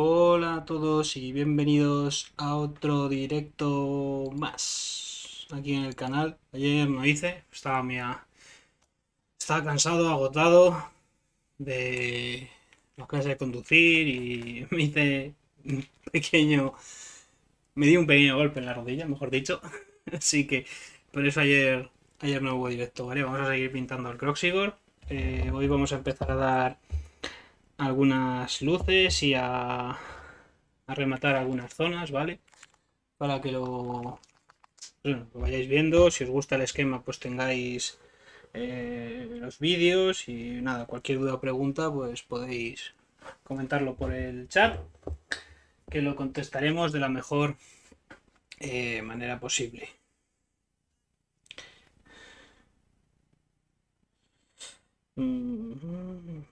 Hola a todos y bienvenidos a otro directo más aquí en el canal. Ayer no hice, estaba mía, estaba cansado, agotado de los clases de conducir y me hice un pequeño, me di un pequeño golpe en la rodilla, mejor dicho. Así que por eso ayer, ayer no hubo directo, ¿vale? Vamos a seguir pintando el Croxigor. Eh, hoy vamos a empezar a dar algunas luces y a, rematar algunas zonas, ¿vale? Para que lo, vayáis viendo. Si os gusta el esquema, pues tengáis eh, los vídeos y nada, cualquier duda o pregunta, pues podéis comentarlo por el chat, que lo contestaremos de la mejor eh, manera posible. Mm,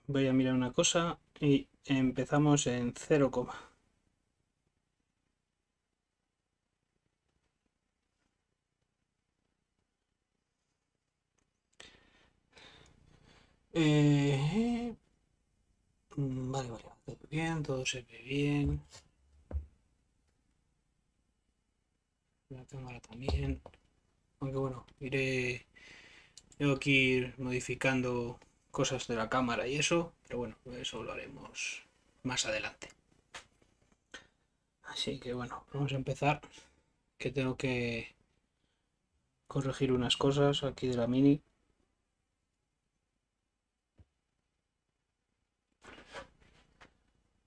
voy a mirar una cosa y empezamos en 0, Eh, vale, vale, todo bien, todo se ve bien. La cámara también. Aunque bueno, iré... Tengo que ir modificando cosas de la cámara y eso, pero bueno, eso lo haremos más adelante. Así que bueno, vamos a empezar, que tengo que corregir unas cosas aquí de la mini.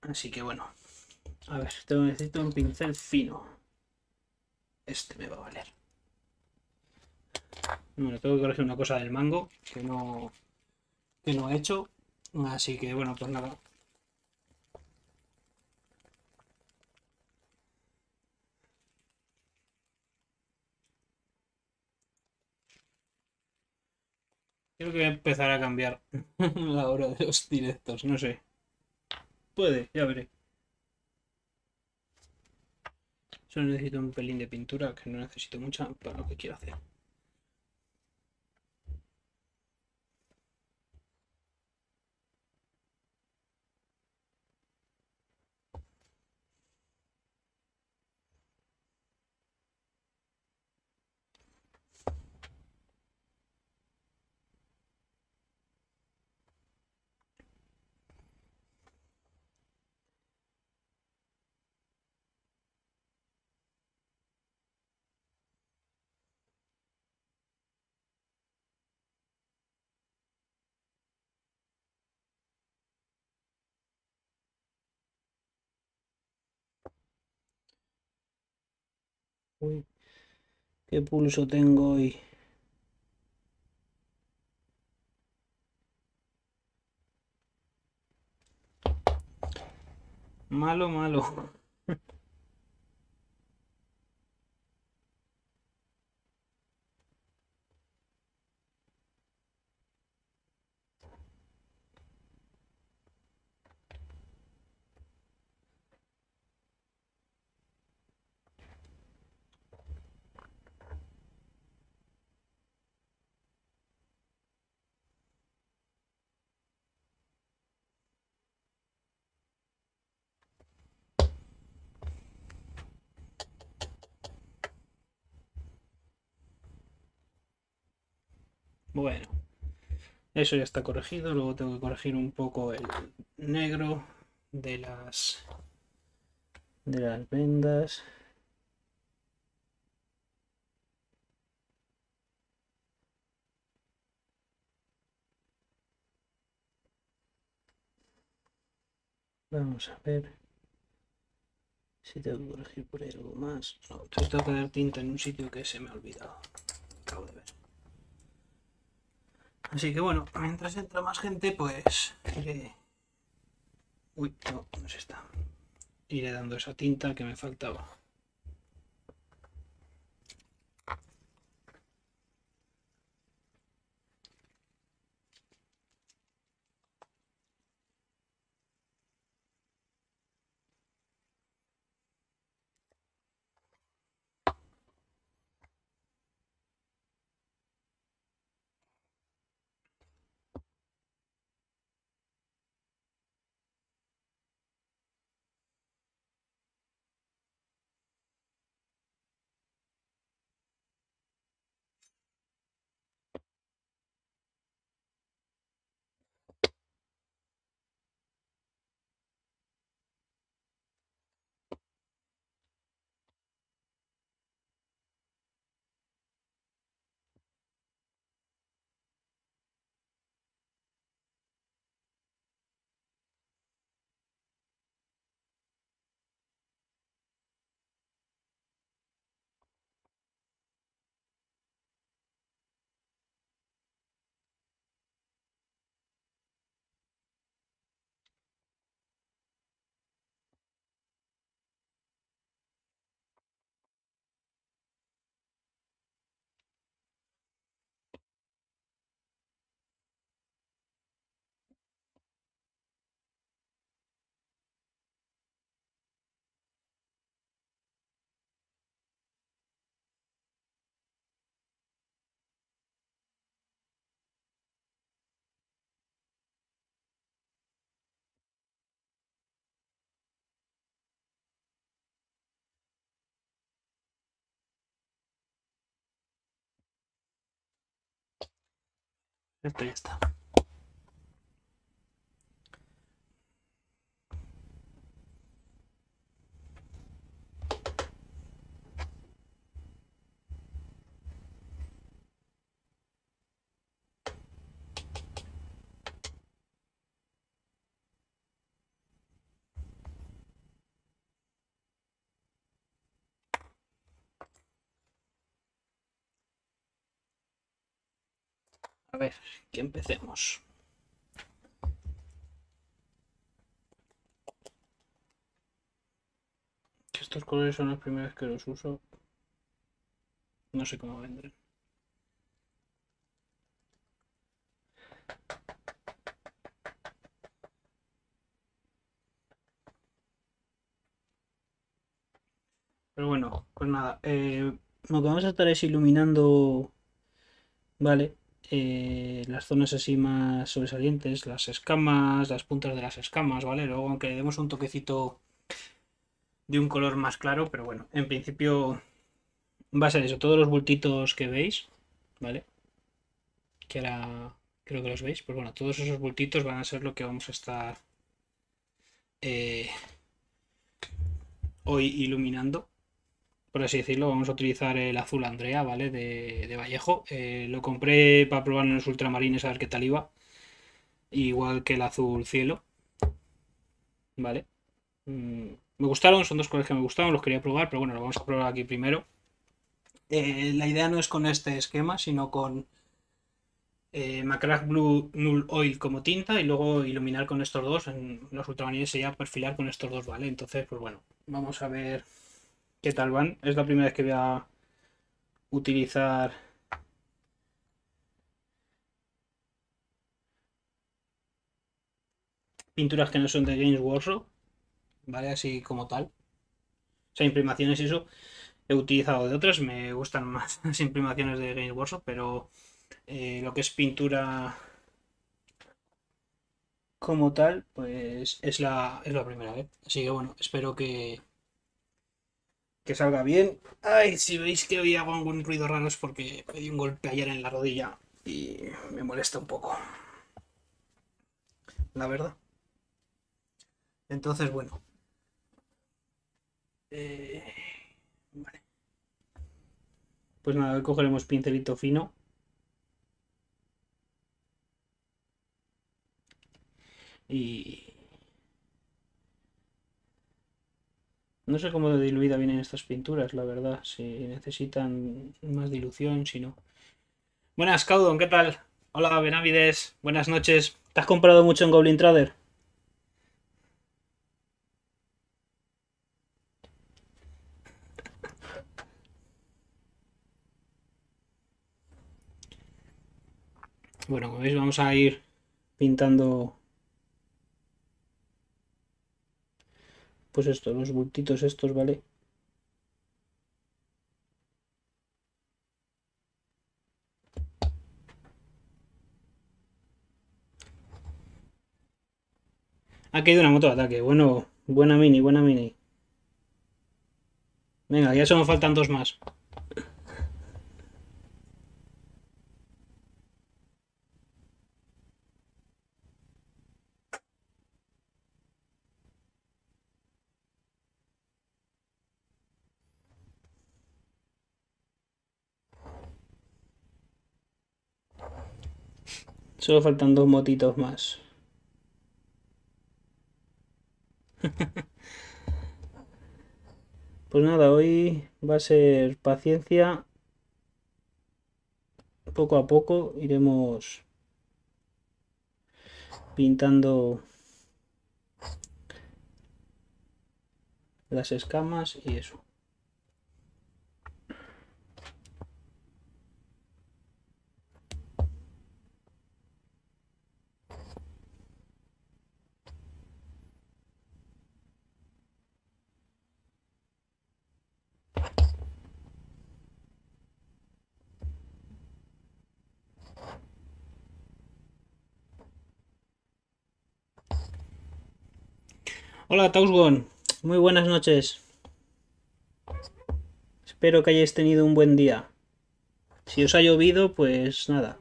Así que bueno, a ver, tengo necesito un pincel fino. Este me va a valer. Bueno, tengo que corregir una cosa del mango, que no, que no he hecho. Así que bueno, pues nada. Creo que voy a empezar a cambiar la hora de los directos, no sé. Puede, ya veré. Solo necesito un pelín de pintura, que no necesito mucha para lo que quiero hacer. Uy, qué pulso tengo hoy. Malo, malo. Bueno, eso ya está corregido. Luego tengo que corregir un poco el negro de las, de las vendas. Vamos a ver si tengo que corregir por ahí algo más. No, tengo que dar tinta en un sitio que se me ha olvidado. Acabo de ver. Así que bueno, mientras entra más gente, pues iré... Uy, no, se está. Iré dando esa tinta que me faltaba. Esto ya está. A ver, que empecemos. Estos colores son las primeras que los uso. No sé cómo vendrán. Pero bueno, pues nada, lo que vamos a estar es iluminando, ¿vale? Eh, las zonas así más sobresalientes, las escamas, las puntas de las escamas, ¿vale? Luego, aunque le demos un toquecito de un color más claro, pero bueno, en principio va a ser eso, todos los bultitos que veis, ¿vale? Que ahora creo que los veis, pues bueno, todos esos bultitos van a ser lo que vamos a estar eh, hoy iluminando por así decirlo, vamos a utilizar el azul Andrea, ¿vale? De, Vallejo. Eh, lo compré para probar en los ultramarines a ver qué tal iba. Igual que el azul cielo. ¿Vale? Mm, me gustaron, son dos colores que me gustaron, los quería probar, pero bueno, lo vamos a probar aquí primero. Eh, la idea no es con este esquema, sino con eh, Blue Null Oil como tinta y luego iluminar con estos dos. En los ultramarines sería perfilar con estos dos, ¿vale? Entonces, pues bueno, vamos a ver ¿Qué tal van? Es la primera vez que voy a utilizar pinturas que no son de James Warsaw, ¿vale? Así como tal. O sea, imprimaciones y eso he utilizado de otras, me gustan más las imprimaciones de Games Workshop, pero eh, lo que es pintura como tal, pues es la, es la primera vez. Así que bueno, espero que, que salga bien. Ay, si veis que hoy hago algún ruido raro es porque me di un golpe ayer en la rodilla y me molesta un poco. La verdad. Entonces, bueno. Eh, vale. Pues nada, hoy cogeremos pincelito fino. Y No sé cómo de diluida vienen estas pinturas, la verdad. Si necesitan más dilución, si no. Buenas, Caudon, ¿qué tal? Hola, Benavides. Buenas noches. ¿Te has comprado mucho en Goblin Trader? Bueno, como veis, vamos a ir pintando pues esto, los bultitos estos, ¿vale? Ha caído una moto de ataque. Bueno, buena mini, buena mini. Venga, ya solo faltan dos más. Solo faltan dos motitos más. Pues nada, hoy va a ser paciencia. Poco a poco iremos pintando las escamas y eso. Hola Tausgon, muy buenas noches. Espero que hayáis tenido un buen día. Si os ha llovido, pues nada.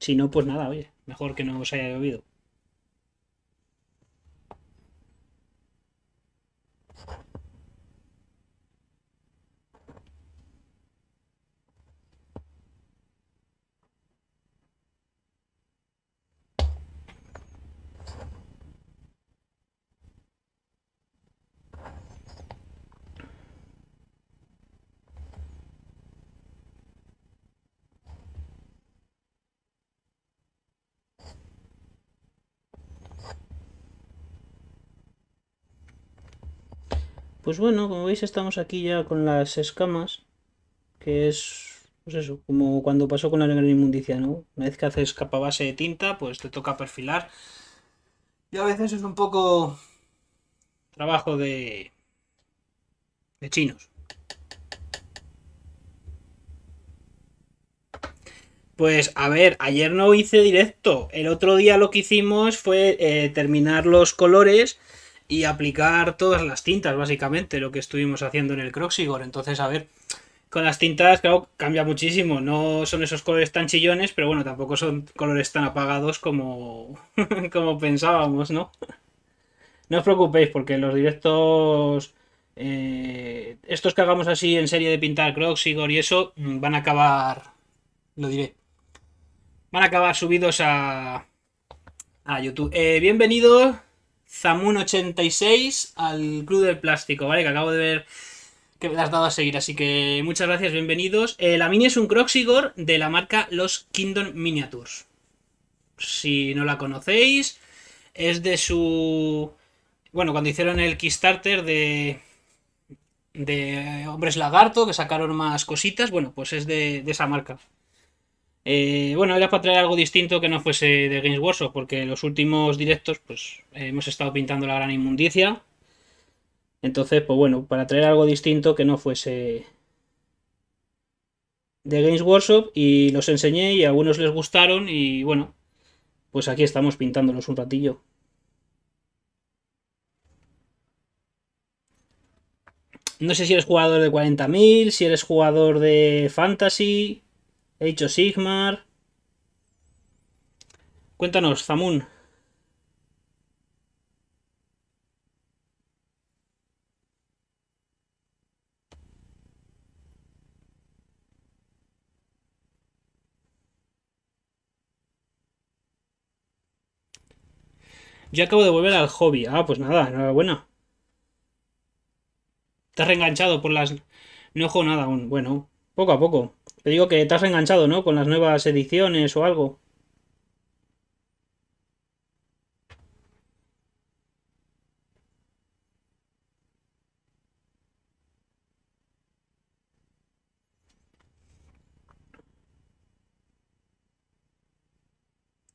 Si no, pues nada, oye, mejor que no os haya llovido. Pues bueno, como veis estamos aquí ya con las escamas, que es, pues eso, como cuando pasó con la negra inmundicia, ¿no? Una vez que haces capa base de tinta, pues te toca perfilar. Y a veces es un poco trabajo de, de chinos. Pues a ver, ayer no hice directo. El otro día lo que hicimos fue eh, terminar los colores y aplicar todas las tintas, básicamente, lo que estuvimos haciendo en el Croxigor. Entonces, a ver, con las tintas, claro, cambia muchísimo. No son esos colores tan chillones, pero bueno, tampoco son colores tan apagados como, como pensábamos, ¿no? No os preocupéis, porque los directos... Eh, estos que hagamos así en serie de pintar Croxigor y eso, mm, van a acabar... Lo diré. Van a acabar subidos a... A YouTube. Eh, bienvenidos Zamun86 al Club del Plástico, ¿vale? Que acabo de ver que me has dado a seguir, así que muchas gracias, bienvenidos. Eh, la mini es un Croxigor de la marca Los Kingdom Miniatures. Si no la conocéis, es de su... Bueno, cuando hicieron el Kickstarter de... De Hombres Lagarto, que sacaron más cositas, bueno, pues es de esa marca. Eh, bueno, era para traer algo distinto que no fuese de Games Workshop, porque los últimos directos, pues hemos estado pintando la gran inmundicia. Entonces, pues bueno, para traer algo distinto que no fuese de Games Workshop y los enseñé y a algunos les gustaron y bueno, pues aquí estamos pintándolos un ratillo. No sé si eres jugador de 40.000, si eres jugador de Fantasy, He dicho Sigmar. Cuéntanos, Zamun. Yo acabo de volver al hobby. Ah, pues nada, enhorabuena. Te has reenganchado por las... No juego nada aún. Bueno, poco a poco. Te digo que te has enganchado, ¿no? Con las nuevas ediciones o algo.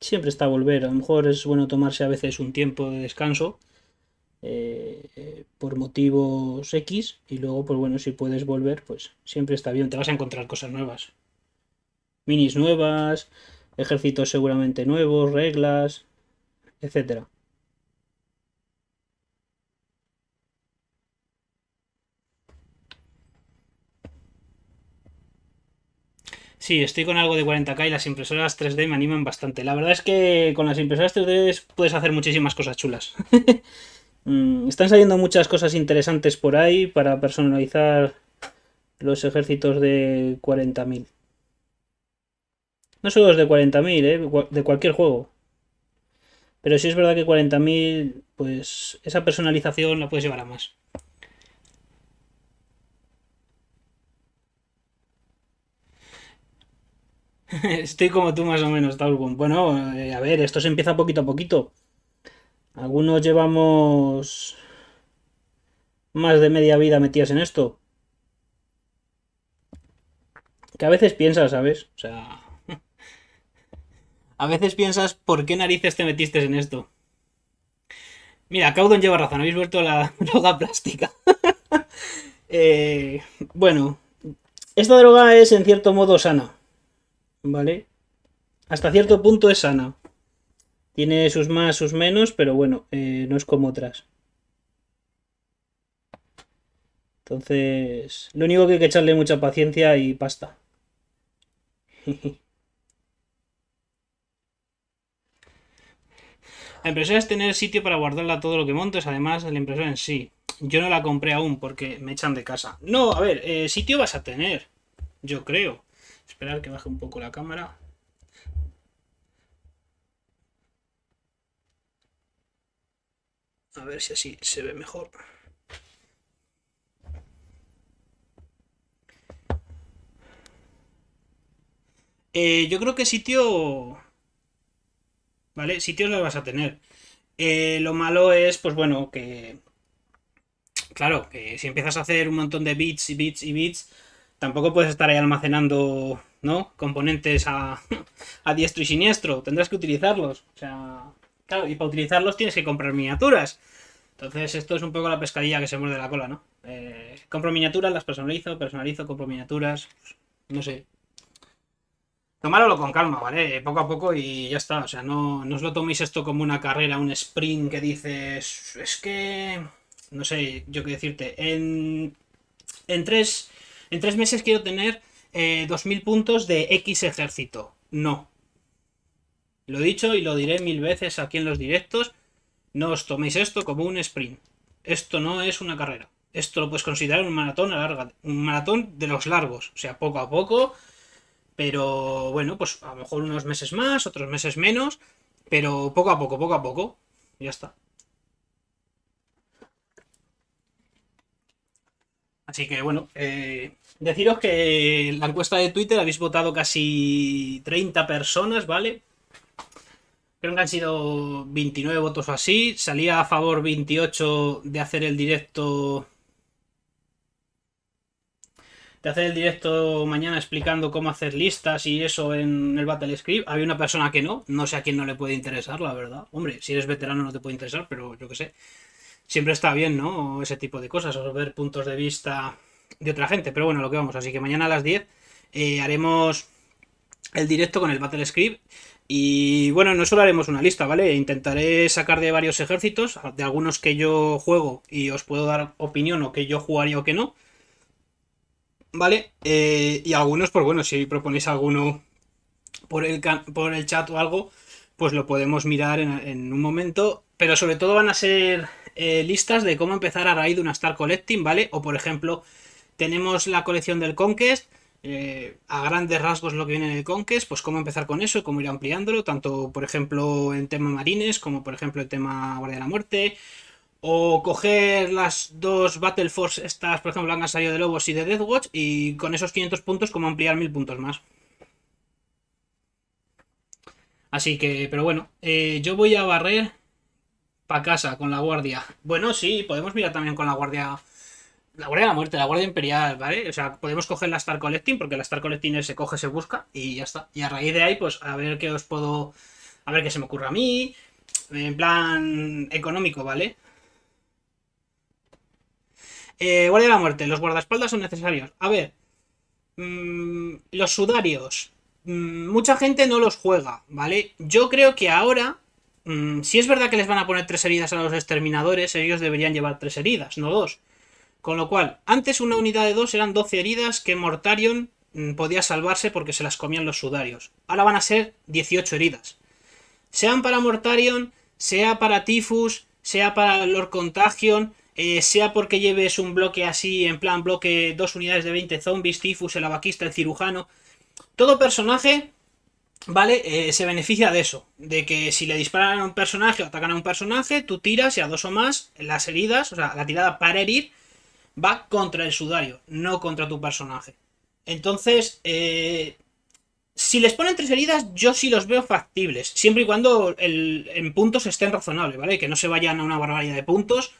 Siempre está a volver. A lo mejor es bueno tomarse a veces un tiempo de descanso eh, por motivos X y luego, pues bueno, si puedes volver, pues siempre está bien, te vas a encontrar cosas nuevas. Minis nuevas, ejércitos seguramente nuevos, reglas, etcétera. Sí, estoy con algo de 40K y las impresoras 3D me animan bastante. La verdad es que con las impresoras 3D puedes hacer muchísimas cosas chulas. Mm, están saliendo muchas cosas interesantes por ahí para personalizar los ejércitos de 40.000. No solo los de 40.000, eh, de cualquier juego. Pero sí es verdad que 40.000, pues esa personalización la puedes llevar a más. Estoy como tú más o menos, Talgun. Bueno, eh, a ver, esto se empieza poquito a poquito. Algunos llevamos más de media vida metidas en esto. Que a veces piensas, ¿sabes? O sea... a veces piensas, ¿por qué narices te metiste en esto? Mira, Caudon lleva razón, habéis vuelto la droga plástica. Eh, bueno, esta droga es en cierto modo sana, ¿vale? Hasta cierto punto es sana. Tiene sus más, sus menos, pero bueno, eh, no es como otras. Entonces, lo único que hay que echarle mucha paciencia y pasta. La impresora es tener sitio para guardarla todo lo que montes, además la impresora en sí. Yo no la compré aún porque me echan de casa. No, a ver, eh, sitio vas a tener, yo creo. Esperar que baje un poco la cámara. A ver si así se ve mejor. Eh, yo creo que sitio... ¿Vale? Sitios los vas a tener. Eh, lo malo es, pues bueno, que... Claro, que si empiezas a hacer un montón de bits y bits y bits, tampoco puedes estar ahí almacenando, ¿no? Componentes a, a diestro y siniestro. Tendrás que utilizarlos. O sea, Claro, y para utilizarlos tienes que comprar miniaturas. Entonces, esto es un poco la pescadilla que se muerde la cola, ¿no? Eh, compro miniaturas, las personalizo, personalizo, compro miniaturas. Pues, no sé. Tomáralo con calma, ¿vale? Eh, poco a poco y ya está. O sea, no, no os lo toméis esto como una carrera, un sprint que dices. Es que. No sé, yo qué decirte. En. tres. En tres meses quiero tener 2.000 eh, puntos de X ejército. No, lo he dicho y lo diré mil veces aquí en los directos. No os toméis esto como un sprint. Esto no es una carrera. Esto lo puedes considerar un maratón un maratón de los largos, o sea, poco a poco. Pero bueno, pues a lo mejor unos meses más, otros meses menos, pero poco a poco, poco a poco, ya está. Así que bueno, eh, deciros que la encuesta de Twitter habéis votado casi 30 personas, ¿vale? creo que han sido 29 votos o así. Salía a favor 28 de hacer el directo. De hacer el directo mañana explicando cómo hacer listas y eso en el Battle Script. Había una persona que no, no sé a quién no le puede interesar, la verdad. Hombre, si eres veterano no te puede interesar, pero yo qué sé. Siempre está bien, ¿no? Ese tipo de cosas, o ver puntos de vista de otra gente. Pero bueno, lo que vamos. Así que mañana a las 10 eh, haremos el directo con el Battle Script. Y bueno, no solo haremos una lista, ¿vale? Intentaré sacar de varios ejércitos, de algunos que yo juego y os puedo dar opinión o que yo jugaría o que no. ¿Vale? Eh, y algunos, pues bueno, si proponéis alguno por el, por el chat o algo, pues lo podemos mirar en, un momento. Pero sobre todo van a ser eh, listas de cómo empezar a raíz de una Star Collecting, ¿vale? O por ejemplo, tenemos la colección del Conquest eh, a grandes rasgos lo que viene en el Conquest, pues cómo empezar con eso cómo ir ampliándolo, tanto por ejemplo en tema marines como por ejemplo el tema Guardia de la Muerte, o coger las dos Battle Force, estas por ejemplo han salido de Lobos y de Deathwatch, y con esos 500 puntos cómo ampliar 1000 puntos más. Así que, pero bueno, eh, yo voy a barrer para casa con la guardia. Bueno, sí, podemos mirar también con la guardia la Guardia de la Muerte, la Guardia Imperial, ¿vale? O sea, podemos coger la Star Collecting, porque la Star Collecting se coge, se busca y ya está. Y a raíz de ahí, pues a ver qué os puedo. A ver qué se me ocurre a mí. En plan económico, ¿vale? Eh, Guardia de la Muerte, los guardaespaldas son necesarios. A ver. Mm, los sudarios. Mm, mucha gente no los juega, ¿vale? Yo creo que ahora mm, si es verdad que les van a poner tres heridas a los exterminadores, ellos deberían llevar tres heridas, no dos. Con lo cual, antes una unidad de 2 eran 12 heridas que Mortarion mm, podía salvarse porque se las comían los sudarios. Ahora van a ser 18 heridas. Sean para Mortarion, sea para Tifus, sea para Lord Contagion, eh, sea porque lleves un bloque así, en plan bloque, dos unidades de 20 zombies, Tifus, el abaquista, el cirujano. Todo personaje, ¿vale? Eh, se beneficia de eso. De que si le disparan a un personaje o atacan a un personaje, tú tiras y a dos o más las heridas, o sea, la tirada para herir, va contra el sudario, no contra tu personaje. Entonces, eh, si les ponen tres heridas, yo sí los veo factibles, siempre y cuando en puntos estén razonables, ¿vale? Que no se vayan a una barbaridad de puntos,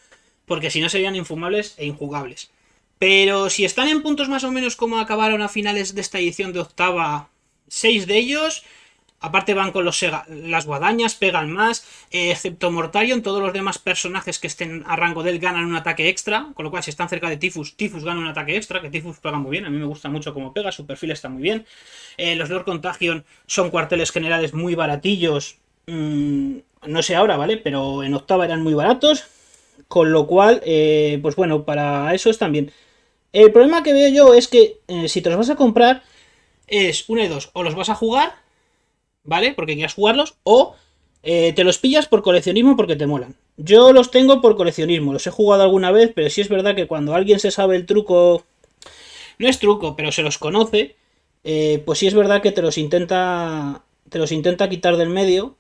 porque si no serían infumables e injugables. Pero si están en puntos más o menos como acabaron a finales de esta edición de octava, seis de ellos, Aparte van con los las guadañas, pegan más, eh, excepto Mortarion, todos los demás personajes que estén a rango de él ganan un ataque extra, con lo cual si están cerca de Tifus, Tifus gana un ataque extra, que Tifus pega muy bien, a mí me gusta mucho cómo pega, su perfil está muy bien. Eh, los Lord Contagion son cuarteles generales muy baratillos, mm, no sé ahora, ¿vale? Pero en octava eran muy baratos, con lo cual, eh, pues bueno, para eso están bien. El problema que veo yo es que si te los vas a comprar, es una de dos, o los vas a jugar ¿vale? Porque quieras jugarlos, o eh, te los pillas por coleccionismo porque te molan. Yo los tengo por coleccionismo, los he jugado alguna vez, pero sí es verdad que cuando alguien se sabe el truco, no es truco, pero se los conoce, eh, pues sí es verdad que te los intenta, te los intenta quitar del medio,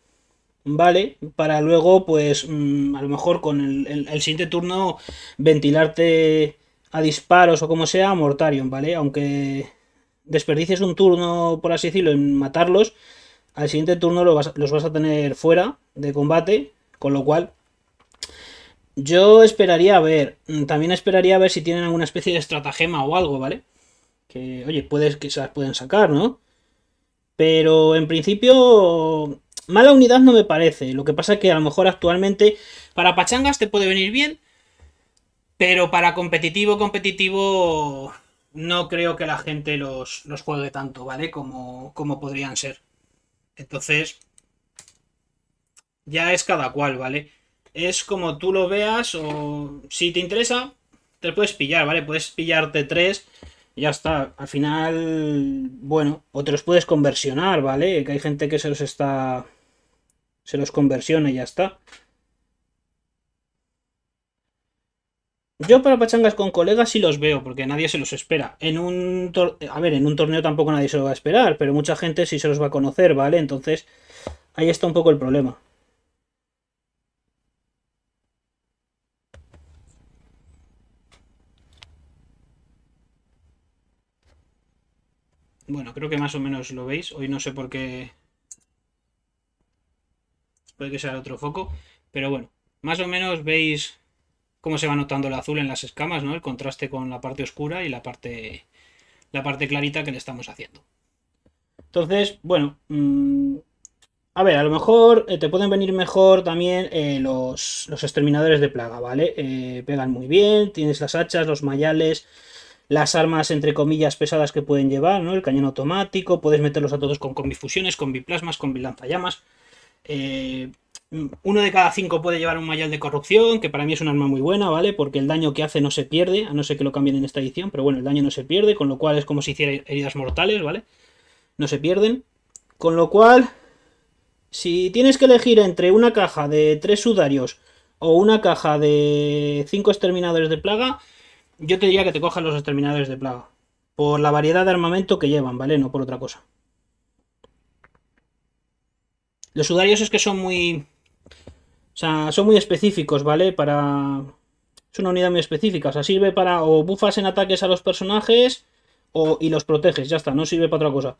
¿vale? Para luego, pues, mm, a lo mejor con el, siguiente turno ventilarte a disparos o como sea, a Mortarion, ¿vale? Aunque desperdicies un turno, por así decirlo, en matarlos, al siguiente turno los vas, a tener fuera de combate, con lo cual yo esperaría a ver, mm, también esperaría a ver si tienen alguna especie de estratagema o algo, ¿vale? Que, oye, puedes, quizás pueden sacar, ¿no? Pero en principio, mala unidad no me parece. Lo que pasa es que a lo mejor actualmente para pachangas te puede venir bien, pero para competitivo, competitivo, no creo que la gente los, los juegue tanto, ¿vale? Como, como podrían ser. Entonces, ya es cada cual, ¿vale? Es como tú lo veas o si te interesa, te puedes pillar, ¿vale? Puedes pillarte tres ya está. Al final, bueno, o te los puedes conversionar, ¿vale? Que hay gente que se los está... Se los conversiona y ya está. Yo para pachangas con colegas sí los veo, porque nadie se los espera. En un a ver, en un torneo tampoco nadie se lo va a esperar, pero mucha gente sí se los va a conocer, ¿vale? Entonces, ahí está un poco el problema. Bueno, creo que más o menos lo veis. Hoy no sé por qué... Puede que sea otro foco. Pero bueno, más o menos veis cómo se va notando el azul en las escamas, ¿no? El contraste con la parte oscura y la parte, la parte clarita que le estamos haciendo. Entonces, bueno, mm, a ver, a lo mejor eh, te pueden venir mejor también eh, los, exterminadores de plaga, ¿vale? Eh, pegan muy bien, tienes las hachas, los mayales, las armas entre comillas pesadas que pueden llevar, ¿no? El cañón automático, puedes meterlos a todos con combifusiones, con biplasmas, con bilanzallamas, Eh, uno de cada cinco puede llevar un mayal de corrupción, que para mí es un arma muy buena, ¿vale? Porque el daño que hace no se pierde, a no ser que lo cambien en esta edición, pero bueno, el daño no se pierde, con lo cual es como si hiciera heridas mortales, ¿vale? No se pierden. Con lo cual, si tienes que elegir entre una caja de tres sudarios o una caja de cinco exterminadores de plaga, yo te diría que te cojan los exterminadores de plaga. Por la variedad de armamento que llevan, ¿vale? No por otra cosa. Los sudarios es que son muy o sea, son muy específicos, ¿vale? Para... Es una unidad muy específica. O sea, sirve para o bufas en ataques a los personajes o... y los proteges. Ya está, no sirve para otra cosa.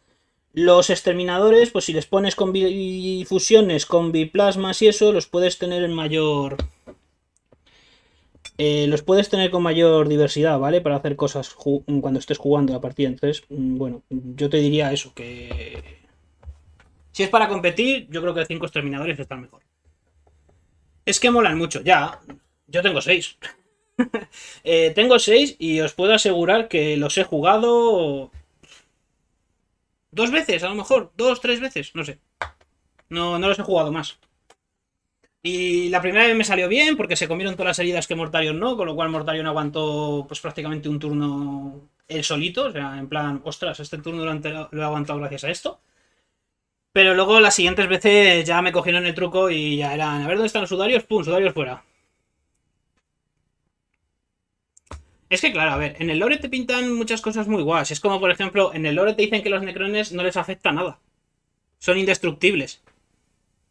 Los exterminadores, pues si les pones con bifusiones, con biplasmas y eso, los puedes tener en mayor... Eh, los puedes tener con mayor diversidad, ¿vale? Para hacer cosas cuando estés jugando la partida. Entonces, mm, bueno, yo te diría eso, que... Si es para competir, yo creo que 5 exterminadores están mejor. Es que molan mucho, ya. Yo tengo seis. Eh, tengo seis y os puedo asegurar que los he jugado dos veces, a lo mejor, dos, tres veces, no sé. No, no los he jugado más. Y la primera vez me salió bien porque se comieron todas las heridas que Mortarion no, con lo cual Mortarion aguantó pues prácticamente un turno él solito, o sea, en plan, ostras, este turno lo, lo he aguantado gracias a esto. Pero luego las siguientes veces ya me cogieron el truco y ya eran, a ver dónde están los sudarios, pum, sudarios fuera. Es que claro, a ver, en el lore te pintan muchas cosas muy guas. Es como, por ejemplo, en el lore te dicen que los necrones no les afecta nada. Son indestructibles.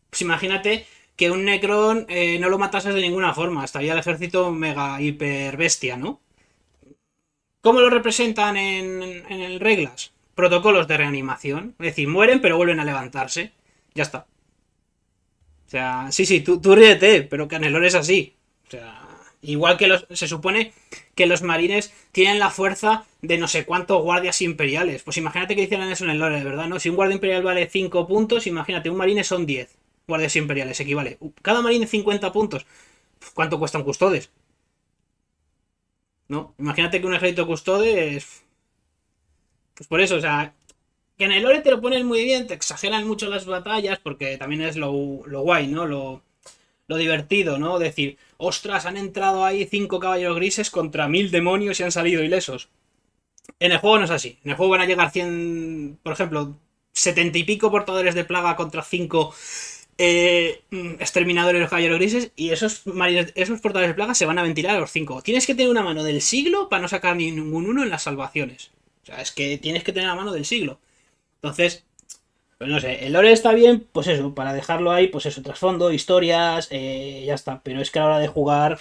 Pues imagínate que un necron eh, no lo matases de ninguna forma. Estaría el ejército mega hiper bestia, ¿no? ¿Cómo lo representan en, en, en reglas? protocolos de reanimación. Es decir, mueren pero vuelven a levantarse. Ya está. O sea, sí, sí, tú, ríete, pero lore es así. O sea, igual que los, se supone que los marines tienen la fuerza de no sé cuántos guardias imperiales. Pues imagínate que hicieran eso en el lore, ¿verdad? ¿No? Si un guardia imperial vale 5 puntos, imagínate, un marine son 10 guardias imperiales, equivale. Cada marine 50 puntos. ¿Cuánto cuestan custodes? ¿No? Imagínate que un ejército custode es pues por eso, o sea, que en el lore te lo ponen muy bien, te exageran mucho las batallas, porque también es lo, guay, ¿no? Lo, lo, divertido, ¿no? Decir, ostras, han entrado ahí cinco caballeros grises contra mil demonios y han salido ilesos. En el juego no es así. En el juego van a llegar 100, por ejemplo, setenta y pico portadores de plaga contra cinco eh, mm, exterminadores de los caballeros grises y esos, esos portadores de plaga se van a ventilar a los cinco. Tienes que tener una mano del siglo para no sacar ningún uno en las salvaciones sea, es que tienes que tener la mano del siglo. Entonces, pues no sé, el lore está bien, pues eso, para dejarlo ahí, pues eso, trasfondo, historias, eh, ya está. Pero es que a la hora de jugar.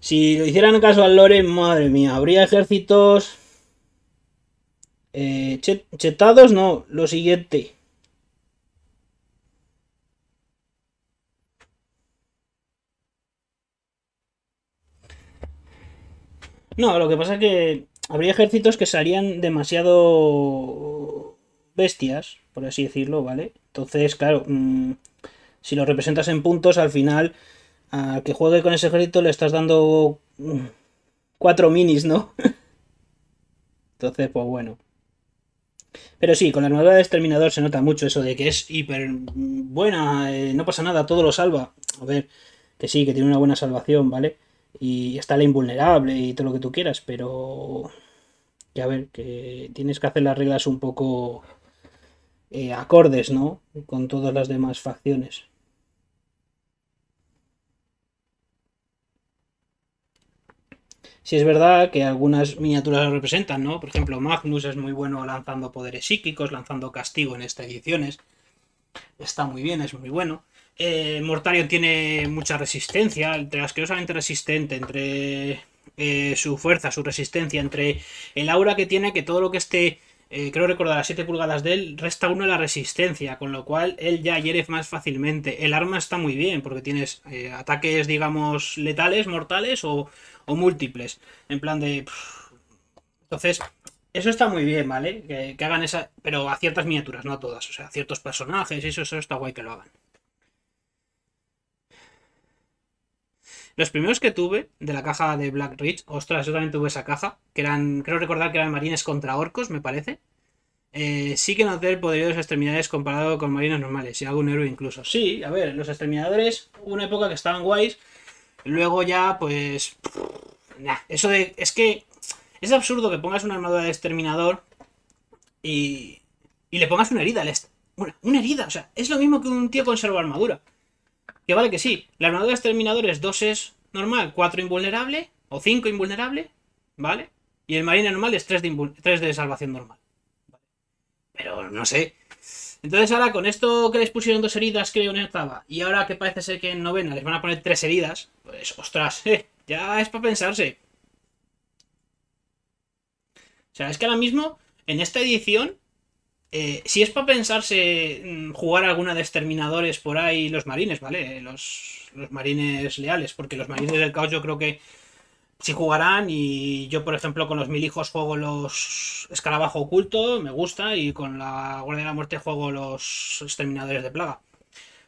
Si lo hicieran caso al lore, madre mía, habría ejércitos. Eh, chetados, no, lo siguiente. No, lo que pasa es que habría ejércitos que salían demasiado bestias, por así decirlo, ¿vale? Entonces, claro, mm, si lo representas en puntos, al final, al que juegue con ese ejército le estás dando mm, cuatro minis, ¿no? Entonces, pues bueno. Pero sí, con la armadura de exterminador se nota mucho eso de que es hiper buena, eh, no pasa nada, todo lo salva. A ver, que sí, que tiene una buena salvación, ¿vale? y está la invulnerable y todo lo que tú quieras, pero ya ver, que tienes que hacer las reglas un poco eh, acordes, ¿no? Con todas las demás facciones. Si es verdad que algunas miniaturas lo representan, ¿no? Por ejemplo, Magnus es muy bueno lanzando poderes psíquicos, lanzando castigo en estas ediciones. Está muy bien, es muy bueno. Eh, Mortario tiene mucha resistencia, entre asquerosamente resistente, entre eh, su fuerza, su resistencia, entre el aura que tiene, que todo lo que esté, eh, creo recordar, a 7 pulgadas de él, resta uno la resistencia, con lo cual él ya hiere más fácilmente. El arma está muy bien, porque tienes eh, ataques, digamos, letales, mortales o, múltiples, en plan de... Entonces, eso está muy bien, ¿vale? Que, hagan esa. Pero a ciertas miniaturas, no a todas. O sea, a ciertos personajes, eso, eso está guay que lo hagan. Los primeros que tuve de la caja de Black Ridge, ostras, yo también tuve esa caja, que eran, creo recordar que eran marines contra orcos, me parece. Eh, sí que no hacer poderío de exterminadores comparado con marines normales y algún héroe incluso. Sí, a ver, los exterminadores, una época que estaban guays, luego ya, pues. Nah, eso de. Es que es absurdo que pongas una armadura de exterminador y. y le pongas una herida al. bueno una herida, o sea, es lo mismo que un tío con servo armadura. Que vale que sí, la armadura de exterminadores 2 es normal, 4 invulnerable, o 5 invulnerable, ¿vale? Y el marina normal es 3 de, de salvación normal. ¿vale? Pero no sé. Entonces ahora con esto que les pusieron dos heridas, creo, en octava, y ahora que parece ser que en novena les van a poner tres heridas, pues ostras, eh, ya es para pensarse. O sea, es que ahora mismo, en esta edición, eh, si es para pensarse mm, jugar alguna de exterminadores por ahí, los marines, ¿vale? Los, marines leales, porque los marines del caos yo creo que sí jugarán y yo, por ejemplo, con los mil hijos juego los escarabajo oculto, me gusta, y con la guardia de la muerte juego los exterminadores de plaga.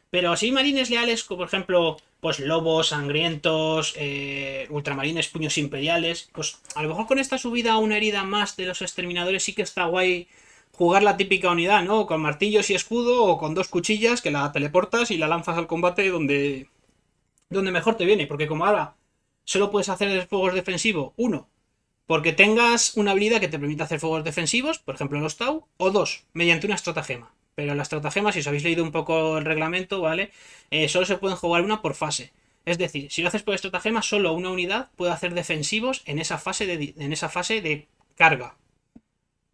Pero así marines leales, como por ejemplo, pues lobos, sangrientos, eh, ultramarines, puños imperiales, pues a lo mejor con esta subida a una herida más de los exterminadores sí que está guay jugar la típica unidad, ¿no? Con martillos y escudo o con dos cuchillas que la teleportas y la lanzas al combate donde, donde mejor te viene. Porque como ahora solo puedes hacer fuegos defensivos, uno, porque tengas una habilidad que te permita hacer fuegos defensivos, por ejemplo en los Tau, o dos, mediante una estratagema. Pero la estratagema, si os habéis leído un poco el reglamento, ¿vale? Eh, solo se pueden jugar una por fase. Es decir, si lo haces por estratagema, solo una unidad puede hacer defensivos en esa fase de, en esa fase de carga,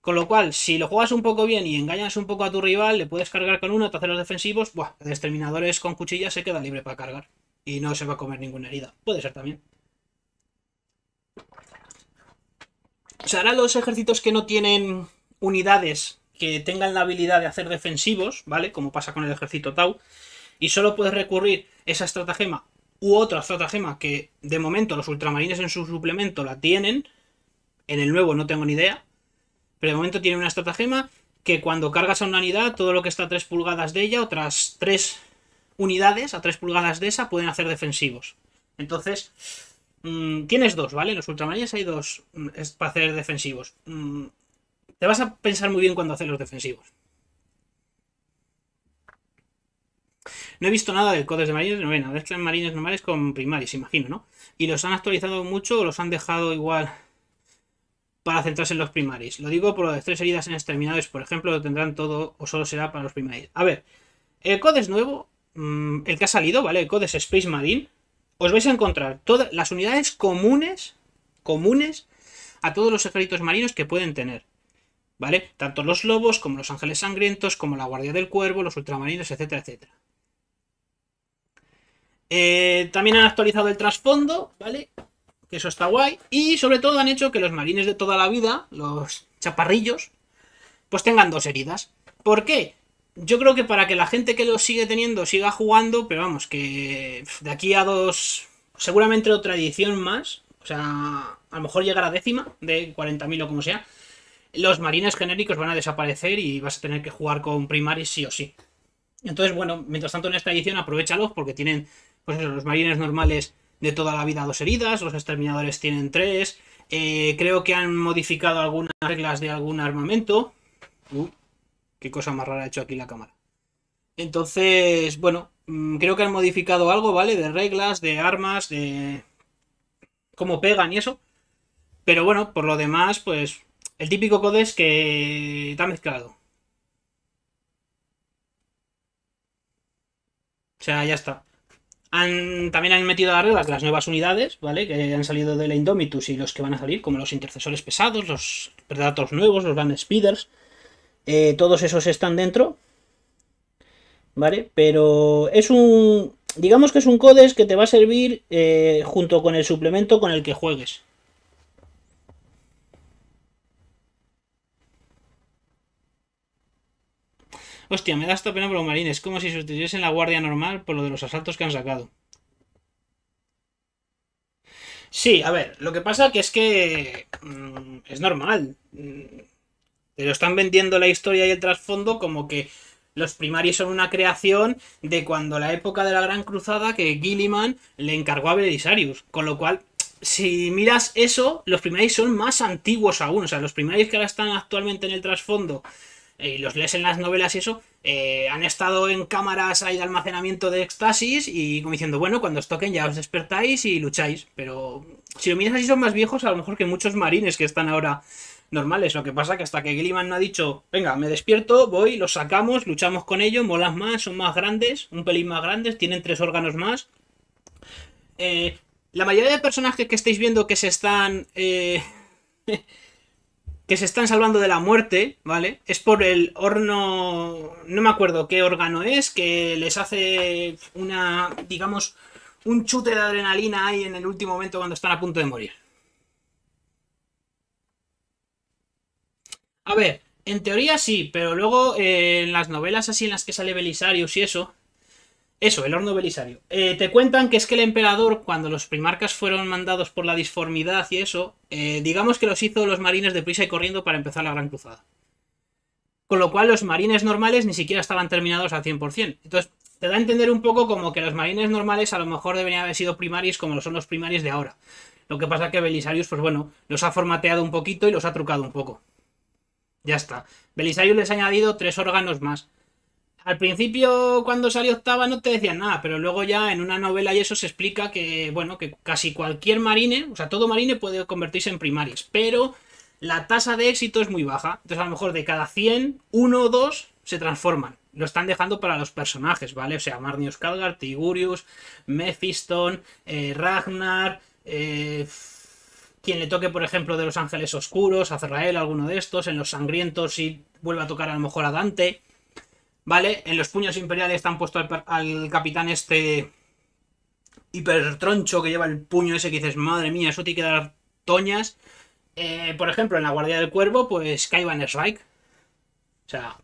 con lo cual, si lo juegas un poco bien y engañas un poco a tu rival, le puedes cargar con uno, te hace los defensivos, ¡buah! El con cuchillas se queda libre para cargar. Y no se va a comer ninguna herida. Puede ser también. O sea, ahora los ejércitos que no tienen unidades que tengan la habilidad de hacer defensivos, ¿vale? Como pasa con el ejército Tau. Y solo puedes recurrir esa estratagema u otra estratagema que de momento los ultramarines en su suplemento la tienen. En el nuevo no tengo ni idea, pero de momento tiene una estratagema que cuando cargas a una unidad, todo lo que está a 3 pulgadas de ella, otras 3 unidades a 3 pulgadas de esa pueden hacer defensivos. Entonces, mm, tienes dos, ¿vale? los ultramarines hay dos mm, para hacer defensivos. Mm, te vas a pensar muy bien cuando haces los defensivos. No he visto nada del Codes de Marines de novena. marines normales con primaris, imagino, ¿no? Y los han actualizado mucho o los han dejado igual para centrarse en los primaris. Lo digo por lo de tres heridas en exterminadores, por ejemplo, lo tendrán todo o solo será para los primaris. A ver, el CODES es nuevo, mm, el que ha salido, ¿vale? El COD es Space Marine. Os vais a encontrar todas las unidades comunes, comunes a todos los ejércitos marinos que pueden tener. ¿Vale? Tanto los lobos como los ángeles sangrientos, como la guardia del cuervo, los ultramarinos, etcétera, etcétera. Eh, también han actualizado el trasfondo, ¿vale? eso está guay. Y sobre todo han hecho que los marines de toda la vida, los chaparrillos, pues tengan dos heridas. ¿Por qué? Yo creo que para que la gente que los sigue teniendo siga jugando, pero vamos, que de aquí a dos, seguramente otra edición más, o sea, a lo mejor llegar a décima de 40.000 o como sea, los marines genéricos van a desaparecer y vas a tener que jugar con primaris sí o sí. Entonces, bueno, mientras tanto en esta edición aprovechalos porque tienen, pues eso, los marines normales de toda la vida dos heridas, los exterminadores tienen tres, eh, creo que han modificado algunas reglas de algún armamento. Uh, qué cosa más rara ha hecho aquí la cámara. Entonces, bueno, mm, creo que han modificado algo, ¿vale? De reglas, de armas, de cómo pegan y eso. Pero bueno, por lo demás, pues el típico code es que está mezclado. O sea, ya está también han metido a reglas las nuevas unidades, ¿vale? Que han salido de la Indomitus y los que van a salir, como los intercesores pesados, los predators nuevos, los grandes Speeders. Eh, todos esos están dentro. ¿Vale? Pero es un. Digamos que es un codes que te va a servir eh, junto con el suplemento con el que juegues. Hostia, me da esta pena por los marines. Como si sustituyesen la guardia normal por lo de los asaltos que han sacado. Sí, a ver, lo que pasa que es que mm, es normal. Mm, pero están vendiendo la historia y el trasfondo como que los primarios son una creación de cuando la época de la Gran Cruzada que Gilliman le encargó a Belisarius. Con lo cual, si miras eso, los primarios son más antiguos aún. O sea, los primarios que ahora están actualmente en el trasfondo y los lees en las novelas y eso, eh, han estado en cámaras ahí de almacenamiento de éxtasis y como diciendo, bueno, cuando os toquen ya os despertáis y lucháis. Pero si lo miras así son más viejos a lo mejor que muchos marines que están ahora normales. Lo que pasa que hasta que Gilliman no ha dicho, venga, me despierto, voy, los sacamos, luchamos con ellos, molas más, son más grandes, un pelín más grandes, tienen tres órganos más. Eh, la mayoría de personajes que estáis viendo que se están... Eh, que se están salvando de la muerte, ¿vale? Es por el horno, no me acuerdo qué órgano es, que les hace una, digamos, un chute de adrenalina ahí en el último momento cuando están a punto de morir. A ver, en teoría sí, pero luego eh, en las novelas así en las que sale Belisarius y eso, eso, el horno belisario. Eh, te cuentan que es que el emperador, cuando los primarcas fueron mandados por la disformidad y eso, eh, digamos que los hizo los marines deprisa y corriendo para empezar la Gran Cruzada. Con lo cual los marines normales ni siquiera estaban terminados al 100%. Entonces, te da a entender un poco como que los marines normales a lo mejor deberían haber sido primaris como lo son los primaris de ahora. Lo que pasa que Belisarius, pues bueno, los ha formateado un poquito y los ha trucado un poco. Ya está. Belisarius les ha añadido tres órganos más al principio cuando salió octava no te decían nada, pero luego ya en una novela y eso se explica que, bueno, que casi cualquier marine, o sea, todo marine puede convertirse en primaries, pero la tasa de éxito es muy baja. Entonces a lo mejor de cada 100, uno o dos se transforman. Lo están dejando para los personajes, ¿vale? O sea, Marnius Calgar, Tigurius, Mephiston, eh, Ragnar, eh, quien le toque, por ejemplo, de los Ángeles Oscuros, Azrael, alguno de estos, en los Sangrientos y vuelve a tocar a lo mejor a Dante. ¿vale? En los puños imperiales están puesto al, capitán este hipertroncho que lleva el puño ese que dices, madre mía, eso tiene que dar toñas. Eh, por ejemplo, en la Guardia del Cuervo, pues Kaiban Strike. O sea,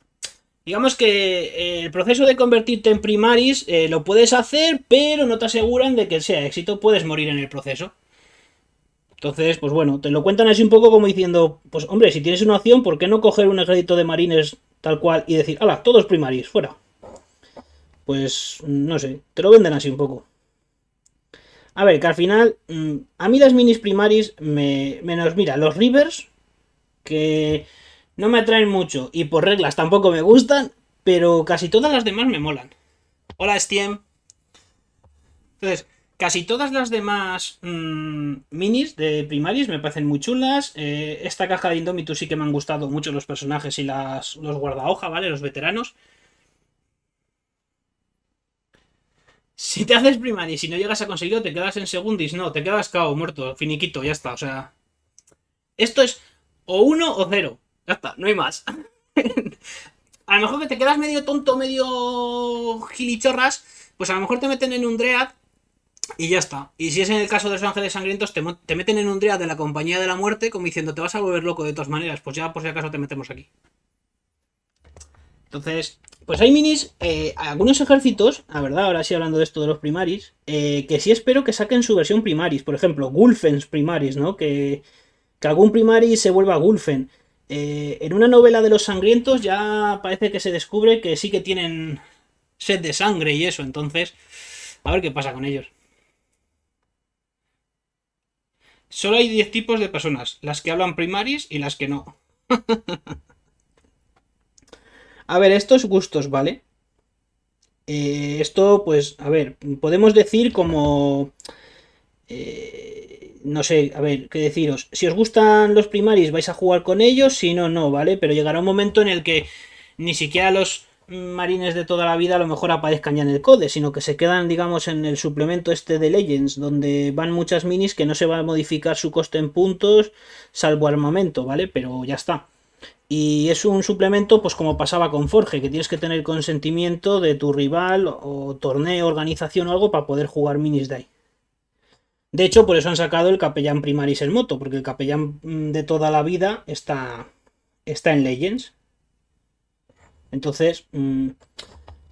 digamos que eh, el proceso de convertirte en primaris eh, lo puedes hacer, pero no te aseguran de que sea éxito, puedes morir en el proceso. Entonces, pues bueno, te lo cuentan así un poco como diciendo, pues hombre, si tienes una opción, ¿por qué no coger un ejército de marines tal cual, y decir, ¡hala! Todos primaris, fuera. Pues no sé, te lo venden así un poco. A ver, que al final, mm, a mí las minis primaris, me, menos, mira, los rivers, que no me atraen mucho y por reglas tampoco me gustan, pero casi todas las demás me molan. Hola, Steam. Entonces, Casi todas las demás mm, minis de primaris me parecen muy chulas. Eh, esta caja de Indomitus sí que me han gustado mucho los personajes y las, los guardahoja, ¿vale? Los veteranos. Si te haces primaris y no llegas a conseguirlo, te quedas en segundis. No, te quedas cao, muerto, finiquito, ya está. O sea, esto es o uno o cero. Ya está, no hay más. a lo mejor que te quedas medio tonto, medio gilichorras, pues a lo mejor te meten en un dread y ya está. Y si es en el caso de los ángeles sangrientos, te, te meten en un dread de la compañía de la muerte, como diciendo, te vas a volver loco de todas maneras, pues ya por si acaso te metemos aquí. Entonces, pues hay minis, eh, algunos ejércitos, la verdad, ahora sí hablando de esto de los primaris, eh, que sí espero que saquen su versión primaris, por ejemplo, Gulfens primaris, ¿no? Que, algún primaris se vuelva Gulfen. Eh, en una novela de los sangrientos ya parece que se descubre que sí que tienen sed de sangre y eso, entonces, a ver qué pasa con ellos. Solo hay 10 tipos de personas, las que hablan primaris y las que no. a ver, estos gustos, ¿vale? Eh, esto, pues, a ver, podemos decir como... Eh, no sé, a ver, qué deciros. Si os gustan los primaris, vais a jugar con ellos, si no, no, ¿vale? Pero llegará un momento en el que ni siquiera los marines de toda la vida a lo mejor aparezcan ya en el code, sino que se quedan, digamos, en el suplemento este de Legends, donde van muchas minis que no se va a modificar su coste en puntos, salvo armamento, ¿vale? Pero ya está. Y es un suplemento, pues como pasaba con Forge, que tienes que tener consentimiento de tu rival o torneo, organización o algo para poder jugar minis de ahí. De hecho, por eso han sacado el capellán primaris el moto, porque el capellán mm, de toda la vida está, está en Legends. Entonces, mm,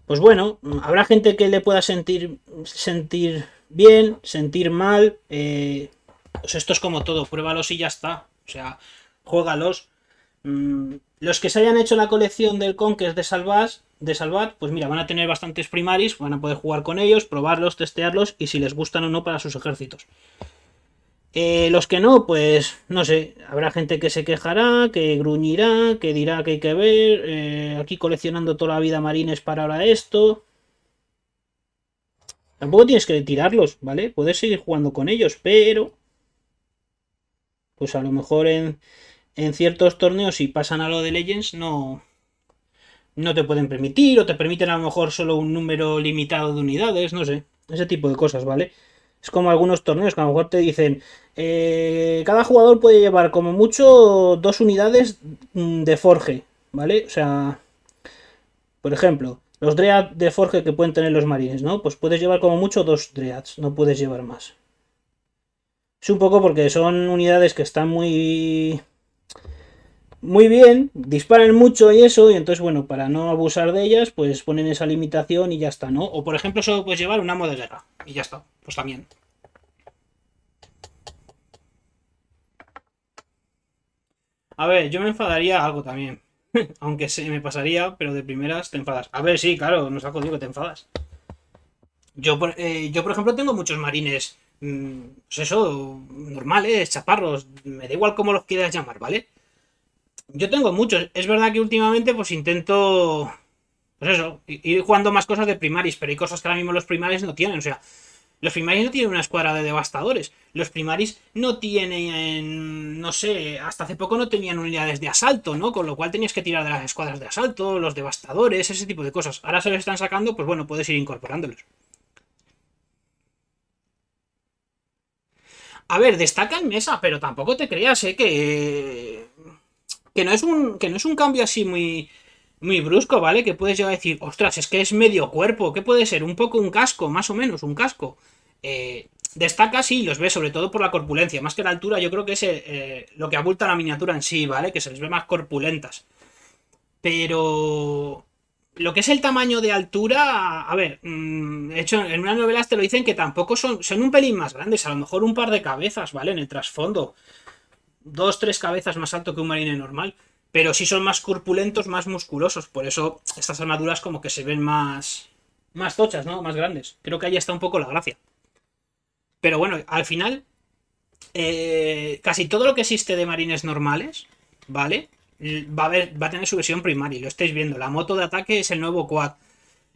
pues bueno, mm, habrá gente que le pueda sentir, sentir bien, sentir mal. Eh, pues esto es como todo, pruébalos y ya está. O sea, juégalos. Mm, los que se hayan hecho la colección del Conquest de Salvas, de Salvat, pues mira, van a tener bastantes primaris, van a poder jugar con ellos, probarlos, testearlos y si les gustan o no para sus ejércitos. Eh, los que no, pues no sé, habrá gente que se quejará, que gruñirá, que dirá que hay que ver, eh, aquí coleccionando toda la vida marines para ahora esto. Tampoco tienes que tirarlos, ¿vale? Puedes seguir jugando con ellos, pero... Pues a lo mejor en, en ciertos torneos, si pasan a lo de Legends, no, no te pueden permitir, o te permiten a lo mejor solo un número limitado de unidades, no sé, ese tipo de cosas, ¿vale? Es como algunos torneos que a lo mejor te dicen, eh, cada jugador puede llevar como mucho dos unidades mm, de forge, ¿vale? O sea, por ejemplo, los dreads de forge que pueden tener los marines, ¿no? Pues puedes llevar como mucho dos dreads, no puedes llevar más. Es un poco porque son unidades que están muy... Muy bien, disparan mucho y eso, y entonces, bueno, para no abusar de ellas, pues ponen esa limitación y ya está, ¿no? O, por ejemplo, solo puedes llevar una amo de guerra, y ya está, pues también. A ver, yo me enfadaría algo también. Aunque se me pasaría, pero de primeras te enfadas. A ver, sí, claro, no saco digo que te enfadas. Yo por, eh, yo, por ejemplo, tengo muchos marines, mm, pues eso, normales, chaparros, me da igual cómo los quieras llamar, ¿vale? Yo tengo muchos. Es verdad que últimamente, pues intento, pues eso, ir jugando más cosas de primaris, pero hay cosas que ahora mismo los primaris no tienen. O sea, los primaris no tienen una escuadra de devastadores. Los primaris no tienen, no sé, hasta hace poco no tenían unidades de asalto, ¿no? Con lo cual tenías que tirar de las escuadras de asalto, los devastadores, ese tipo de cosas. Ahora se los están sacando, pues bueno, puedes ir incorporándolos. A ver, destaca en mesa, pero tampoco te creas, ¿eh? Que, que, no, es un, que no es un cambio así muy, muy brusco, ¿vale? Que puedes llegar a decir, ostras, es que es medio cuerpo, ¿qué puede ser? Un poco un casco, más o menos, un casco. Eh, destaca, sí, los ve sobre todo por la corpulencia, más que la altura, yo creo que es eh, eh, lo que abulta la miniatura en sí, ¿vale? Que se les ve más corpulentas. Pero lo que es el tamaño de altura, a ver, mm, hecho, en una novelas te lo dicen que tampoco son, son un pelín más grandes, a lo mejor un par de cabezas, ¿vale? En el trasfondo. Dos, tres cabezas más alto que un marine normal. Pero sí son más corpulentos, más musculosos. Por eso estas armaduras como que se ven más, más tochas, ¿no? Más grandes. Creo que ahí está un poco la gracia. Pero bueno, al final, eh, casi todo lo que existe de marines normales, ¿vale? Va a, va a tener su versión primaria, lo estáis viendo. La moto de ataque es el nuevo quad.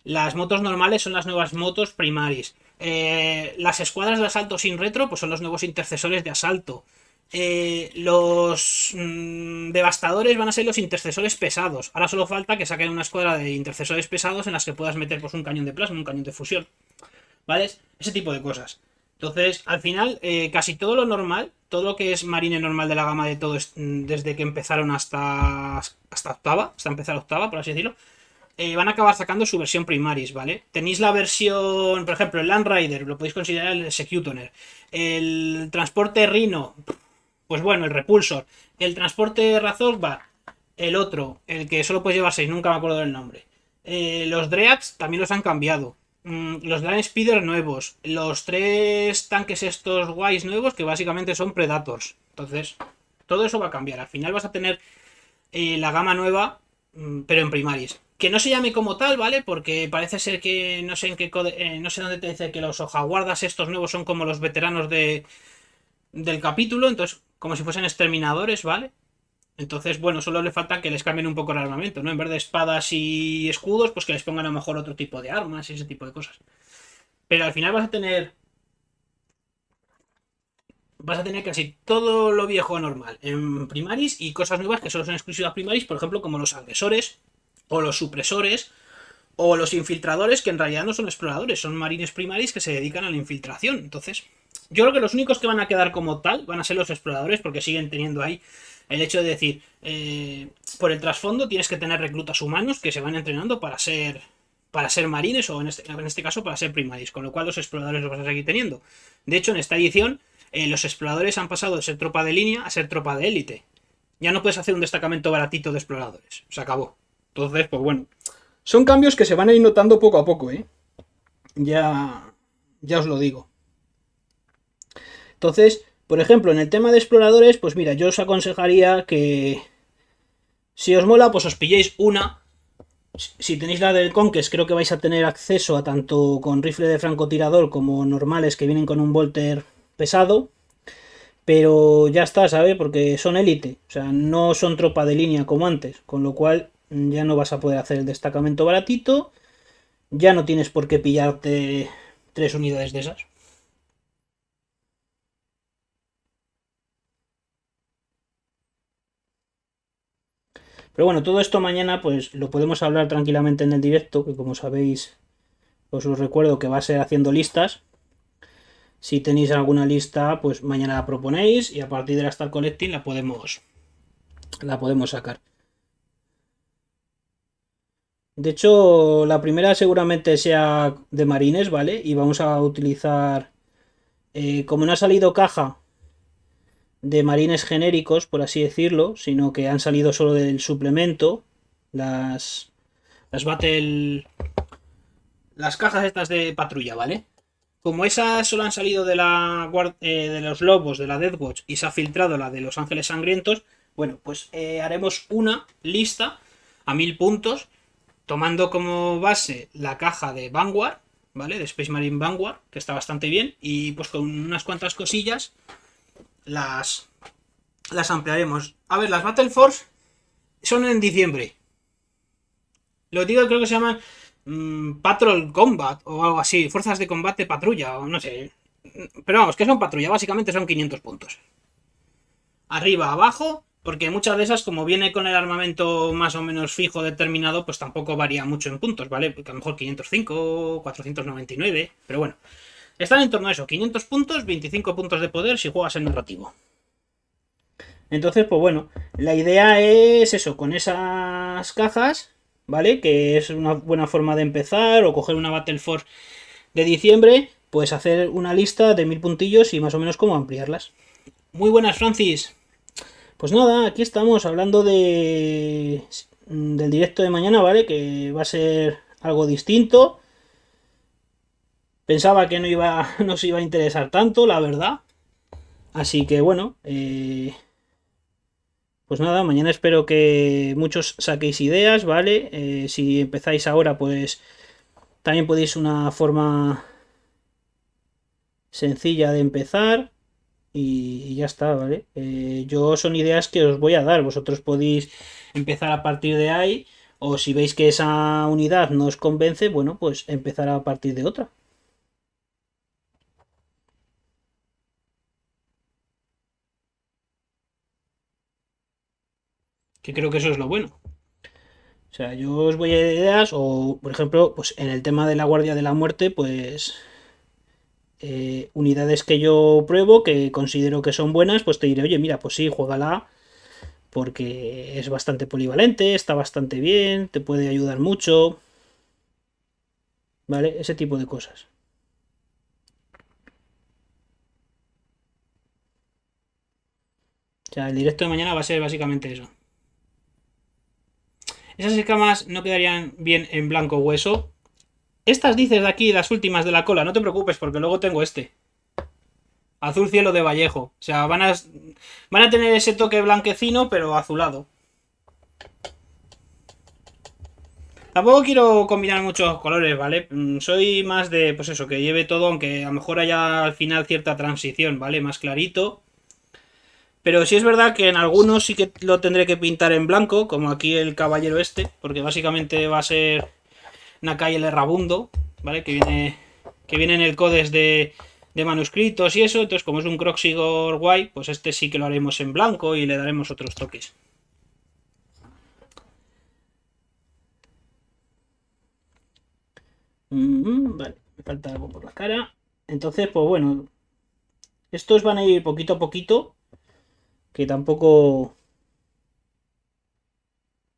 Las motos normales son las nuevas motos primaries eh, las escuadras de asalto sin retro, pues son los nuevos intercesores de asalto. Eh, los mm, devastadores van a ser los intercesores pesados. Ahora solo falta que saquen una escuadra de intercesores pesados en las que puedas meter pues, un cañón de plasma, un cañón de fusión. ¿Vale? Ese tipo de cosas. Entonces, al final, eh, casi todo lo normal, todo lo que es marine normal de la gama de todo, mm, desde que empezaron hasta, hasta octava, hasta empezar octava, por así decirlo, eh, van a acabar sacando su versión primaris, ¿vale? Tenéis la versión, por ejemplo, el Land Rider, lo podéis considerar el Executoner. El transporte Rhino, pues bueno, el Repulsor. El transporte Razorba, el otro, el que solo puedes llevar seis, nunca me acuerdo del nombre. Eh, los Dreads también los han cambiado. Mm, los Gran Speeder nuevos, los tres tanques estos guays nuevos que básicamente son Predators. Entonces, todo eso va a cambiar. Al final vas a tener eh, la gama nueva, mm, pero en primaries. Que no se llame como tal, ¿vale? Porque parece ser que no sé en qué eh, no sé dónde te dice que los guardas estos nuevos son como los veteranos de, del capítulo, entonces como si fuesen exterminadores, ¿vale? Entonces, bueno, solo le falta que les cambien un poco el armamento, ¿no? En vez de espadas y escudos, pues que les pongan a lo mejor otro tipo de armas y ese tipo de cosas. Pero al final vas a tener. Vas a tener casi todo lo viejo normal en primaris y cosas nuevas que solo son exclusivas primaris, por ejemplo, como los agresores o los supresores o los infiltradores, que en realidad no son exploradores, son marines primaris que se dedican a la infiltración. Entonces, yo creo que los únicos que van a quedar como tal van a ser los exploradores porque siguen teniendo ahí el hecho de decir, eh, por el trasfondo tienes que tener reclutas humanos que se van entrenando para ser para ser marines o este, en este, caso para ser primaris, con lo cual los exploradores los vas a seguir teniendo. De hecho, en esta edición, eh, los exploradores han pasado de ser tropa de línea a ser tropa de élite. Ya no puedes hacer un destacamento baratito de exploradores. Se acabó. Entonces, pues bueno. Son cambios que se van a ir notando poco a poco, ¿eh? Ya. Ya os lo digo. Entonces, por ejemplo, en el tema de exploradores, pues mira, yo os aconsejaría que si os mola, pues os pilléis una. Si tenéis la del Conquest, creo que vais a tener acceso a tanto con rifle de francotirador como normales que vienen con un volter pesado. Pero ya está, ¿sabes? Porque son élite, o sea, no son tropa de línea como antes, con lo cual ya no vas a poder hacer el destacamento baratito, ya no tienes por qué pillarte tres unidades de esas. Pero bueno, todo esto mañana pues lo podemos hablar tranquilamente en el directo, que como sabéis os pues os recuerdo que va a ser haciendo listas. Si tenéis alguna lista, pues mañana la proponéis y a partir de la Star Collecting la podemos, la podemos sacar. De hecho, la primera seguramente sea de marines, ¿vale? Y vamos a utilizar... Eh, como no ha salido caja de marines genéricos, por así decirlo, sino que han salido solo del suplemento. Las. Las Battle. Las cajas estas de patrulla, ¿vale? Como esas solo han salido de, la, eh, de los lobos, de la Death Watch, y se ha filtrado la de los ángeles sangrientos, bueno, pues eh, haremos una lista a mil puntos, tomando como base la caja de Vanguard, ¿vale? De Space Marine Vanguard, que está bastante bien, y pues con unas cuantas cosillas las, las ampliaremos. A ver, las Battle Force son en diciembre. Lo digo, creo que se llaman mm, Patrol Combat o algo así, Fuerzas de Combate Patrulla o no sé. Pero vamos, que son patrulla, básicamente son 500 puntos. Arriba, abajo, porque muchas de esas, como viene con el armamento más o menos fijo determinado, pues tampoco varía mucho en puntos, ¿vale? Porque a lo mejor 505, 499, pero bueno. Están en torno a eso, 500 puntos, 25 puntos de poder si juegas en narrativo. Entonces, pues bueno, la idea es eso, con esas cajas, ¿vale? Que es una buena forma de empezar o coger una Battle Force de diciembre, pues hacer una lista de mil puntillos y más o menos cómo ampliarlas. Muy buenas, Francis. Pues nada, aquí estamos hablando de del directo de mañana, ¿vale? Que va a ser algo distinto. Pensaba que no, iba, no iba a interesar tanto, la verdad. Así que bueno, eh, pues nada, mañana espero que muchos saquéis ideas, ¿vale? Eh, si empezáis ahora, pues también podéis una forma sencilla de empezar y, ya está, ¿vale? Eh, yo son ideas que os voy a dar, vosotros podéis empezar a partir de ahí o si veis que esa unidad no os convence, bueno, pues empezar a partir de otra. que creo que eso es lo bueno. O sea, yo os voy a ideas o, por ejemplo, pues en el tema de la Guardia de la Muerte, pues eh, unidades que yo pruebo, que considero que son buenas, pues te diré, oye, mira, pues sí, juégala porque es bastante polivalente, está bastante bien, te puede ayudar mucho. ¿Vale? Ese tipo de cosas. O sea, el directo de mañana va a ser básicamente eso. Esas escamas no quedarían bien en blanco hueso. Estas dices de aquí, las últimas de la cola, no te preocupes porque luego tengo este. Azul cielo de Vallejo. O sea, van a, van a tener ese toque blanquecino, pero azulado. Tampoco quiero combinar muchos colores, ¿vale? Mm, soy más de, pues eso, que lleve todo, aunque a lo mejor haya al final cierta transición, ¿vale? Más clarito pero sí es verdad que en algunos sí que lo tendré que pintar en blanco, como aquí el caballero este, porque básicamente va a ser Nakai el Errabundo, ¿vale? Que viene, que viene en el codes de, manuscritos y eso, entonces como es un Croxigor guay, pues este sí que lo haremos en blanco y le daremos otros toques. Mm-hmm, vale, me falta algo por la cara. Entonces, pues bueno, estos van a ir poquito a poquito que tampoco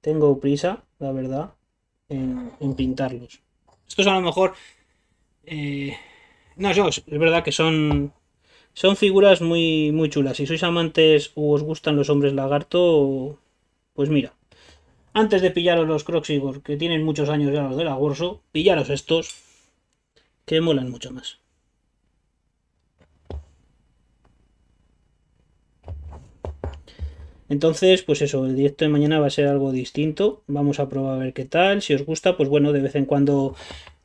tengo prisa, la verdad, en, pintarlos. Estos a lo mejor... Eh, no, yo, es verdad que son... Son figuras muy, muy chulas. Si sois amantes o os gustan los hombres lagarto, pues mira. Antes de pillaros los Croxigor, que tienen muchos años ya los de la pillaros estos, que molan mucho más. Entonces, pues eso, el directo de mañana va a ser algo distinto. Vamos a probar a ver qué tal. Si os gusta, pues bueno, de vez en cuando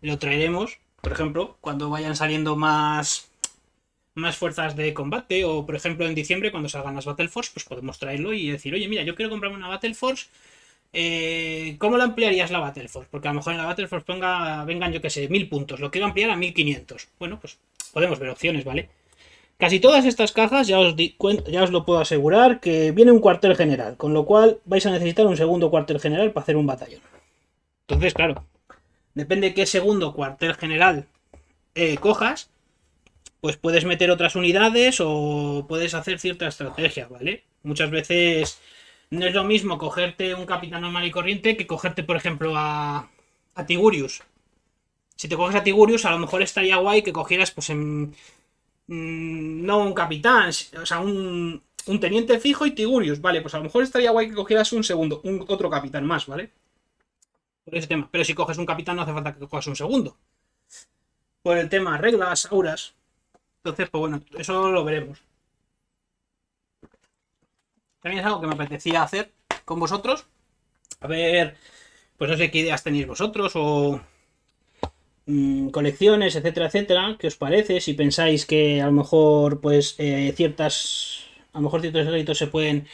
lo traeremos. Por ejemplo, cuando vayan saliendo más, más fuerzas de combate. O, por ejemplo, en diciembre, cuando salgan las Battle Force, pues podemos traerlo y decir, oye, mira, yo quiero comprarme una Battle Force. Eh, ¿Cómo la ampliarías la Battle Force? Porque a lo mejor en la Battle Force ponga, vengan, yo qué sé, mil puntos. Lo quiero ampliar a 1500. Bueno, pues podemos ver opciones, ¿vale? Casi todas estas cajas, ya os, lo puedo asegurar, que viene un cuartel general, con lo cual vais a necesitar un segundo cuartel general para hacer un batallón. Entonces, claro, depende qué segundo cuartel general eh, cojas, pues puedes meter otras unidades o puedes hacer cierta estrategia, ¿vale? Muchas veces no es lo mismo cogerte un capitán normal y corriente que cogerte, por ejemplo, a, a Tigurius. Si te coges a Tigurius, a lo mejor estaría guay que cogieras, pues en Mm, no un capitán, o sea, un, un teniente fijo y Tigurius. Vale, pues a lo mejor estaría guay que cogieras un segundo, un otro capitán más, ¿vale? Por ese tema. Pero si coges un capitán no hace falta que cojas un segundo. Por el tema reglas, auras. Entonces, pues bueno, eso lo veremos. También es algo que me apetecía hacer con vosotros. A ver, pues no sé qué ideas tenéis vosotros o Mm, colecciones, etcétera, etcétera, ¿qué os parece? Si pensáis que a lo mejor, pues, eh, ciertas, a lo mejor ciertos créditos se pueden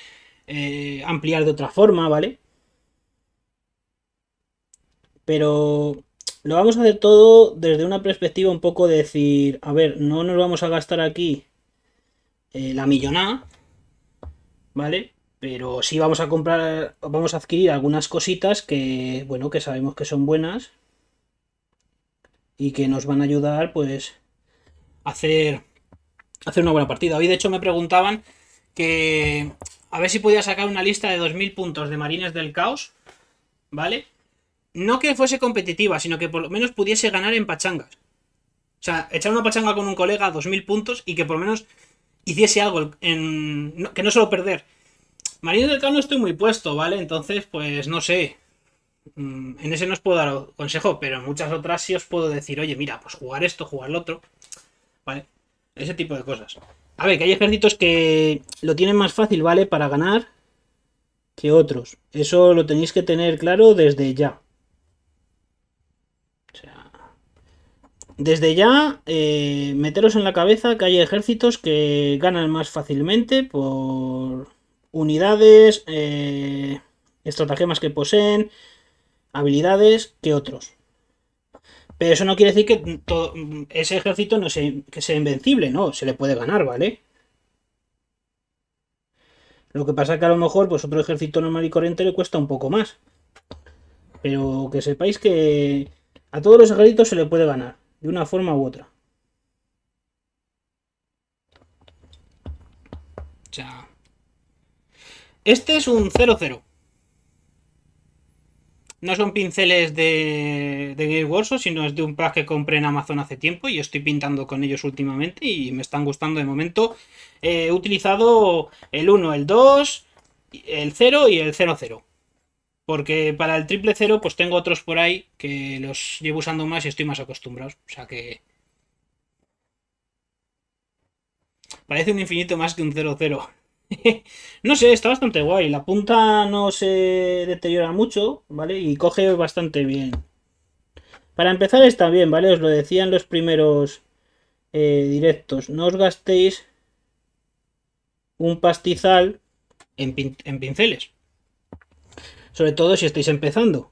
eh, ampliar de otra forma, ¿vale? Pero lo vamos a hacer todo desde una perspectiva un poco de decir, a ver, no nos vamos a gastar aquí eh, la millonada, ¿vale? Pero sí vamos a comprar, vamos a adquirir algunas cositas que, bueno, que sabemos que son buenas y que nos van a ayudar pues a hacer, hacer una buena partida. Hoy de hecho me preguntaban que a ver si podía sacar una lista de 2.000 puntos de Marines del Caos, ¿vale? No que fuese competitiva, sino que por lo menos pudiese ganar en pachangas. O sea, echar una pachanga con un colega a 2.000 puntos y que por lo menos hiciese algo, en... que no solo perder. Marines del Caos no estoy muy puesto, ¿vale? Entonces, pues no sé. Mm, en ese no os puedo dar consejo, pero en muchas otras sí os puedo decir, oye, mira, pues jugar esto, jugar lo otro. ¿Vale? Ese tipo de cosas. A ver, que hay ejércitos que lo tienen más fácil, ¿vale? Para ganar que otros. Eso lo tenéis que tener claro desde ya. O sea, desde ya, eh, meteros en la cabeza que hay ejércitos que ganan más fácilmente por unidades, eh, estratagemas que poseen, habilidades que otros. Pero eso no quiere decir que ese ejército no sea, que sea invencible, no, se le puede ganar, ¿vale? Lo que pasa es que a lo mejor pues otro ejército normal y corriente le cuesta un poco más. Pero que sepáis que a todos los ejércitos se le puede ganar, de una forma u otra. Este es un 0-0. No son pinceles de, de Guild sino es de un pack que compré en Amazon hace tiempo y estoy pintando con ellos últimamente y me están gustando de momento. Eh, he utilizado el 1, el 2, el 0 y el 00. Porque para el triple 0 pues tengo otros por ahí que los llevo usando más y estoy más acostumbrado. O sea que... Parece un infinito más que un 00. no sé, está bastante guay. La punta no se deteriora mucho, ¿vale? Y coge bastante bien. Para empezar está bien, ¿vale? Os lo decían los primeros eh, directos. No os gastéis un pastizal en, pinceles. Sobre todo si estáis empezando.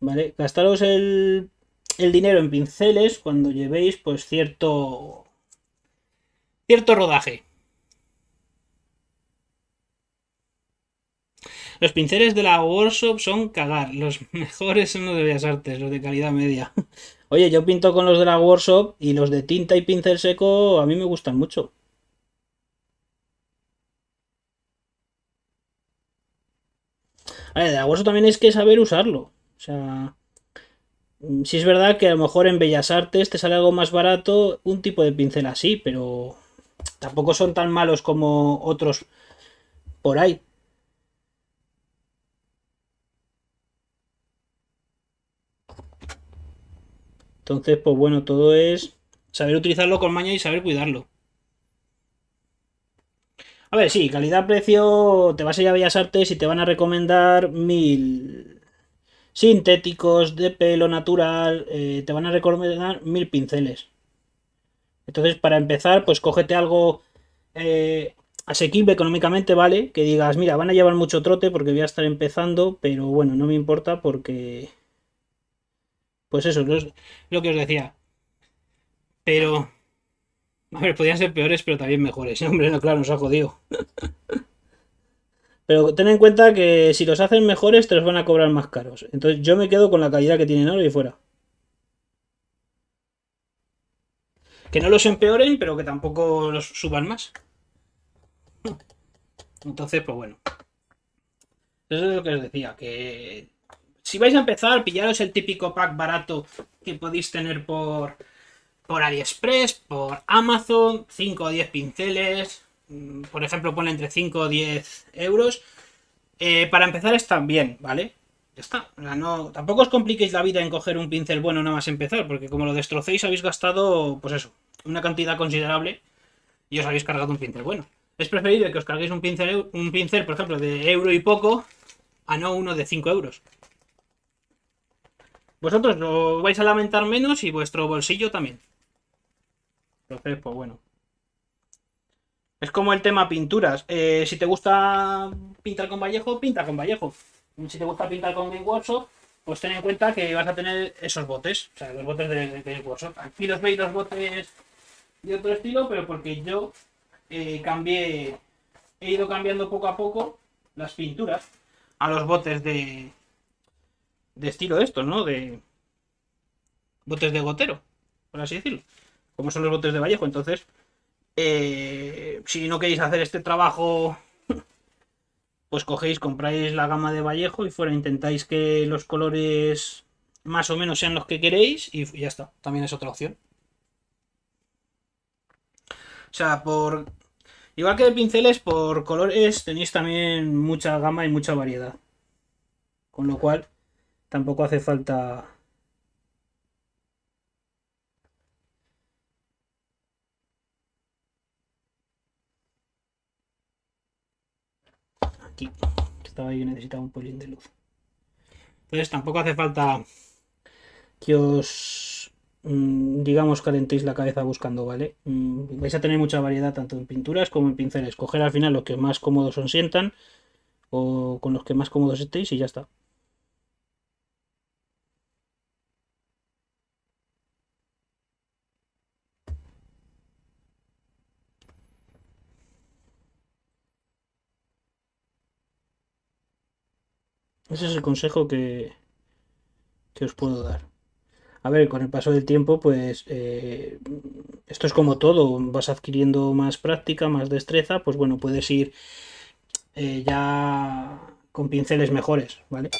¿Vale? Gastaros el, el dinero en pinceles cuando llevéis pues cierto... cierto rodaje. Los pinceles de la workshop son cagar. Los mejores son los de Bellas Artes, los de calidad media. Oye, yo pinto con los de la workshop y los de tinta y pincel seco a mí me gustan mucho. A ver, de la workshop también es que saber usarlo. O sea, mm, si es verdad que a lo mejor en Bellas Artes te sale algo más barato un tipo de pincel así, pero tampoco son tan malos como otros por ahí. Entonces, pues bueno, todo es saber utilizarlo con maña y saber cuidarlo. A ver, sí, calidad-precio, te vas a ir a Bellas Artes y te van a recomendar mil sintéticos de pelo natural, eh, te van a recomendar mil pinceles. Entonces, para empezar, pues cógete algo eh, asequible económicamente, ¿vale? Que digas, mira, van a llevar mucho trote porque voy a estar empezando, pero bueno, no me importa porque pues eso, lo, lo que os decía. Pero. A ver, podían ser peores, pero también mejores. ¿eh? Hombre, no, claro, nos ha jodido. Pero ten en cuenta que si los hacen mejores, te los van a cobrar más caros. Entonces yo me quedo con la calidad que tienen ahora y fuera. Que no los empeoren, pero que tampoco los suban más. Entonces, pues bueno. Eso es lo que os decía, que si vais a empezar, pillaros el típico pack barato que podéis tener por, por AliExpress, por Amazon, 5 o 10 pinceles, mm, por ejemplo, pone entre 5 o 10 euros. Eh, para empezar está bien, ¿vale? Ya está. no, tampoco os compliquéis la vida en coger un pincel bueno nada más empezar, porque como lo destrocéis habéis gastado, pues eso, una cantidad considerable y os habéis cargado un pincel bueno. Es preferible que os carguéis un pincel, un pincel por ejemplo, de euro y poco, a no uno de 5 euros. Vosotros lo vais a lamentar menos y vuestro bolsillo también. Entonces, pues bueno. Es como el tema pinturas. Eh, si te gusta pintar con Vallejo, pinta con Vallejo. Si te gusta pintar con Game pues ten en cuenta que vas a tener esos botes. O sea, los botes de, Aquí los veis los botes de otro estilo, pero porque yo eh, cambié. He ido cambiando poco a poco las pinturas a los botes de, de estilo de estos, ¿no? De botes de gotero, por así decirlo. Como son los botes de Vallejo. Entonces, eh, si no queréis hacer este trabajo, pues cogéis, compráis la gama de Vallejo y fuera intentáis que los colores más o menos sean los que queréis y ya está. También es otra opción. O sea, por. Igual que de pinceles, por colores tenéis también mucha gama y mucha variedad. Con lo cual, Tampoco hace falta... Aquí. Estaba yo necesitaba un pollín de luz. Entonces tampoco hace falta que os, mm, digamos, calentéis la cabeza buscando, ¿vale? Mm, vais a tener mucha variedad tanto en pinturas como en pinceles. Coger al final los que más cómodos os sientan o con los que más cómodos estéis y ya está. Ese es el consejo que, que os puedo dar. A ver, con el paso del tiempo, pues eh, esto es como todo, vas adquiriendo más práctica, más destreza, pues bueno, puedes ir eh, ya con pinceles mejores, ¿vale?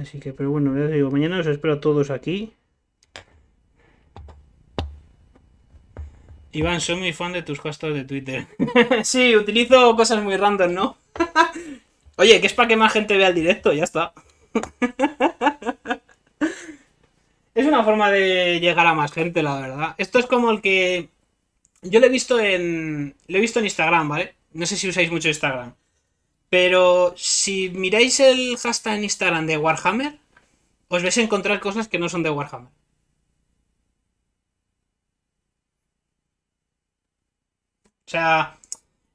Así que, pero bueno, ya os digo, mañana os espero a todos aquí. Iván, soy muy fan de tus gastos de Twitter. sí, utilizo cosas muy random, ¿no? Oye, que es para que más gente vea el directo, ya está. es una forma de llegar a más gente, la verdad. Esto es como el que. Yo lo he visto en. Lo he visto en Instagram, ¿vale? No sé si usáis mucho Instagram. Pero si miráis el hashtag en Instagram de Warhammer, os vais a encontrar cosas que no son de Warhammer. O sea,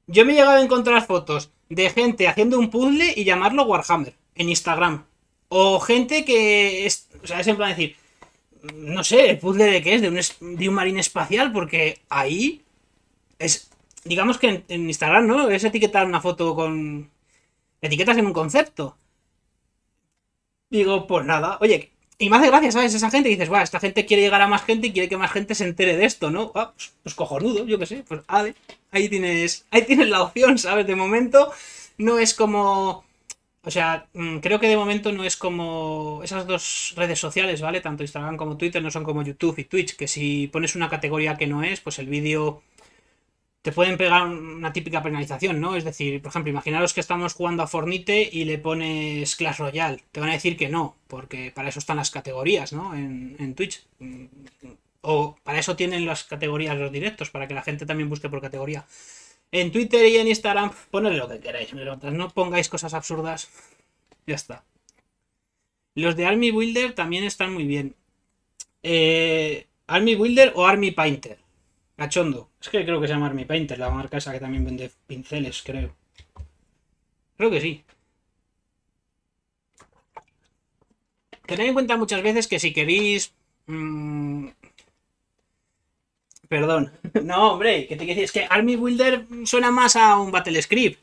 yo me he llegado a encontrar fotos de gente haciendo un puzzle y llamarlo Warhammer en Instagram. O gente que es, o sea, es en plan decir, no sé, el puzzle de qué es, de un, marín espacial, porque ahí es, digamos que en Instagram, ¿no? Es etiquetar una foto con, Etiquetas en un concepto. Digo, pues nada, oye, y más de gracia, ¿sabes? Esa gente dices, bueno, esta gente quiere llegar a más gente y quiere que más gente se entere de esto, ¿no? Ah, pues, pues, cojonudo, yo qué sé, pues ade, ahí tienes, ahí tienes la opción, ¿sabes? De momento no es como... O sea, mm, creo que de momento no es como esas dos redes sociales, ¿vale? Tanto Instagram como Twitter no son como YouTube y Twitch, que si pones una categoría que no es, pues el vídeo te pueden pegar una típica penalización, ¿no? Es decir, por ejemplo, imaginaros que estamos jugando a Fornite y le pones Clash Royale. Te van a decir que no, porque para eso están las categorías, ¿no? En, Twitch. Mm, o para eso tienen las categorías los directos, para que la gente también busque por categoría. En Twitter y en Instagram, ponedle lo que queráis, mientras no pongáis cosas absurdas, ya está. Los de Army Builder también están muy bien. Eh, Army Builder o Army Painter. Cachondo. Es que creo que se llama Army Painter, la marca esa que también vende pinceles, creo. Creo que sí. Tened en cuenta muchas veces que si queréis... Mm, perdón. No, hombre, que te decir, es que Army Builder suena más a un Battle Script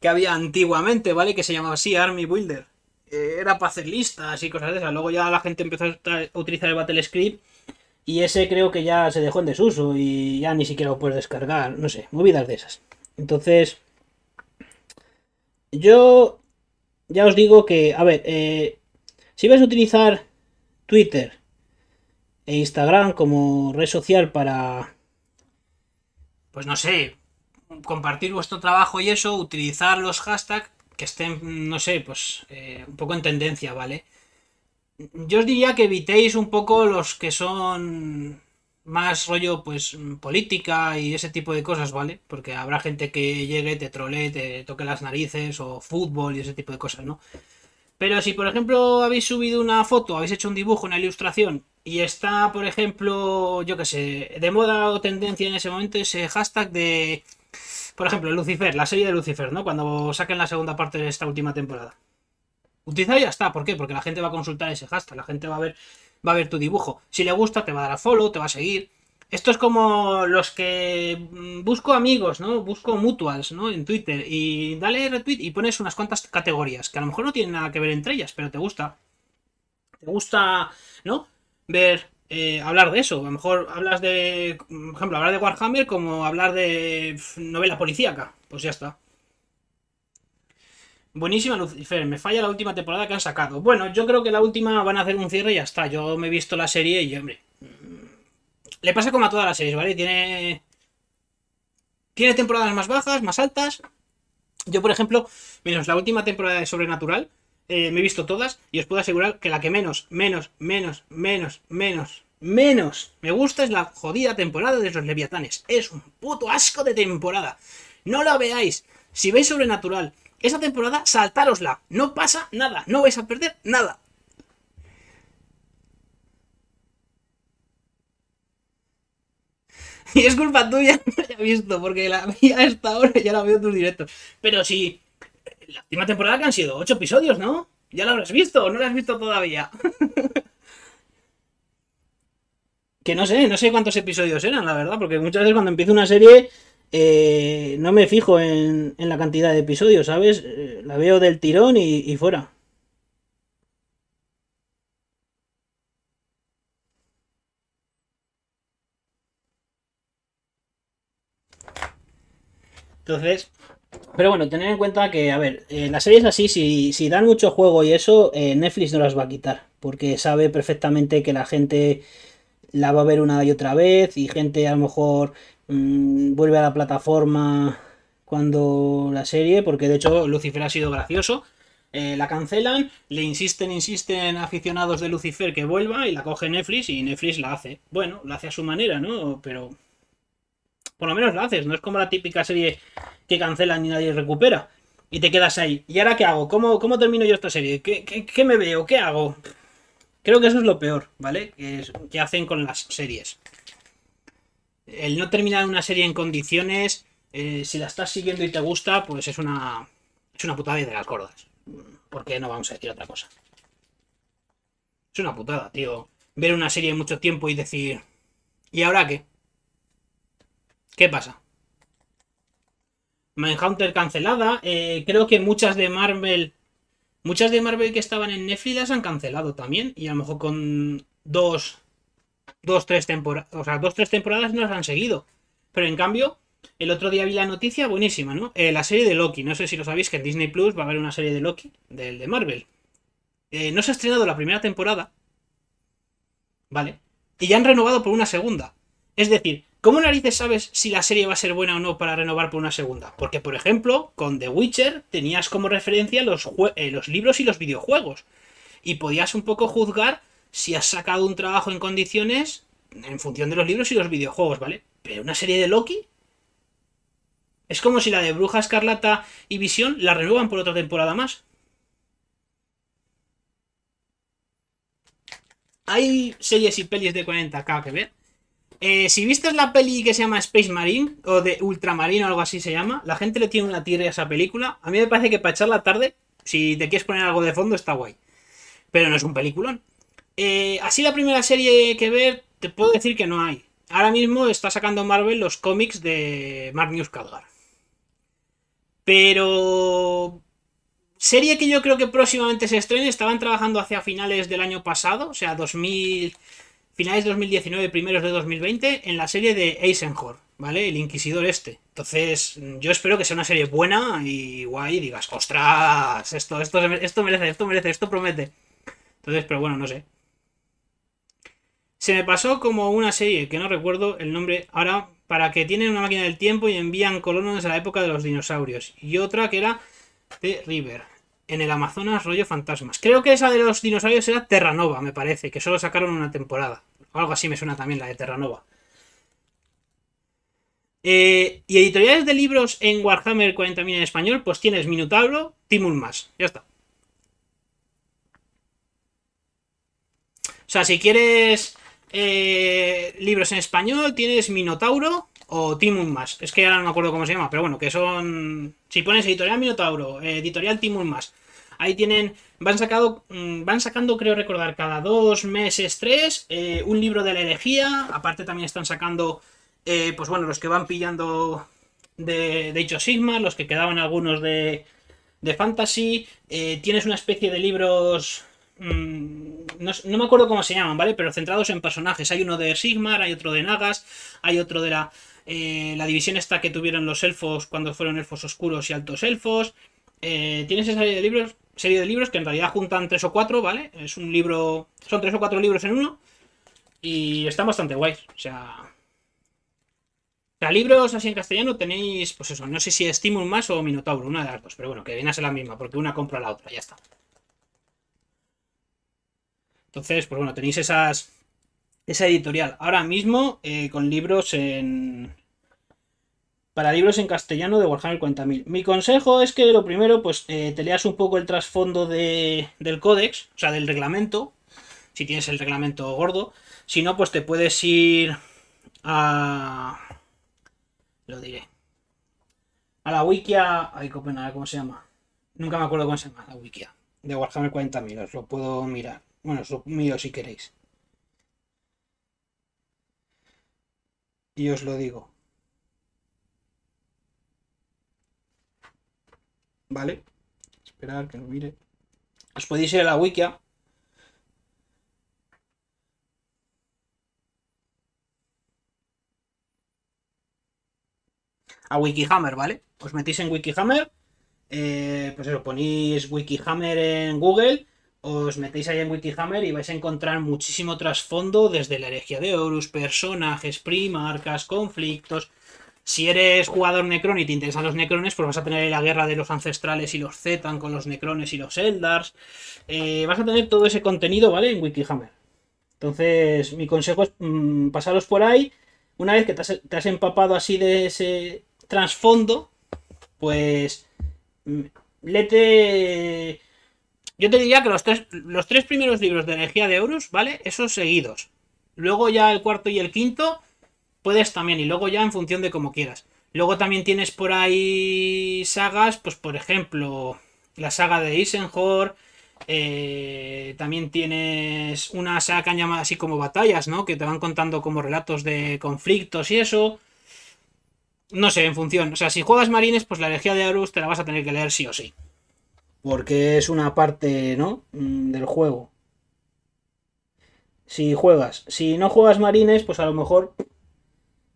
que había antiguamente, ¿vale? Que se llamaba así, Army Builder. Eh, era para hacer listas y cosas de esas. Luego ya la gente empezó a utilizar el Battle Script y ese creo que ya se dejó en desuso y ya ni siquiera lo puedes descargar, no sé, movidas de esas. Entonces, yo ya os digo que, a ver, eh, si vais a utilizar Twitter e Instagram como red social para, pues no sé, compartir vuestro trabajo y eso, utilizar los hashtags que estén, no sé, pues eh, un poco en tendencia, ¿vale? yo os diría que evitéis un poco los que son más rollo, pues, política y ese tipo de cosas, ¿vale? Porque habrá gente que llegue, te trolee, te toque las narices, o fútbol y ese tipo de cosas, ¿no? Pero si, por ejemplo, habéis subido una foto, habéis hecho un dibujo, una ilustración, y está, por ejemplo, yo qué sé, de moda o tendencia en ese momento ese hashtag de, por ejemplo, Lucifer, la serie de Lucifer, ¿no? Cuando saquen la segunda parte de esta última temporada. Utilizar y ya está. ¿Por qué? Porque la gente va a consultar ese hashtag, la gente va a ver, va a ver tu dibujo. Si le gusta, te va a dar a follow, te va a seguir. Esto es como los que mm, busco amigos, ¿no? Busco mutuals, ¿no? En Twitter y dale retweet y pones unas cuantas categorías que a lo mejor no tienen nada que ver entre ellas, pero te gusta. Te gusta, ¿no? Ver, eh, hablar de eso. A lo mejor hablas de, mm, por ejemplo, hablar de Warhammer como hablar de novela policíaca. Pues ya está. Buenísima Lucifer, me falla la última temporada que han sacado. Bueno, yo creo que la última van a hacer un cierre y ya está. Yo me he visto la serie y, hombre. Mm, le pasa como a todas las series, ¿vale? Tiene. Tiene temporadas más bajas, más altas. Yo, por ejemplo, menos la última temporada de Sobrenatural, eh, me he visto todas y os puedo asegurar que la que menos, menos, menos, menos, menos, menos me gusta es la jodida temporada de los Leviatanes. Es un puto asco de temporada. No la veáis. Si veis Sobrenatural esa temporada, saltárosla. No pasa nada. No vais a perder nada. Y es culpa tuya no la he visto, porque la mía hasta ahora y ya la veo en tus directos. Pero sí, la última temporada que han sido ocho episodios, ¿no? ¿Ya la habrás visto o no la has visto todavía? que no sé, no sé cuántos episodios eran, la verdad, porque muchas veces cuando empiezo una serie eh, no me fijo en, la cantidad de episodios, ¿sabes? Eh, la veo del tirón y, fuera. Entonces, pero bueno, tener en cuenta que, a ver, eh, las series así, si, dan mucho juego y eso, Netflix no las va a quitar, porque sabe perfectamente que la gente la va a ver una y otra vez y gente a lo mejor Mm, vuelve a la plataforma cuando la serie, porque de hecho Lucifer ha sido gracioso. Eh, la cancelan, le insisten, insisten aficionados de Lucifer que vuelva y la coge Netflix y Netflix la hace. Bueno, la hace a su manera, ¿no? Pero por lo menos la haces, no es como la típica serie que cancelan y nadie recupera y te quedas ahí. ¿Y ahora qué hago? ¿Cómo, termino yo esta serie? ¿Qué, ¿Qué, me veo? ¿Qué hago? Creo que eso es lo peor, ¿vale? Que, que hacen con las series el no terminar una serie en condiciones, eh, si la estás siguiendo y te gusta, pues es una, es una putada y de las cordas, Porque no vamos a decir otra cosa. Es una putada, tío. Ver una serie mucho tiempo y decir, ¿y ahora qué? ¿Qué pasa? Manhunter cancelada. Eh, creo que muchas de Marvel. Muchas de Marvel que estaban en Netflix han cancelado también. Y a lo mejor con dos dos, tres temporadas. O sea, dos, tres temporadas no las han seguido. Pero en cambio, el otro día vi la noticia buenísima, ¿no? Eh, la serie de Loki. No sé si lo sabéis que en Disney Plus va a haber una serie de Loki, del de Marvel. Eh, no se ha estrenado la primera temporada. ¿Vale? Y ya han renovado por una segunda. Es decir, ¿cómo narices sabes si la serie va a ser buena o no para renovar por una segunda? Porque, por ejemplo, con The Witcher tenías como referencia los, eh, los libros y los videojuegos. Y podías un poco juzgar si has sacado un trabajo en condiciones en función de los libros y los videojuegos, ¿vale? Pero una serie de Loki. Es como si la de Bruja Escarlata y Visión la renuevan por otra temporada más. Hay series y pelis de 40k que ver. Eh, si viste la peli que se llama Space Marine, o de Ultramarino o algo así se llama, la gente le tiene una tira a esa película. A mí me parece que para echar la tarde, si te quieres poner algo de fondo, está guay. Pero no es un peliculón. Eh, así la primera serie que ver, te puedo mm. decir que no hay. Ahora mismo está sacando Marvel los cómics de Mark News Calgar. Pero... Serie que yo creo que próximamente se estrene, estaban trabajando hacia finales del año pasado, o sea, finales de 2019, primeros de 2020, en la serie de Eisenhower, ¿vale? El Inquisidor este. Entonces, yo espero que sea una serie buena y guay y digas, ostras, esto, esto, esto merece, esto merece, esto promete. Entonces, pero bueno, no sé. Se me pasó como una serie, que no recuerdo el nombre ahora, para que tienen una máquina del tiempo y envían colonos a la época de los dinosaurios. Y otra que era de River, en el Amazonas, rollo fantasmas. Creo que esa de los dinosaurios era Terranova, me parece, que solo sacaron una temporada. algo así me suena también la de Terranova. Eh, y editoriales de libros en Warhammer 40.000 en español, pues tienes Minutablo, Timur más. Ya está. O sea, si quieres eh, libros en español, tienes Minotauro o Timun Más. Es que ahora no me acuerdo cómo se llama, pero bueno, que son... Si pones editorial Minotauro, eh, editorial Timun Más. Ahí tienen, van, sacado, mm, van sacando, creo recordar, cada dos meses, tres, eh, un libro de la herejía. Aparte también están sacando, pues bueno, los que van pillando de, de Hecho Sigma, los que quedaban algunos de, de Fantasy. tienes una especie de libros Mm, no, me acuerdo cómo se llaman, ¿vale? Pero centrados en personajes. Hay uno de Sigmar, hay otro de Nagas, hay otro de la, eh, la división esta que tuvieron los elfos cuando fueron elfos oscuros y altos elfos. Eh, tienes esa serie de libros, serie de libros que en realidad juntan tres o cuatro, ¿vale? Es un libro, son tres o cuatro libros en uno y están bastante guays, o sea... O libros así en castellano tenéis, pues eso, no sé si estímulo más o Minotauro, una de las dos, pero bueno, que viene a ser la misma, porque una compra la otra, ya está. Entonces, pues bueno, tenéis esa editorial. Ahora mismo eh, con libros en... Para libros en castellano de Warhammer 40.000. Mi consejo es que lo primero, pues eh, te leas un poco el trasfondo del códex, o sea, del reglamento, si tienes el reglamento gordo. Si no, pues te puedes ir a... Lo diré. A la wikia... Ay, ¿cómo se llama? Nunca me acuerdo cómo se llama la wikia. De Warhammer 40.000, os lo puedo mirar. Bueno, lo mío si queréis. Y os lo digo. Vale. Esperar que lo mire. Os podéis ir a la wikia. A Wikihammer, ¿vale? Os metéis en Wikihammer. Eh, pues eso, ponéis Wikihammer en Google os metéis ahí en Wikihammer y vais a encontrar muchísimo trasfondo desde la herejía de Horus, personajes, primarcas, conflictos. Si eres jugador Necron y te interesan los Necrones, pues vas a tener la guerra de los ancestrales y los Zetan con los Necrones y los Eldars. Eh, vas a tener todo ese contenido, ¿vale? En Wikihammer. Entonces, mi consejo es mm, pasaros por ahí. Una vez que te has, empapado así de ese trasfondo, pues mm, lete yo te diría que los tres, los tres primeros libros de energía de Horus, ¿vale? Esos seguidos. Luego ya el cuarto y el quinto puedes también, y luego ya en función de como quieras. Luego también tienes por ahí sagas, pues por ejemplo, la saga de Isenhor, eh, también tienes una saga que han llamado así como batallas, ¿no? Que te van contando como relatos de conflictos y eso. No sé, en función. O sea, si juegas marines, pues la energía de Horus te la vas a tener que leer sí o sí porque es una parte, ¿no? Mm, del juego. Si juegas, si no juegas marines, pues a lo mejor,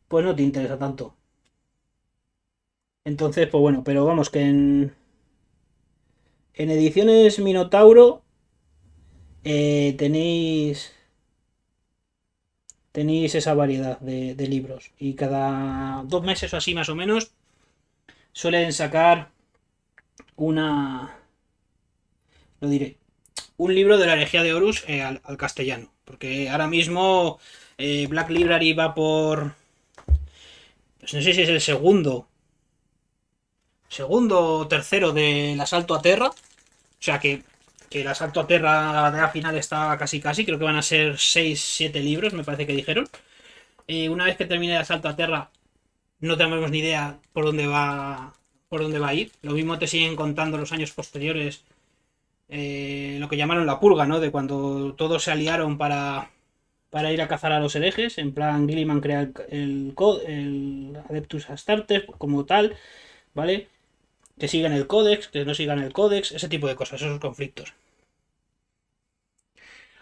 pues no te interesa tanto. Entonces, pues bueno, pero vamos, que en, en ediciones Minotauro eh, tenéis tenéis esa variedad de, libros. Y cada dos meses o así más o menos suelen sacar una, lo diré, un libro de la herejía de Horus eh, al, castellano. Porque ahora mismo eh, Black Library va por... Pues no sé si es el segundo. Segundo o tercero del asalto a Terra. O sea que, el asalto a Terra, la batalla final está casi casi. Creo que van a ser 6, 7 libros, me parece que dijeron. Eh, una vez que termine el asalto a Terra, no tenemos ni idea por dónde va por dónde va a ir. Lo mismo te siguen contando los años posteriores eh, lo que llamaron la purga, ¿no? De cuando todos se aliaron para, para ir a cazar a los herejes, en plan Gilliman crea el, el, el Adeptus Astartes como tal, ¿vale? Que sigan el códex, que no sigan el códex, ese tipo de cosas, esos conflictos.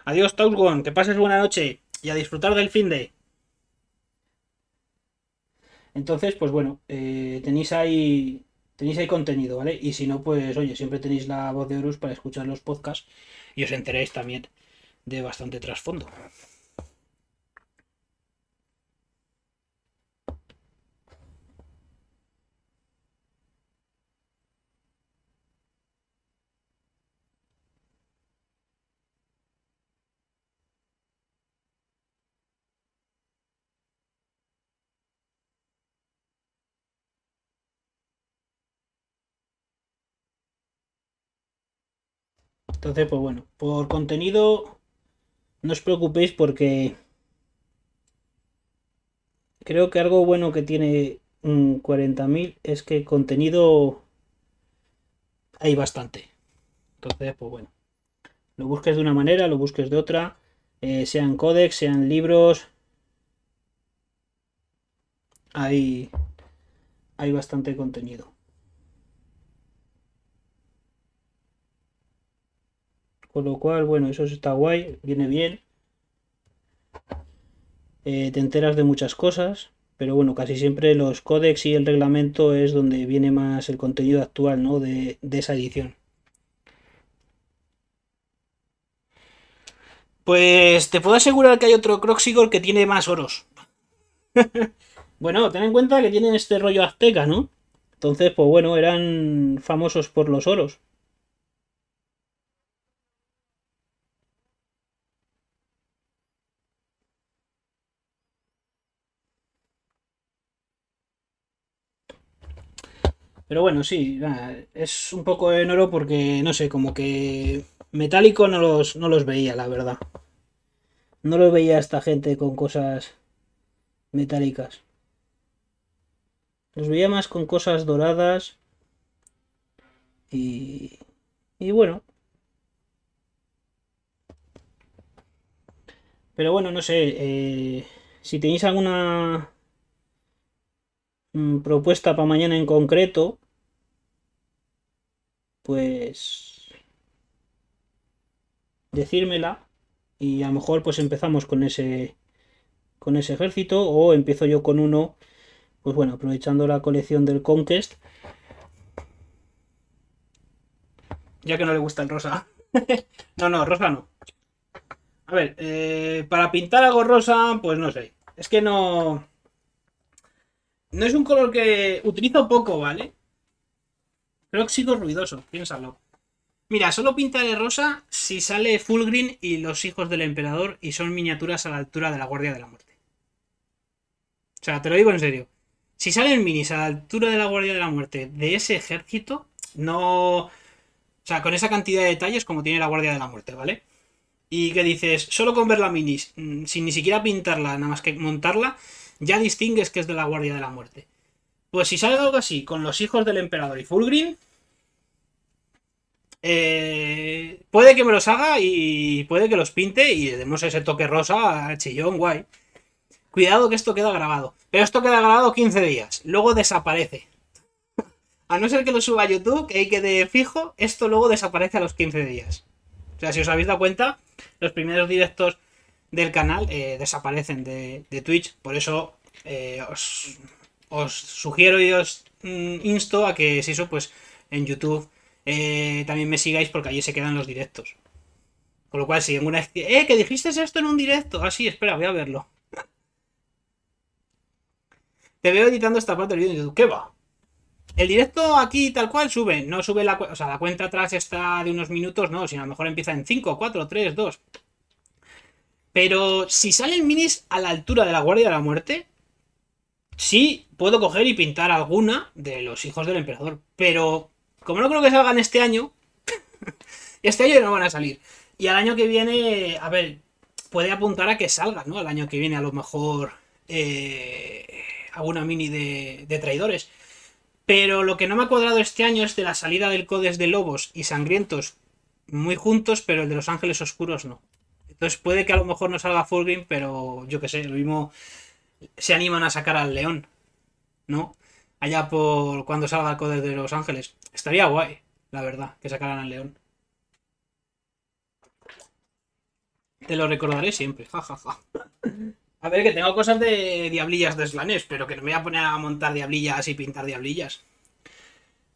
Adiós, Tausgon, que pases buena noche y a disfrutar del fin de. Entonces, pues bueno, eh, tenéis ahí tenéis ahí contenido, ¿vale? Y si no, pues oye, siempre tenéis la voz de Horus para escuchar los podcasts y os enteréis también de bastante trasfondo. Entonces, pues bueno, por contenido, no os preocupéis porque creo que algo bueno que tiene un 40.000 es que contenido hay bastante. Entonces, pues bueno, lo busques de una manera, lo busques de otra, eh, sean códex, sean libros, hay, hay bastante contenido. Con lo cual, bueno, eso está guay, viene bien. Eh, te enteras de muchas cosas, pero bueno, casi siempre los códex y el reglamento es donde viene más el contenido actual ¿no? de, de esa edición. Pues te puedo asegurar que hay otro Croxigor que tiene más oros. bueno, ten en cuenta que tienen este rollo azteca, ¿no? Entonces, pues bueno, eran famosos por los oros. Pero bueno, sí, es un poco en oro porque, no sé, como que metálico no los, no los veía, la verdad. No los veía esta gente con cosas metálicas. Los veía más con cosas doradas. Y, y bueno. Pero bueno, no sé. Eh, si tenéis alguna Mm, propuesta para mañana en concreto, pues decírmela y a lo mejor pues empezamos con ese con ese ejército o empiezo yo con uno pues bueno aprovechando la colección del conquest ya que no le gusta el rosa no no rosa no a ver eh, para pintar algo rosa pues no sé es que no no es un color que utilizo poco, ¿vale? que sigo ruidoso, piénsalo. Mira, solo pinta rosa si sale Full Green y los hijos del emperador y son miniaturas a la altura de la Guardia de la Muerte. O sea, te lo digo en serio. Si salen minis a la altura de la Guardia de la Muerte de ese ejército, no... O sea, con esa cantidad de detalles como tiene la Guardia de la Muerte, ¿vale? Y que dices, solo con ver la minis, mm, sin ni siquiera pintarla, nada más que montarla, ya distingues que es de la Guardia de la Muerte. Pues si sale algo así con los hijos del emperador y Fulgrim, eh, puede que me los haga y puede que los pinte y le demos ese toque rosa chillón, guay. Cuidado que esto queda grabado. Pero esto queda grabado 15 días, luego desaparece. A no ser que lo suba a YouTube, que ahí quede fijo, esto luego desaparece a los 15 días. O sea, si os habéis dado cuenta, los primeros directos del canal eh, desaparecen de, de, Twitch. Por eso eh, os, sugiero y os mm, insto a que si eso, pues en YouTube eh, también me sigáis porque allí se quedan los directos. Con lo cual, si alguna vez... ¡Eh, que dijiste esto en un directo! Así, ah, sí, espera, voy a verlo. Te veo editando esta parte del vídeo en YouTube. ¿Qué va? El directo aquí tal cual sube, no sube la cuenta, o sea, la cuenta atrás está de unos minutos, no, sino a lo mejor empieza en 5, 4, 3, 2. Pero si salen minis a la altura de la Guardia de la Muerte, sí puedo coger y pintar alguna de los hijos del emperador. Pero como no creo que salgan este año, este año no van a salir. Y al año que viene, a ver, puede apuntar a que salgan, ¿no? Al año que viene a lo mejor eh, alguna mini de, de traidores. Pero lo que no me ha cuadrado este año es de la salida del Codes de Lobos y Sangrientos muy juntos, pero el de Los Ángeles Oscuros no. Entonces puede que a lo mejor no salga Full pero yo qué sé, lo mismo se animan a sacar al León, ¿no? Allá por cuando salga el Coder de Los Ángeles. Estaría guay, la verdad, que sacaran al León. Te lo recordaré siempre, jajaja. Ja, ja. A ver, que tengo cosas de diablillas de Slanes, pero que no me voy a poner a montar diablillas y pintar diablillas.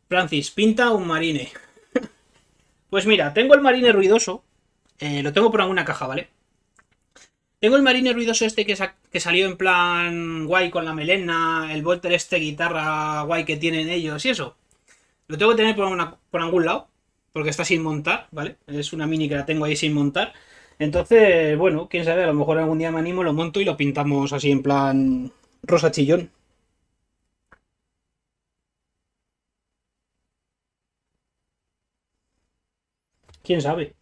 Francis, pinta un marine. Pues mira, tengo el marine ruidoso, eh, lo tengo por alguna caja, ¿vale? Tengo el marine ruidoso este que, que, salió en plan guay con la melena, el volter este guitarra guay que tienen ellos y eso. Lo tengo que tener por, una, por algún lado, porque está sin montar, ¿vale? Es una mini que la tengo ahí sin montar. Entonces, bueno, quién sabe, a lo mejor algún día me animo, lo monto y lo pintamos así en plan rosa chillón. ¿Quién sabe?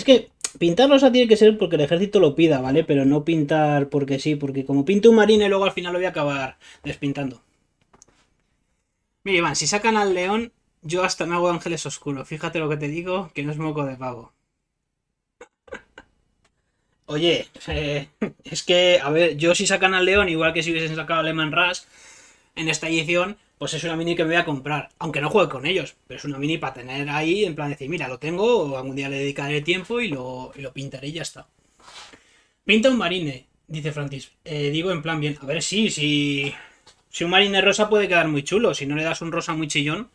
Es que pintar rosa tiene que ser porque el ejército lo pida, ¿vale? Pero no pintar porque sí, porque como pinto un marine luego al final lo voy a acabar despintando. Mira, Iván, si sacan al león, yo hasta me hago ángeles oscuros. Fíjate lo que te digo, que no es moco de pavo. Oye, eh, es que, a ver, yo si sacan al león, igual que si hubiesen sacado a Lehman Rush en esta edición, pues es una mini que me voy a comprar. Aunque no juegue con ellos, pero es una mini para tener ahí, en plan de decir, mira, lo tengo, o algún día le dedicaré tiempo y lo, lo pintaré y ya está. Pinta un marine, dice Francis. Eh, digo en plan bien, a ver, sí, Si un marine rosa puede quedar muy chulo, si no le das un rosa muy chillón,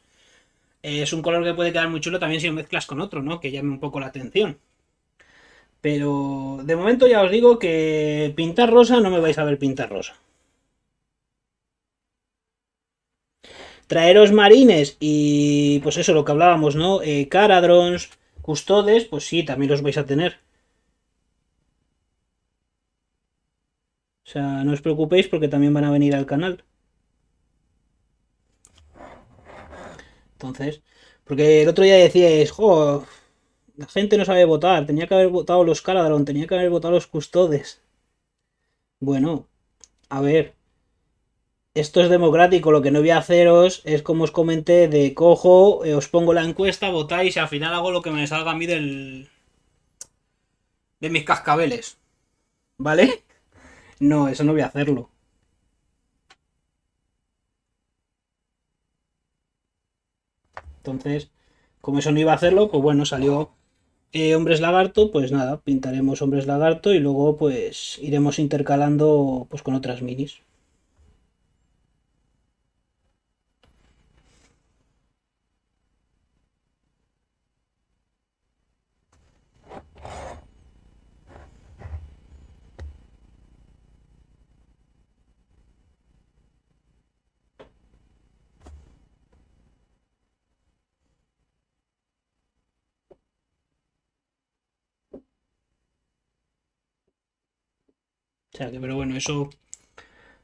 eh, es un color que puede quedar muy chulo también si lo mezclas con otro, ¿no? Que llame un poco la atención. Pero de momento ya os digo que pintar rosa no me vais a ver pintar rosa. Traeros marines y pues eso, lo que hablábamos, ¿no? Eh, caradrons, custodes, pues sí, también los vais a tener. O sea, no os preocupéis porque también van a venir al canal. Entonces, porque el otro día decíais, jo, la gente no sabe votar, tenía que haber votado los Caladron, tenía que haber votado los Custodes. Bueno, a ver, esto es democrático, lo que no voy a haceros es como os comenté, de cojo, eh, os pongo la encuesta, votáis y al final hago lo que me salga a mí del... de mis cascabeles. ¿Vale? No, eso no voy a hacerlo. Entonces, como eso no iba a hacerlo, pues bueno, salió eh, Hombres Lagarto, pues nada, pintaremos Hombres Lagarto y luego pues iremos intercalando pues con otras minis. pero bueno, eso,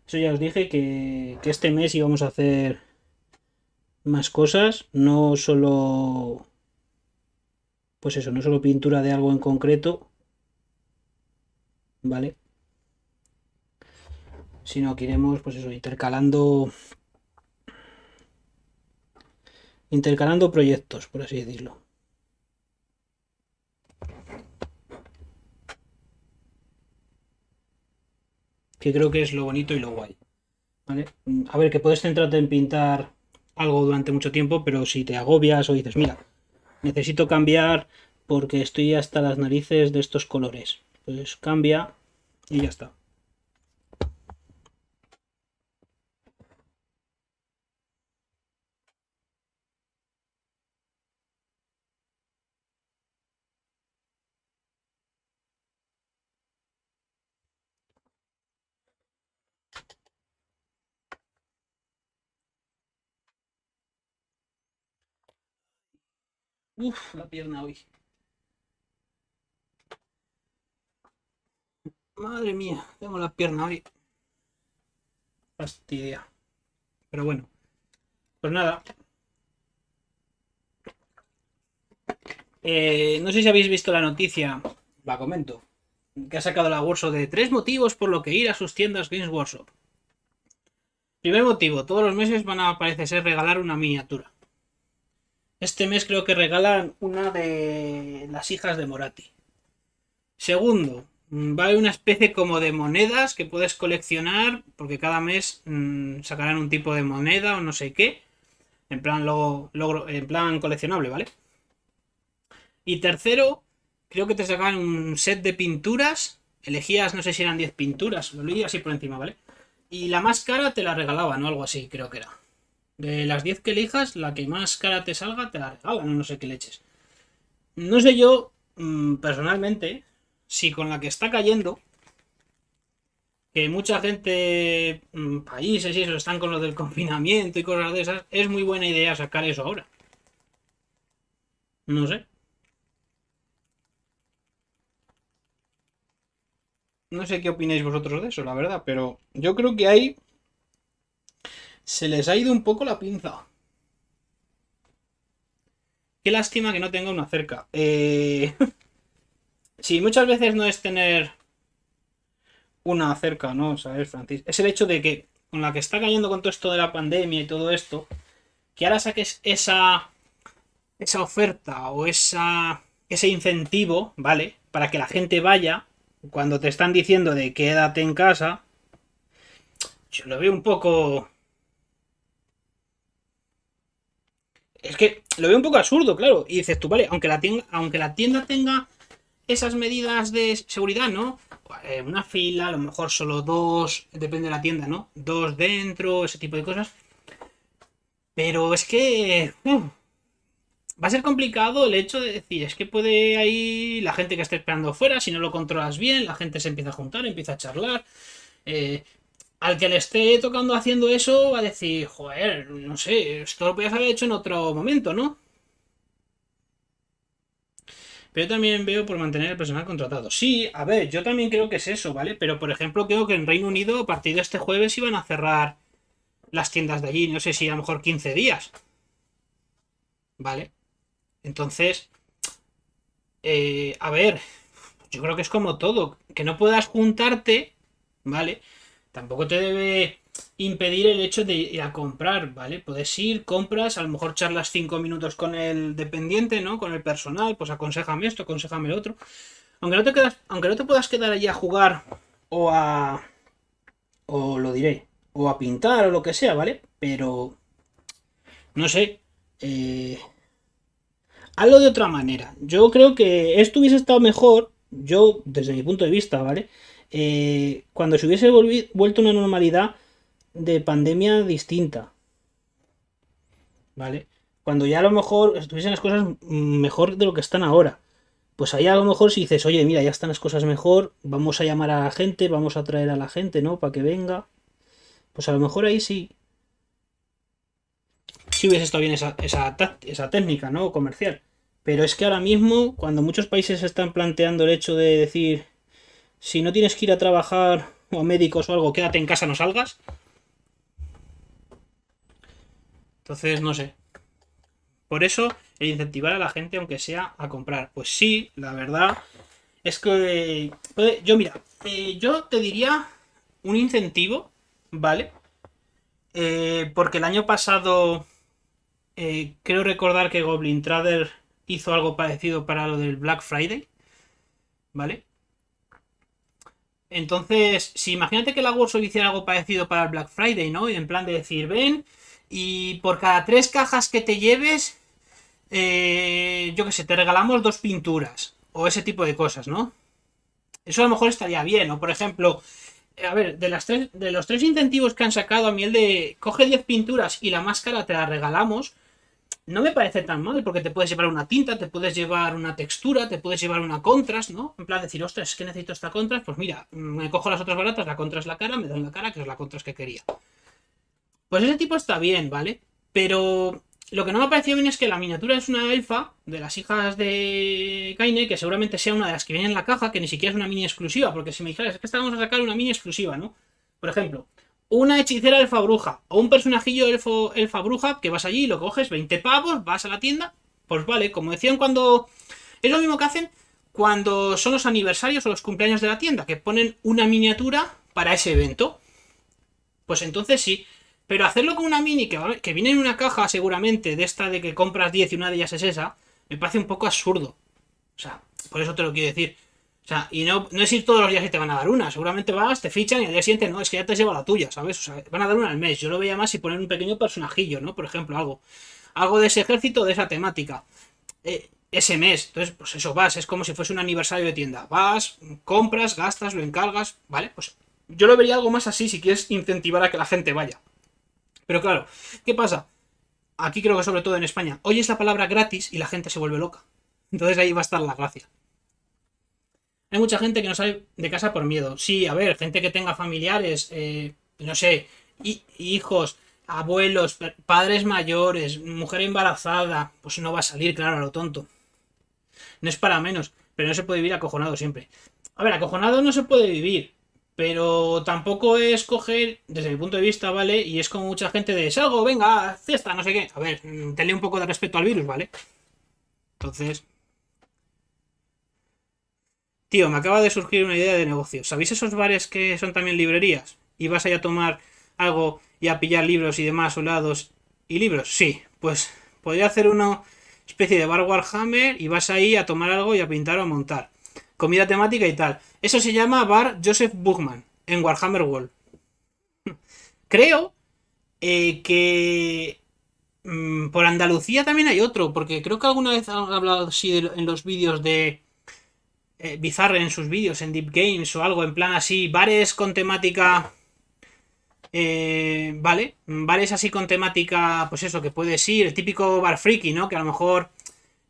eso ya os dije que, este mes íbamos a hacer más cosas, no solo, pues eso, no solo pintura de algo en concreto, ¿vale? Sino que iremos, pues eso, intercalando, intercalando proyectos, por así decirlo. que creo que es lo bonito y lo guay. Mm, a ver, que puedes centrarte en pintar algo durante mucho tiempo, pero si te agobias o dices, mira, necesito cambiar porque estoy hasta las narices de estos colores. Pues cambia y ya está. Uf, la pierna hoy. Madre mía, tengo la pierna hoy. Fastidia. Pero bueno. Pues nada. Eh, no sé si habéis visto la noticia. La comento. Que ha sacado la bolsa de tres motivos por lo que ir a sus tiendas Games Workshop. Primer motivo, todos los meses van a, parece ser, regalar una miniatura. Este mes creo que regalan una de las hijas de Morati. Segundo, mm, va una especie como de monedas que puedes coleccionar, porque cada mes mm, sacarán un tipo de moneda o no sé qué. En plan, lo logro, en plan coleccionable, ¿vale? Y tercero, creo que te sacaban un set de pinturas. Elegías, no sé si eran 10 pinturas, lo leí así por encima, ¿vale? Y la más cara te la regalaban o algo así, creo que era. De las 10 que elijas, la que más cara te salga, te la regalan, no sé qué leches. No sé yo, mm, personalmente, si con la que está cayendo, que mucha gente, mm, países y eso, están con lo del confinamiento y cosas de esas, es muy buena idea sacar eso ahora. No sé. No sé qué opináis vosotros de eso, la verdad, pero yo creo que hay se les ha ido un poco la pinza. Qué lástima que no tenga una cerca. Eh... sí, muchas veces no es tener una cerca, ¿no? ¿Sabes, Francis? Es el hecho de que con la que está cayendo con todo esto de la pandemia y todo esto, que ahora saques esa, esa oferta o esa, ese incentivo, ¿vale? Para que la gente vaya cuando te están diciendo de quédate en casa, yo lo veo un poco Es que lo veo un poco absurdo, claro. Y dices tú, vale, aunque la tienda, aunque la tienda tenga esas medidas de seguridad, ¿no? Pues, eh, una fila, a lo mejor solo dos, depende de la tienda, ¿no? Dos dentro, ese tipo de cosas. Pero es que... Eh, va a ser complicado el hecho de decir, es que puede ahí la gente que está esperando fuera, si no lo controlas bien, la gente se empieza a juntar, empieza a charlar. Eh, al que le esté tocando haciendo eso va a decir, joder, no sé, esto lo podías haber hecho en otro momento, ¿no? Pero también veo por mantener el personal contratado. Sí, a ver, yo también creo que es eso, ¿vale? Pero por ejemplo, creo que en Reino Unido a partir de este jueves iban a cerrar las tiendas de allí, no sé si a lo mejor 15 días. ¿Vale? Entonces, eh, a ver, yo creo que es como todo, que no puedas juntarte, ¿vale? tampoco te debe impedir el hecho de ir a comprar, ¿vale? Puedes ir, compras, a lo mejor charlas cinco minutos con el dependiente, ¿no? Con el personal, pues aconsejame esto, aconsejame lo otro. Aunque no te aunque no te puedas quedar allí a jugar o a o lo diré, o a pintar o lo que sea, ¿vale? Pero no sé, eh, hazlo de otra manera. Yo creo que esto hubiese estado mejor, yo desde mi punto de vista, ¿vale? Eh, cuando se hubiese vuelto una normalidad de pandemia distinta. ¿Vale? Cuando ya a lo mejor estuviesen las cosas mejor de lo que están ahora. Pues ahí a lo mejor si dices, oye, mira, ya están las cosas mejor, vamos a llamar a la gente, vamos a traer a la gente, ¿no? Para que venga. Pues a lo mejor ahí sí. Si hubiese estado bien esa, esa técnica, ¿no? Comercial. Pero es que ahora mismo, cuando muchos países están planteando el hecho de decir, si no tienes que ir a trabajar o médicos o algo, quédate en casa, no salgas. Entonces, no sé. Por eso, el incentivar a la gente, aunque sea a comprar. Pues sí, la verdad es que... Pues, yo, mira, eh, yo te diría un incentivo, ¿vale? Eh, porque el año pasado eh, creo recordar que Goblin Trader hizo algo parecido para lo del Black Friday, ¿vale? Entonces, si imagínate que la Warsaw hiciera algo parecido para el Black Friday, ¿no? Y En plan de decir, ven, y por cada tres cajas que te lleves, eh, yo qué sé, te regalamos dos pinturas, o ese tipo de cosas, ¿no? Eso a lo mejor estaría bien, o por ejemplo, eh, a ver, de, las tres, de los tres incentivos que han sacado a mí el de coge 10 pinturas y la máscara te la regalamos, no me parece tan mal, porque te puedes llevar una tinta, te puedes llevar una textura, te puedes llevar una contras, ¿no? En plan decir, ostras, es que necesito esta contras, pues mira, me cojo las otras baratas, la contras la cara, me dan la cara, que es la contras que quería. Pues ese tipo está bien, ¿vale? Pero lo que no me ha parecido bien es que la miniatura es una elfa de las hijas de Kaine, que seguramente sea una de las que viene en la caja, que ni siquiera es una mini exclusiva, porque si me dijeras, es que estábamos a sacar una mini exclusiva, ¿no? Por ejemplo, una hechicera elfa bruja o un personajillo elfo, elfa bruja que vas allí, lo coges, 20 pavos, vas a la tienda, pues vale, como decían cuando... Es lo mismo que hacen cuando son los aniversarios o los cumpleaños de la tienda, que ponen una miniatura para ese evento. Pues entonces sí, pero hacerlo con una mini que, que viene en una caja seguramente de esta de que compras 10 y una de ellas es esa, me parece un poco absurdo. O sea, por eso te lo quiero decir. O sea, y no, no es ir todos los días y te van a dar una. Seguramente vas, te fichan y al día siguiente no, es que ya te has llevado la tuya, ¿sabes? O sea, van a dar una al mes. Yo lo veía más y poner un pequeño personajillo, ¿no? Por ejemplo, algo. Algo de ese ejército, de esa temática. Eh, ese mes. Entonces, pues eso vas, es como si fuese un aniversario de tienda. Vas, compras, gastas, lo encargas, ¿vale? Pues yo lo vería algo más así si quieres incentivar a que la gente vaya. Pero claro, ¿qué pasa? Aquí creo que sobre todo en España, oyes la palabra gratis y la gente se vuelve loca. Entonces ahí va a estar la gracia. Hay mucha gente que no sale de casa por miedo. Sí, a ver, gente que tenga familiares, eh, no sé, hijos, abuelos, padres mayores, mujer embarazada, pues no va a salir, claro, a lo tonto. No es para menos, pero no se puede vivir acojonado siempre. A ver, acojonado no se puede vivir, pero tampoco es coger, desde mi punto de vista, ¿vale? Y es como mucha gente de salgo, venga, cesta, no sé qué. A ver, mm, tenle un poco de respeto al virus, ¿vale? Entonces, Tío, me acaba de surgir una idea de negocio. ¿Sabéis esos bares que son también librerías? Y vas ahí a tomar algo y a pillar libros y demás, soldados y libros. Sí, pues podría hacer una especie de bar Warhammer y vas ahí a tomar algo y a pintar o a montar. Comida temática y tal. Eso se llama bar Joseph Buchman en Warhammer World. Creo eh, que mm, por Andalucía también hay otro, porque creo que alguna vez han hablado así en los vídeos de eh, Bizarre en sus vídeos, en Deep Games o algo, en plan así, bares con temática... Eh, vale, bares así con temática, pues eso, que puedes ir, el típico bar freaky, ¿no? Que a lo mejor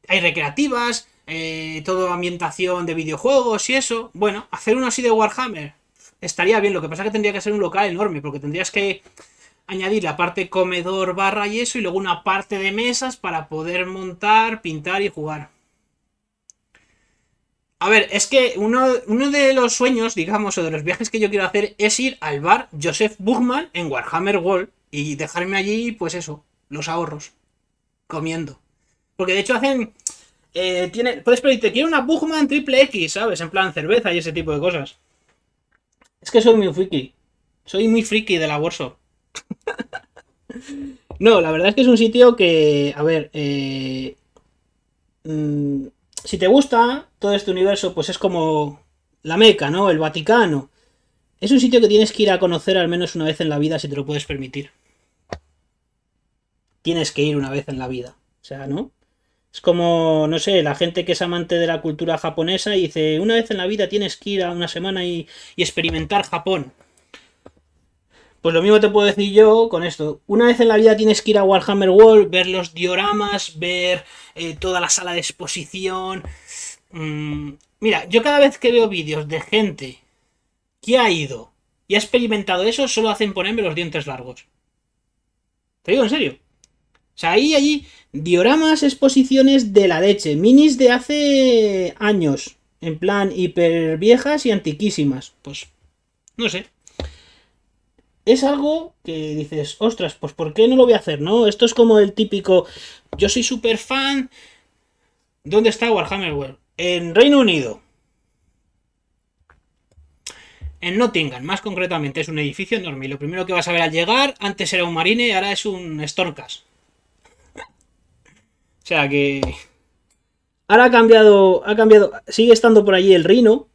hay recreativas, eh, todo ambientación de videojuegos y eso. Bueno, hacer uno así de Warhammer estaría bien, lo que pasa es que tendría que ser un local enorme, porque tendrías que añadir la parte comedor barra y eso, y luego una parte de mesas para poder montar, pintar y jugar. A ver, es que uno, de los sueños, digamos, o de los viajes que yo quiero hacer es ir al bar Joseph Buchmann en Warhammer World y dejarme allí, pues eso, los ahorros, comiendo. Porque de hecho hacen... Eh, tiene, puedes pedirte, quiero una Buchmann triple X, ¿sabes? En plan cerveza y ese tipo de cosas. Es que soy muy friki. Soy muy friki de la no, la verdad es que es un sitio que, a ver, eh, mm, si te gusta todo este universo, pues es como la Meca, ¿no? El Vaticano. Es un sitio que tienes que ir a conocer al menos una vez en la vida si te lo puedes permitir. Tienes que ir una vez en la vida. O sea, ¿no? Es como, no sé, la gente que es amante de la cultura japonesa y dice, una vez en la vida tienes que ir a una semana y, y experimentar Japón. Pues lo mismo te puedo decir yo con esto. Una vez en la vida tienes que ir a Warhammer World, ver los dioramas, ver eh, toda la sala de exposición. Mm, mira, yo cada vez que veo vídeos de gente que ha ido y ha experimentado eso, solo hacen ponerme los dientes largos. Te digo en serio. O sea, ahí, allí, dioramas, exposiciones de la leche, minis de hace años, en plan hiper viejas y antiquísimas. Pues, no sé es algo que dices, ostras, pues ¿por qué no lo voy a hacer? ¿No? Esto es como el típico, yo soy súper fan. ¿Dónde está Warhammer World? En Reino Unido. En Nottingham, más concretamente, es un edificio enorme. Y lo primero que vas a ver al llegar, antes era un marine y ahora es un Storkas. o sea que... Ahora ha cambiado, ha cambiado, sigue estando por allí el reino.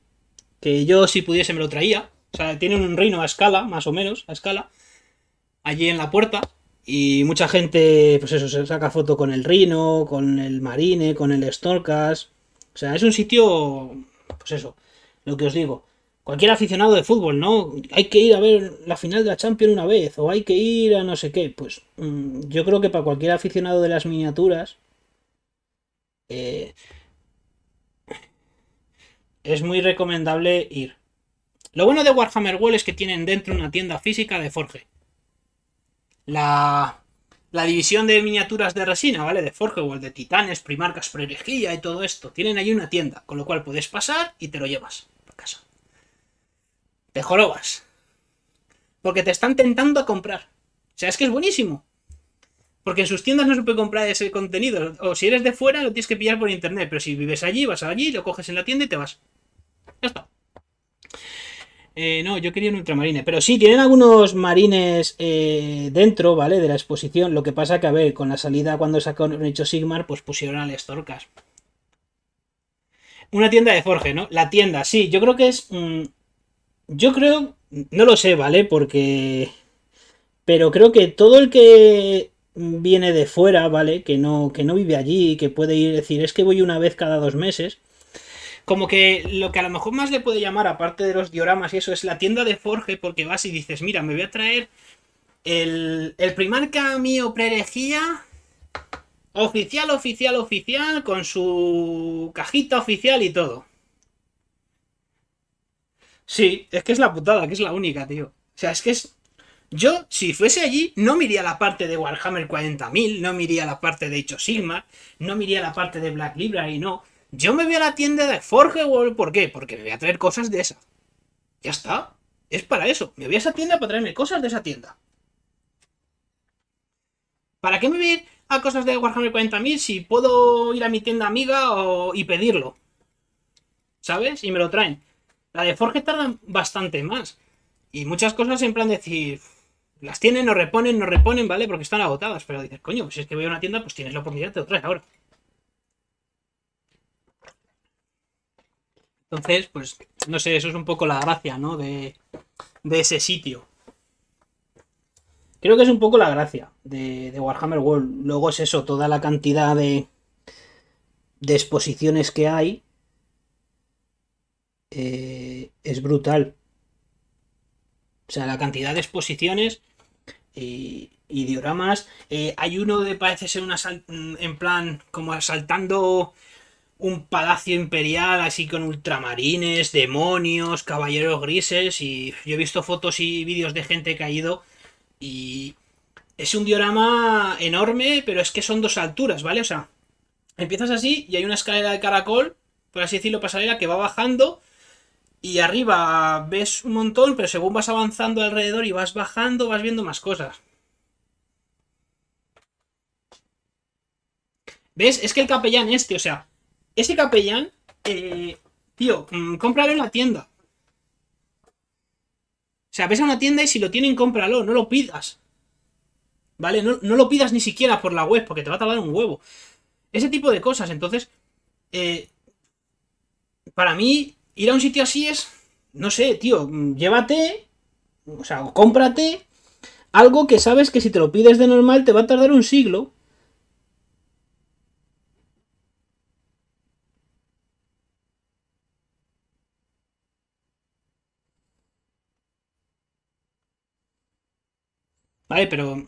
que yo si pudiese me lo traía, o sea, tienen un reino a escala, más o menos, a escala, allí en la puerta. Y mucha gente, pues eso, se saca foto con el Rino, con el Marine, con el Storkas. O sea, es un sitio, pues eso, lo que os digo. Cualquier aficionado de fútbol, ¿no? Hay que ir a ver la final de la Champions una vez, o hay que ir a no sé qué. Pues mm, yo creo que para cualquier aficionado de las miniaturas, eh, es muy recomendable ir. Lo bueno de Warhammer World es que tienen dentro una tienda física de Forge. La, la división de miniaturas de resina, ¿vale? De Forge World, de titanes, primarcas, prerejía y todo esto. Tienen ahí una tienda, con lo cual puedes pasar y te lo llevas a casa. Te jorobas. Porque te están tentando a comprar. O sea, es que es buenísimo. Porque en sus tiendas no se puede comprar ese contenido. O si eres de fuera, lo tienes que pillar por internet. Pero si vives allí, vas allí, lo coges en la tienda y te vas. Ya está. Eh, no, yo quería un ultramarine. Pero sí, tienen algunos marines eh, dentro, ¿vale? De la exposición. Lo que pasa que, a ver, con la salida cuando sacaron hecho Sigmar, pues pusieron al Storkas. Una tienda de Forge, ¿no? La tienda, sí. Yo creo que es... Mm, yo creo... No lo sé, ¿vale? Porque... Pero creo que todo el que viene de fuera, ¿vale? Que no, que no vive allí, que puede ir decir, es que voy una vez cada dos meses como que lo que a lo mejor más le puede llamar, aparte de los dioramas y eso, es la tienda de Forge, porque vas y dices, mira, me voy a traer el, el primarca mío prelegía oficial, oficial, oficial, con su cajita oficial y todo. Sí, es que es la putada, que es la única, tío. O sea, es que es... Yo, si fuese allí, no miraría la parte de Warhammer 40.000, no miraría la parte de Hecho Sigmar, no miraría la parte de Black Library, no. Yo me voy a la tienda de Forge, World, ¿por qué? Porque me voy a traer cosas de esa. Ya está. Es para eso. Me voy a esa tienda para traerme cosas de esa tienda. ¿Para qué me voy a ir a cosas de Warhammer 40.000 si puedo ir a mi tienda amiga y pedirlo? ¿Sabes? Y me lo traen. La de Forge tarda bastante más. Y muchas cosas en plan decir... Las tienen, no reponen, no reponen, ¿vale? Porque están agotadas. Pero dices, coño, si es que voy a una tienda, pues tienes la oportunidad, de otra ahora. Entonces, pues, no sé, eso es un poco la gracia, ¿no? De, ese sitio. Creo que es un poco la gracia de, de, Warhammer World. Luego es eso, toda la cantidad de, de exposiciones que hay. Eh, es brutal. O sea, la cantidad de exposiciones eh, y, dioramas. Eh, hay uno de parece ser una en plan como asaltando un palacio imperial así con ultramarines, demonios, caballeros grises y yo he visto fotos y vídeos de gente caído y es un diorama enorme, pero es que son dos alturas, ¿vale? O sea, empiezas así y hay una escalera de caracol, por así decirlo, pasarela que va bajando y arriba ves un montón, pero según vas avanzando alrededor y vas bajando, vas viendo más cosas. ¿Ves? Es que el capellán este, o sea, ese capellán, eh, tío, mm, cómpralo en la tienda. O sea, ves a una tienda y si lo tienen, cómpralo, no lo pidas. ¿Vale? No, lo pidas ni siquiera por la web, porque te va a tardar un huevo. Ese tipo de cosas. Entonces, eh, para mí, ir a un sitio así es, no sé, tío, mm, llévate, o sea, cómprate algo que sabes que si te lo pides de normal te va a tardar un siglo Vale, pero...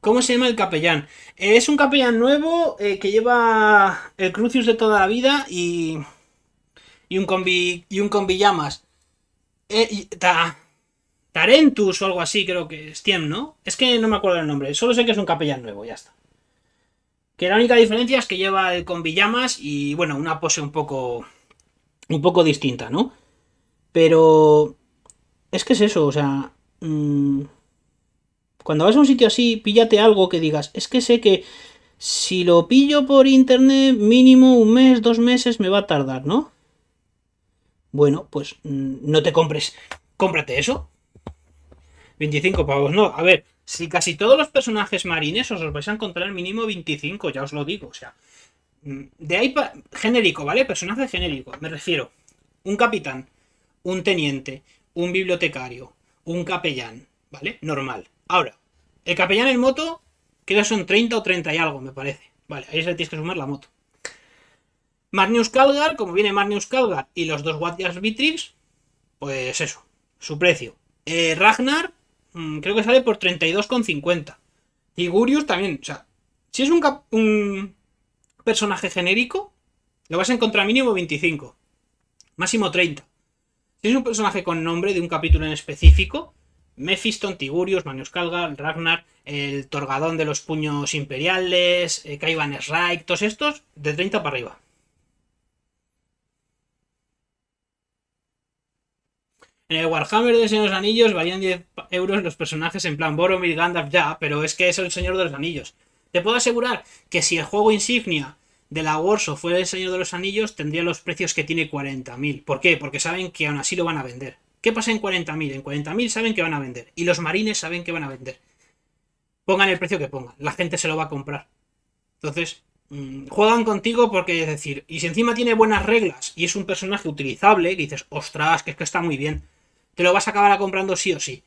¿Cómo se llama el capellán? Es un capellán nuevo eh, que lleva el Crucius de toda la vida y... Y un combi... Y un eh, Tarentus o algo así, creo que es Tiem, ¿no? Es que no me acuerdo el nombre. Solo sé que es un capellán nuevo, ya está. Que la única diferencia es que lleva el combi y, bueno, una pose un poco... Un poco distinta, ¿no? Pero... Es que es eso, o sea... Mm, cuando vas a un sitio así, píllate algo que digas, es que sé que si lo pillo por internet, mínimo un mes, dos meses me va a tardar, ¿no? Bueno, pues mm, no te compres. Cómprate eso. 25 pavos, no. A ver, si casi todos los personajes marines os vais a encontrar mínimo 25, ya os lo digo. O sea, mm, de ahí genérico, ¿vale? Personaje genérico, me refiero. Un capitán, un teniente, un bibliotecario, un capellán, ¿vale? Normal. Ahora, el capellán en moto, creo que son 30 o 30 y algo, me parece. Vale, ahí se le tienes que sumar la moto. Magnus Calgar, como viene Magnus Calgar y los dos guardias Vitrix, pues eso, su precio. Eh, Ragnar, mm, creo que sale por 32,50. Tigurius también, o sea, si es un, un personaje genérico, lo vas a encontrar mínimo 25, máximo 30. Tienes un personaje con nombre de un capítulo en específico. Mephiston, Tigurius, Manius Calgar, Ragnar, el Torgadón de los Puños Imperiales, eh, Kaivan Sraik, todos estos, de 30 para arriba. En el Warhammer de Señor de los Anillos valían 10 euros los personajes en plan Boromir, Gandalf, ya, pero es que es el Señor de los Anillos. Te puedo asegurar que si el juego insignia de la o fuera el Señor de los Anillos, tendría los precios que tiene 40.000. ¿Por qué? Porque saben que aún así lo van a vender. ¿Qué pasa en 40.000? En 40.000 saben que van a vender. Y los marines saben que van a vender. Pongan el precio que pongan. La gente se lo va a comprar. Entonces, mm, juegan contigo porque es decir, y si encima tiene buenas reglas y es un personaje utilizable, que dices, ostras, que es que está muy bien, te lo vas a acabar comprando sí o sí.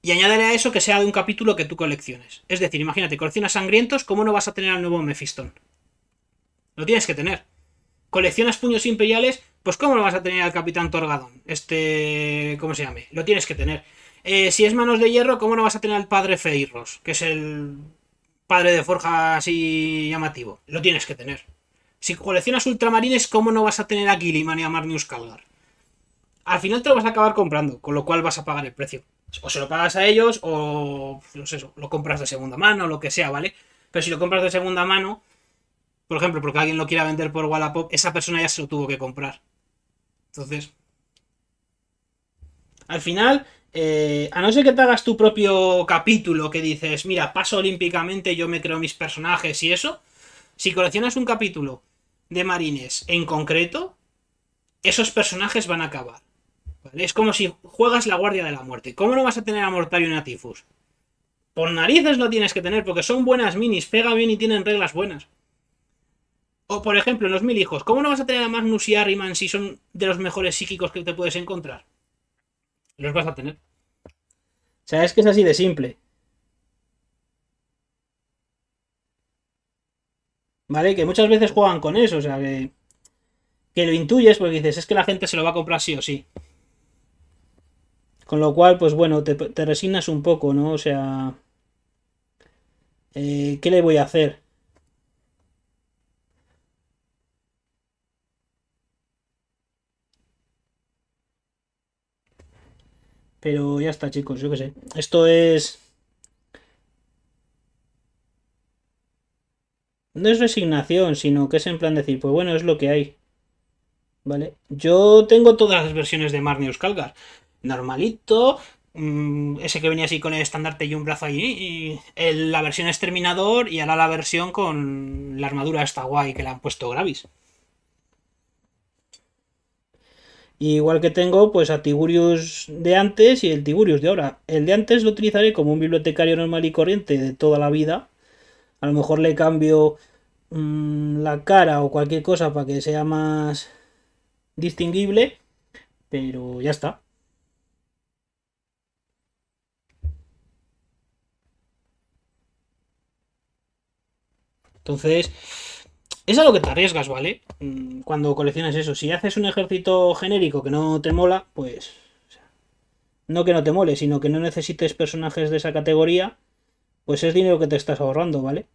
Y añádale a eso que sea de un capítulo que tú colecciones. Es decir, imagínate, coleccionas sangrientos, ¿cómo no vas a tener al nuevo Mephistón? Lo tienes que tener. ¿Coleccionas puños imperiales? Pues ¿cómo lo vas a tener al Capitán Torgadón. Este... ¿Cómo se llame? Lo tienes que tener. Eh, si es manos de hierro, ¿cómo no vas a tener al padre Feirros? Que es el padre de forja así llamativo. Lo tienes que tener. Si coleccionas ultramarines, ¿cómo no vas a tener a Gilliman y a Marnius Calgar? Al final te lo vas a acabar comprando, con lo cual vas a pagar el precio. O se lo pagas a ellos, o pues, no sé, lo compras de segunda mano, o lo que sea, ¿vale? Pero si lo compras de segunda mano, por ejemplo, porque alguien lo quiera vender por Wallapop, esa persona ya se lo tuvo que comprar. Entonces, al final, eh, a no ser que te hagas tu propio capítulo que dices, mira, paso olímpicamente, yo me creo mis personajes y eso, si coleccionas un capítulo de marines en concreto, esos personajes van a acabar. Es como si juegas la Guardia de la Muerte. ¿Cómo no vas a tener a Mortario y a Tifus? Por narices lo tienes que tener, porque son buenas minis, pega bien y tienen reglas buenas. O, por ejemplo, los mil hijos, ¿cómo no vas a tener a Magnus y Arriman si son de los mejores psíquicos que te puedes encontrar? Los vas a tener. O sea, es que es así de simple. ¿Vale? Que muchas veces juegan con eso, o sea, que, que lo intuyes porque dices, es que la gente se lo va a comprar sí o sí. Con lo cual, pues bueno, te, resignas un poco, ¿no? O sea, eh, ¿qué le voy a hacer? Pero ya está, chicos, yo qué sé. Esto es... No es resignación, sino que es en plan decir, pues bueno, es lo que hay. ¿Vale? Yo tengo todas las versiones de Marnius Calgar. Normalito, mm, ese que venía así con el estandarte y un brazo ahí, y la versión exterminador y ahora la versión con la armadura está guay que le han puesto Gravis. igual que tengo pues a Tigurius de antes y el Tigurius de ahora. El de antes lo utilizaré como un bibliotecario normal y corriente de toda la vida. A lo mejor le cambio mm, la cara o cualquier cosa para que sea más distinguible. Pero ya está. Entonces, es a lo que te arriesgas, ¿vale? Mm, cuando coleccionas eso. Si haces un ejército genérico que no te mola, pues... no que no te mole, sino que no necesites personajes de esa categoría, pues es dinero que te estás ahorrando, ¿vale?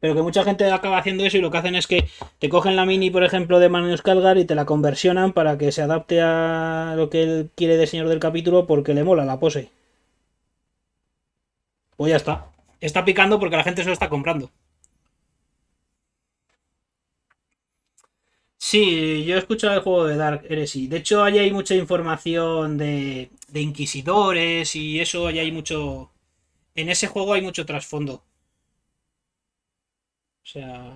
Pero que mucha gente acaba haciendo eso y lo que hacen es que te cogen la mini, por ejemplo, de Magnus Calgar y te la conversionan para que se adapte a lo que él quiere de señor del capítulo porque le mola la pose. Pues ya está. Está picando porque la gente se lo está comprando. Sí, yo he escuchado el juego de Dark Heresy. De hecho, ahí hay mucha información de, inquisidores y eso, ahí hay mucho... En ese juego hay mucho trasfondo. O sea...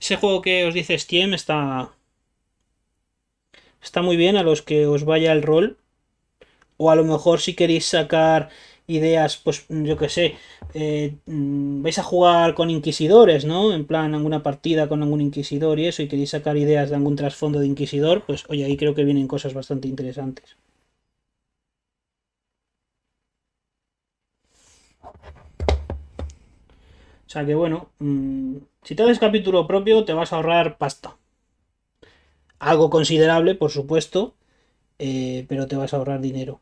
Ese juego que os dice Steam está... Está muy bien a los que os vaya el rol. O a lo mejor si queréis sacar ideas, pues yo que sé, eh, mm, vais a jugar con inquisidores, ¿no? En plan, alguna partida con algún inquisidor y eso, y queréis sacar ideas de algún trasfondo de inquisidor, pues oye, ahí creo que vienen cosas bastante interesantes. O sea que bueno, mm, si te haces capítulo propio te vas a ahorrar pasta. Algo considerable, por supuesto, eh, pero te vas a ahorrar dinero.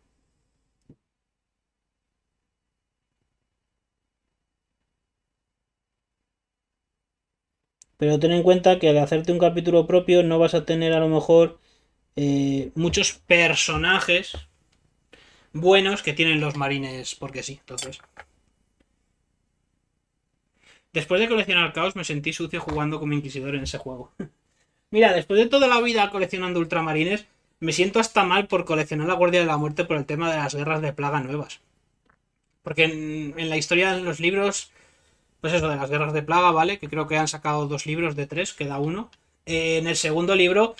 pero ten en cuenta que al hacerte un capítulo propio no vas a tener a lo mejor eh, muchos personajes buenos que tienen los marines, porque sí, entonces. Después de coleccionar caos me sentí sucio jugando como inquisidor en ese juego. Mira, después de toda la vida coleccionando ultramarines, me siento hasta mal por coleccionar la Guardia de la Muerte por el tema de las guerras de plaga nuevas. Porque en, en la historia de los libros pues eso, de las guerras de plaga, ¿vale? Que creo que han sacado dos libros de tres, queda uno. Eh, en el segundo libro,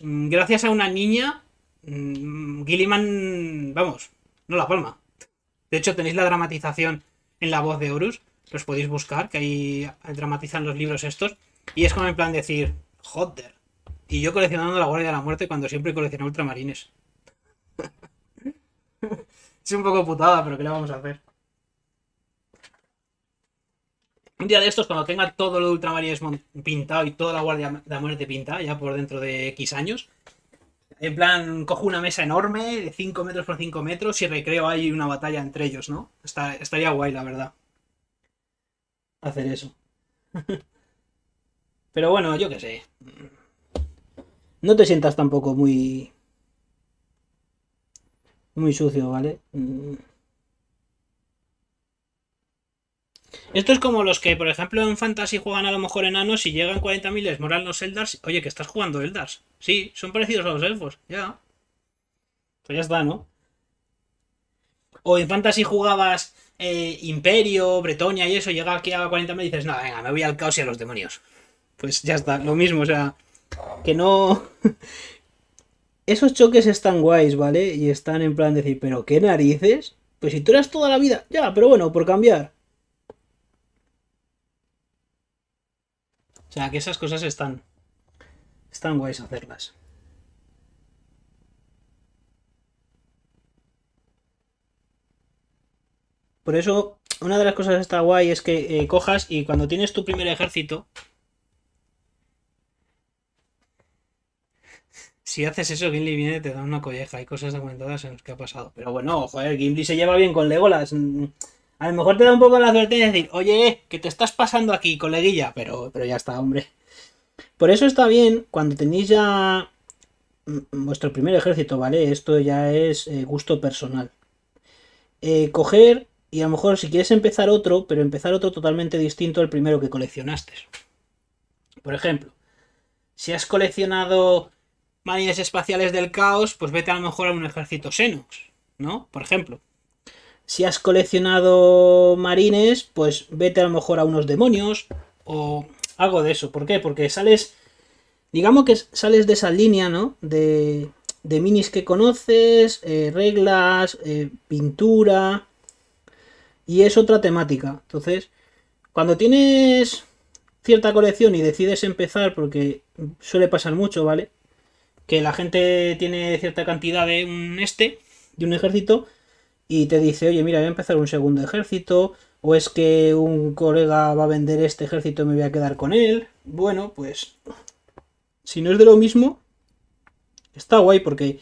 mm, gracias a una niña, mm, Gilliman, vamos, no la palma. De hecho, tenéis la dramatización en la voz de Horus, los podéis buscar, que ahí dramatizan los libros estos. Y es como en plan decir, joder. Y yo coleccionando la Guardia de la Muerte cuando siempre coleccioné ultramarines. es un poco putada, pero ¿qué le vamos a hacer? Un día de estos, cuando tenga todo lo de Ultramarines pintado y toda la Guardia de la Muerte pintada, ya por dentro de X años, en plan, cojo una mesa enorme de 5 metros por 5 metros y recreo ahí una batalla entre ellos, ¿no? Está, estaría guay, la verdad. Hacer eso. Pero bueno, yo qué sé. No te sientas tampoco muy. Muy sucio, ¿vale? Mm. Esto es como los que, por ejemplo, en Fantasy juegan a lo mejor enanos y llegan 40.000 les moran los Eldars. Oye, que estás jugando Eldars. Sí, son parecidos a los elfos, ya. Pues ya está, ¿no? O en Fantasy jugabas eh, Imperio, Bretonia y eso, llega aquí a 40.000 y dices, no, venga, me voy al caos y a los demonios. Pues ya está, lo mismo, o sea, que no... Esos choques están guays, ¿vale? Y están en plan de decir, pero qué narices. Pues si tú eras toda la vida, ya, pero bueno, por cambiar. O sea, que esas cosas están, están guays hacerlas. Por eso, una de las cosas que está guay es que eh, cojas y cuando tienes tu primer ejército, si haces eso, Gimli viene y te da una colleja. Hay cosas documentadas en las que ha pasado. Pero bueno, joder, Gimli se lleva bien con Legolas. A lo mejor te da un poco la suerte de decir, oye, que te estás pasando aquí, coleguilla, pero, pero ya está, hombre. Por eso está bien cuando tenéis ya vuestro primer ejército, ¿vale? Esto ya es eh, gusto personal. Eh, coger y a lo mejor si quieres empezar otro, pero empezar otro totalmente distinto al primero que coleccionaste. Por ejemplo, si has coleccionado marines espaciales del caos, pues vete a lo mejor a un ejército Xenos, ¿no? Por ejemplo. Si has coleccionado marines, pues vete a lo mejor a unos demonios o algo de eso. ¿Por qué? Porque sales, digamos que sales de esa línea, ¿no? De, de minis que conoces, eh, reglas, eh, pintura. Y es otra temática. Entonces, cuando tienes cierta colección y decides empezar, porque suele pasar mucho, ¿vale? Que la gente tiene cierta cantidad de un este, de un ejército, y te dice, oye, mira, voy a empezar un segundo ejército, o es que un colega va a vender este ejército y me voy a quedar con él. Bueno, pues si no es de lo mismo, está guay porque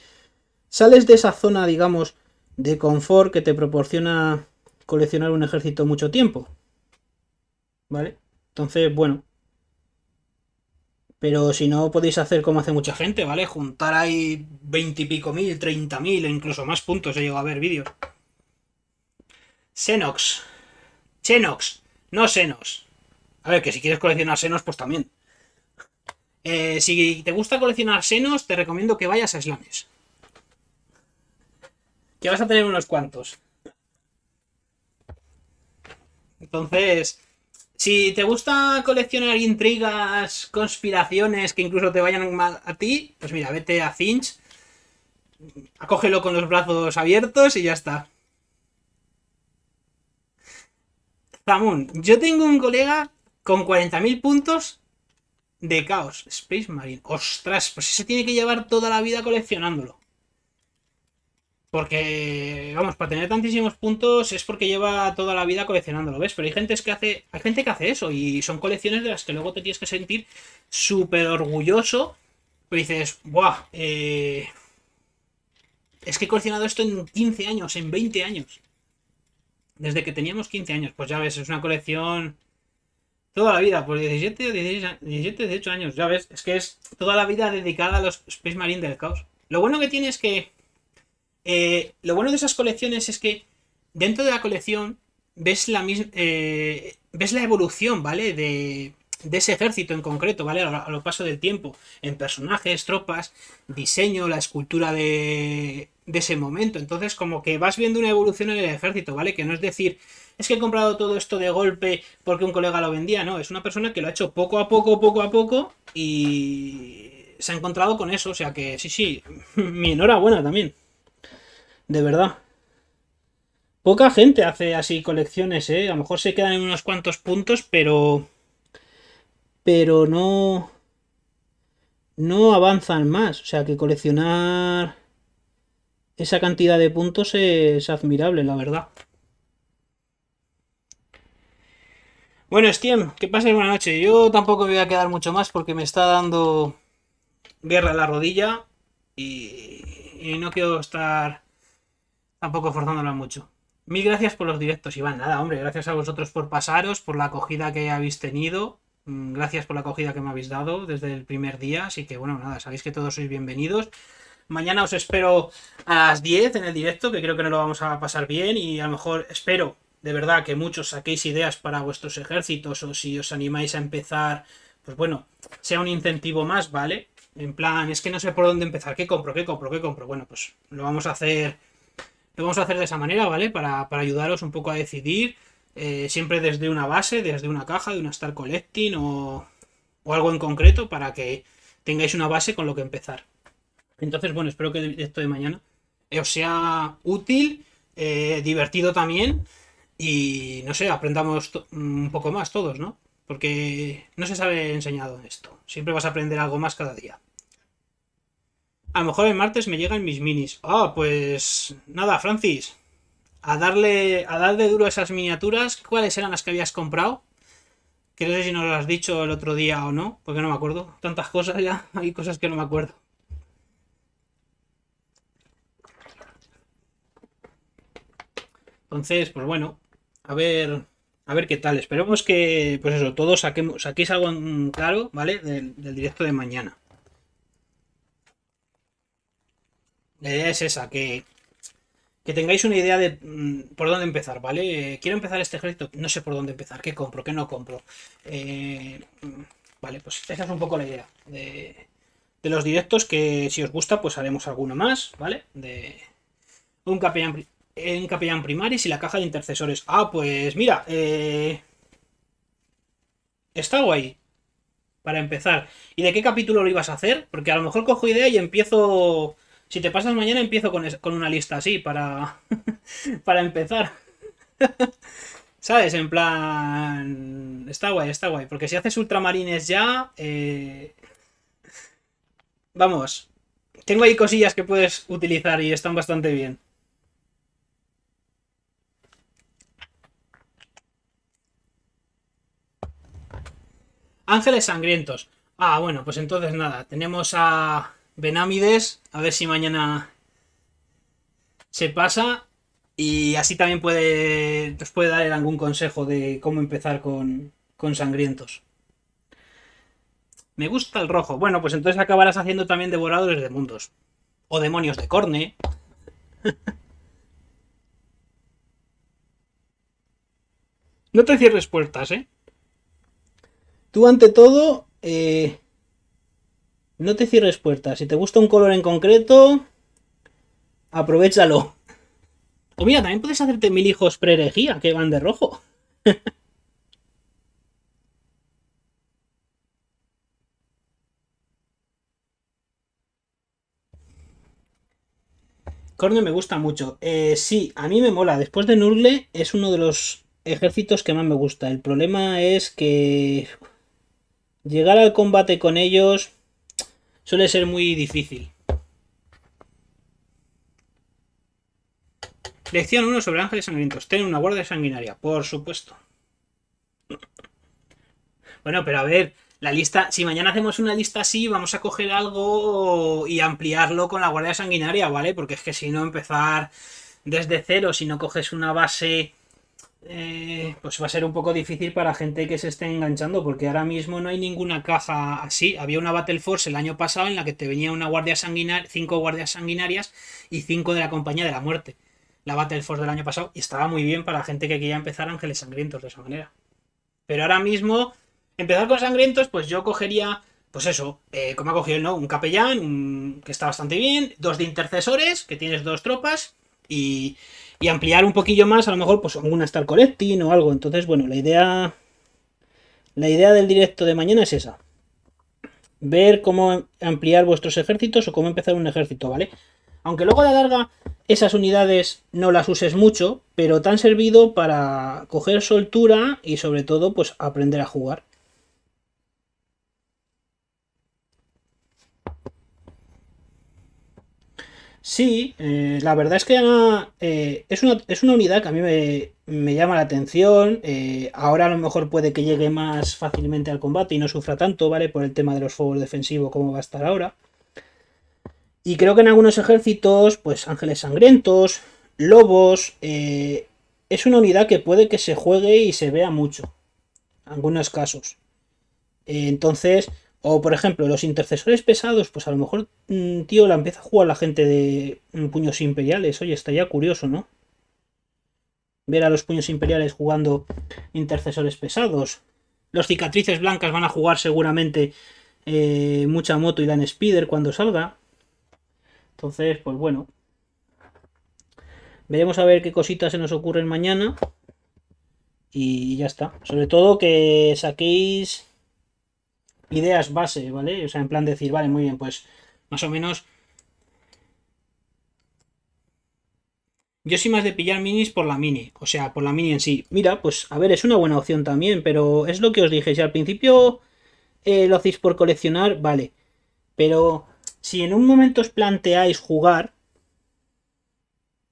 sales de esa zona, digamos, de confort que te proporciona coleccionar un ejército mucho tiempo. ¿Vale? Entonces, bueno. Pero si no podéis hacer como hace mucha gente, ¿vale? Juntar ahí veintipico mil, treinta mil, incluso más puntos, he llegado a ver vídeos. Xenox. Xenox, no senos. A ver, que si quieres coleccionar senos, pues también. Eh, si te gusta coleccionar senos, te recomiendo que vayas a Slames. Que vas a tener unos cuantos. Entonces, si te gusta coleccionar intrigas, conspiraciones que incluso te vayan mal a ti, pues mira, vete a Finch, acógelo con los brazos abiertos y ya está. Ramón, yo tengo un colega con 40.000 puntos de caos. Space Marine. Ostras, pues eso tiene que llevar toda la vida coleccionándolo. Porque, vamos, para tener tantísimos puntos es porque lleva toda la vida coleccionándolo, ¿ves? Pero hay gente que hace, hay gente que hace eso y son colecciones de las que luego te tienes que sentir súper orgulloso. Pero dices, ¡buah! Eh, es que he coleccionado esto en 15 años, en 20 años desde que teníamos 15 años. Pues ya ves, es una colección toda la vida, por 17, 18 años, ya ves, es que es toda la vida dedicada a los Space Marine del caos. Lo bueno que tiene es que... Eh, lo bueno de esas colecciones es que dentro de la colección ves la misma... Eh, ves la evolución, ¿vale? De, de ese ejército en concreto, ¿vale? A lo, paso del tiempo, en personajes, tropas, diseño, la escultura de, de ese momento. Entonces, como que vas viendo una evolución en el ejército, ¿vale? Que no es decir, es que he comprado todo esto de golpe porque un colega lo vendía, no, es una persona que lo ha hecho poco a poco, poco a poco y se ha encontrado con eso, o sea que sí, sí, mi enhorabuena también. De verdad. Poca gente hace así colecciones, ¿eh? A lo mejor se quedan en unos cuantos puntos, pero... Pero no... No avanzan más. O sea que coleccionar esa cantidad de puntos es admirable, la verdad. Bueno, Steam, que pases buena noche. Yo tampoco voy a quedar mucho más porque me está dando guerra a la rodilla y no quiero estar tampoco forzándola mucho. Mil gracias por los directos, Iván. Nada, hombre, gracias a vosotros por pasaros, por la acogida que habéis tenido. Mm, gracias por la acogida que me habéis dado desde el primer día. Así que, bueno, nada, sabéis que todos sois bienvenidos. Mañana os espero a las 10 en el directo, que creo que no lo vamos a pasar bien y a lo mejor espero de verdad que muchos saquéis ideas para vuestros ejércitos o si os animáis a empezar, pues bueno, sea un incentivo más, ¿vale? En plan, es que no sé por dónde empezar, ¿qué compro, qué compro, qué compro? Bueno, pues lo vamos a hacer, lo vamos a hacer de esa manera, ¿vale? Para, ayudaros un poco a decidir, eh, siempre desde una base, desde una caja, de una Star Collecting o, o algo en concreto para que tengáis una base con lo que empezar. Entonces, bueno, espero que esto de mañana os sea útil, eh, divertido también y, no sé, aprendamos un poco más todos, ¿no? Porque no se sabe enseñado esto. Siempre vas a aprender algo más cada día. A lo mejor el martes me llegan mis minis. Ah, pues nada, Francis. A darle, a darle duro a esas miniaturas. ¿Cuáles eran las que habías comprado? Que no sé si nos lo has dicho el otro día o no, porque no me acuerdo. Tantas cosas ya, hay cosas que no me acuerdo. Entonces, pues bueno, a ver, a ver qué tal. Esperemos que, pues eso, todos saquemos, saquéis algo claro, ¿vale? Del, directo de mañana. La idea es esa, que, que tengáis una idea de mm, por dónde empezar, ¿vale? quiero empezar este ejército, no sé por dónde empezar, qué compro, qué no compro. Eh, vale, pues esa es un poco la idea de, de los directos que si os gusta, pues haremos alguno más, ¿vale? De un capellán en Capellán Primaris y la caja de intercesores. Ah, pues mira, eh, está guay. Para empezar. ¿Y de qué capítulo lo ibas a hacer? Porque a lo mejor cojo idea y empiezo... Si te pasas mañana empiezo con, una lista así para... para empezar. ¿Sabes? En plan... Está guay, está guay. Porque si haces ultramarines ya... Eh, vamos. Tengo ahí cosillas que puedes utilizar y están bastante bien. Ángeles sangrientos. Ah, bueno, pues entonces nada. Tenemos a Benámides. A ver si mañana se pasa. Y así también puede, nos puede dar algún consejo de cómo empezar con, con sangrientos. Me gusta el rojo. Bueno, pues entonces acabarás haciendo también devoradores de mundos. O demonios de corne. no te cierres puertas, ¿eh? Tú ante todo, eh, no te cierres puertas. Si te gusta un color en concreto, aprovechalo. O mira, también puedes hacerte mil hijos pre-herejía que van de rojo. Corne me gusta mucho. Eh, sí, a mí me mola. Después de Nurgle es uno de los ejércitos que más me gusta. El problema es que Llegar al combate con ellos suele ser muy difícil. Lección 1 sobre ángeles sangrientos. Tienen una guardia sanguinaria, por supuesto. Bueno, pero a ver, la lista, si mañana hacemos una lista así, vamos a coger algo y ampliarlo con la guardia sanguinaria, ¿vale? Porque es que si no empezar desde cero, si no coges una base eh, pues va a ser un poco difícil para gente que se esté enganchando, porque ahora mismo no hay ninguna caja así. Había una Battle Force el año pasado en la que te venía una guardia sanguinaria, cinco guardias sanguinarias y cinco de la compañía de la muerte. La Battle Force del año pasado y estaba muy bien para gente que quería empezar Ángeles Sangrientos de esa manera. Pero ahora mismo, empezar con Sangrientos, pues yo cogería, pues eso, eh, como ha cogido no, un capellán, que está bastante bien, dos de intercesores, que tienes dos tropas y y ampliar un poquillo más, a lo mejor, pues alguna Star Collecting o algo. Entonces, bueno, la idea. La idea del directo de mañana es esa. Ver cómo ampliar vuestros ejércitos o cómo empezar un ejército, ¿vale? Aunque luego a la larga esas unidades no las uses mucho, pero te han servido para coger soltura y sobre todo pues aprender a jugar. Sí, eh, la verdad es que eh, es, una, unidad que a mí me, llama la atención. Eh, ahora a lo mejor puede que llegue más fácilmente al combate y no sufra tanto, ¿vale? Por el tema de los fuegos defensivos como va a estar ahora. Y creo que en algunos ejércitos, pues ángeles sangrientos, lobos, es una unidad que puede que se juegue y se vea mucho. En algunos casos. entonces, o por ejemplo, los intercesores pesados, pues a lo mejor, mm, tío, la empieza a jugar la gente de mm, puños imperiales. Oye, estaría curioso, ¿no? Ver a los puños imperiales jugando intercesores pesados. Los cicatrices blancas van a jugar seguramente eh, mucha moto y Dan Spider cuando salga. Entonces, pues bueno. Veremos a ver qué cositas se nos ocurren mañana. Y ya está. Sobre todo que saquéis ideas base, ¿vale? O sea, en plan decir, vale, muy bien, pues más o menos... Yo soy más de pillar minis por la mini, o sea, por la mini en sí. Mira, pues a ver, es una buena opción también, pero es lo que os dije, si al principio eh, lo hacéis por coleccionar, vale. Pero si en un momento os planteáis jugar,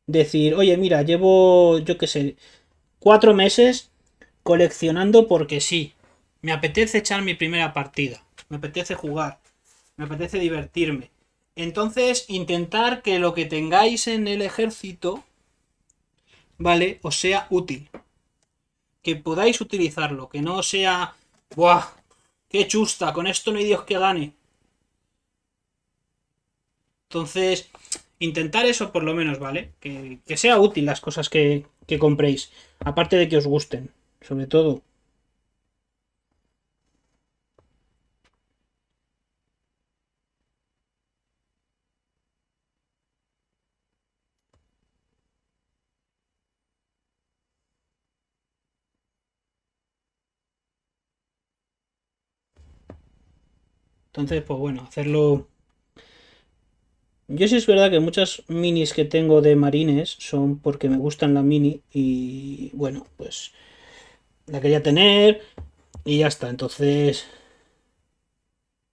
decir, oye, mira, llevo, yo qué sé, cuatro meses coleccionando porque sí. Me apetece echar mi primera partida. Me apetece jugar. Me apetece divertirme. Entonces, intentar que lo que tengáis en el ejército, ¿vale? Os sea útil. Que podáis utilizarlo. Que no sea... ¡Buah! ¡Qué chusta! Con esto no hay Dios que gane. Entonces, intentar eso por lo menos, ¿vale? Que, que sea útil las cosas que, que compréis. Aparte de que os gusten, sobre todo. Entonces, pues bueno, hacerlo... Yo sí es verdad que muchas minis que tengo de marines son porque me gustan la mini y bueno, pues la quería tener y ya está. Entonces,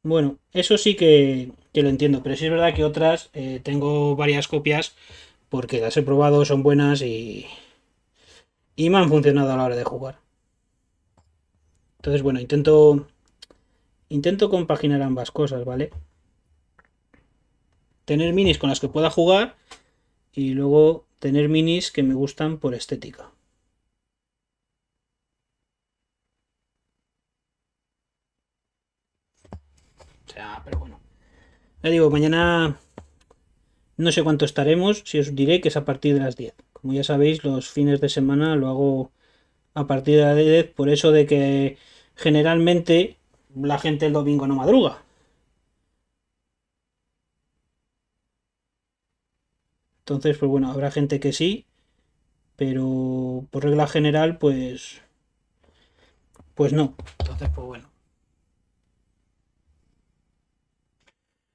bueno, eso sí que, lo entiendo, pero sí es verdad que otras eh, tengo varias copias porque las he probado, son buenas y, y me han funcionado a la hora de jugar. Entonces, bueno, intento Intento compaginar ambas cosas, ¿vale? Tener minis con las que pueda jugar y luego tener minis que me gustan por estética. O sea, pero bueno. Ya digo, mañana no sé cuánto estaremos, si os diré que es a partir de las 10. Como ya sabéis, los fines de semana lo hago a partir de las 10, por eso de que generalmente la gente el domingo no madruga. Entonces, pues bueno, habrá gente que sí, pero por regla general, pues. Pues no. Entonces, pues bueno.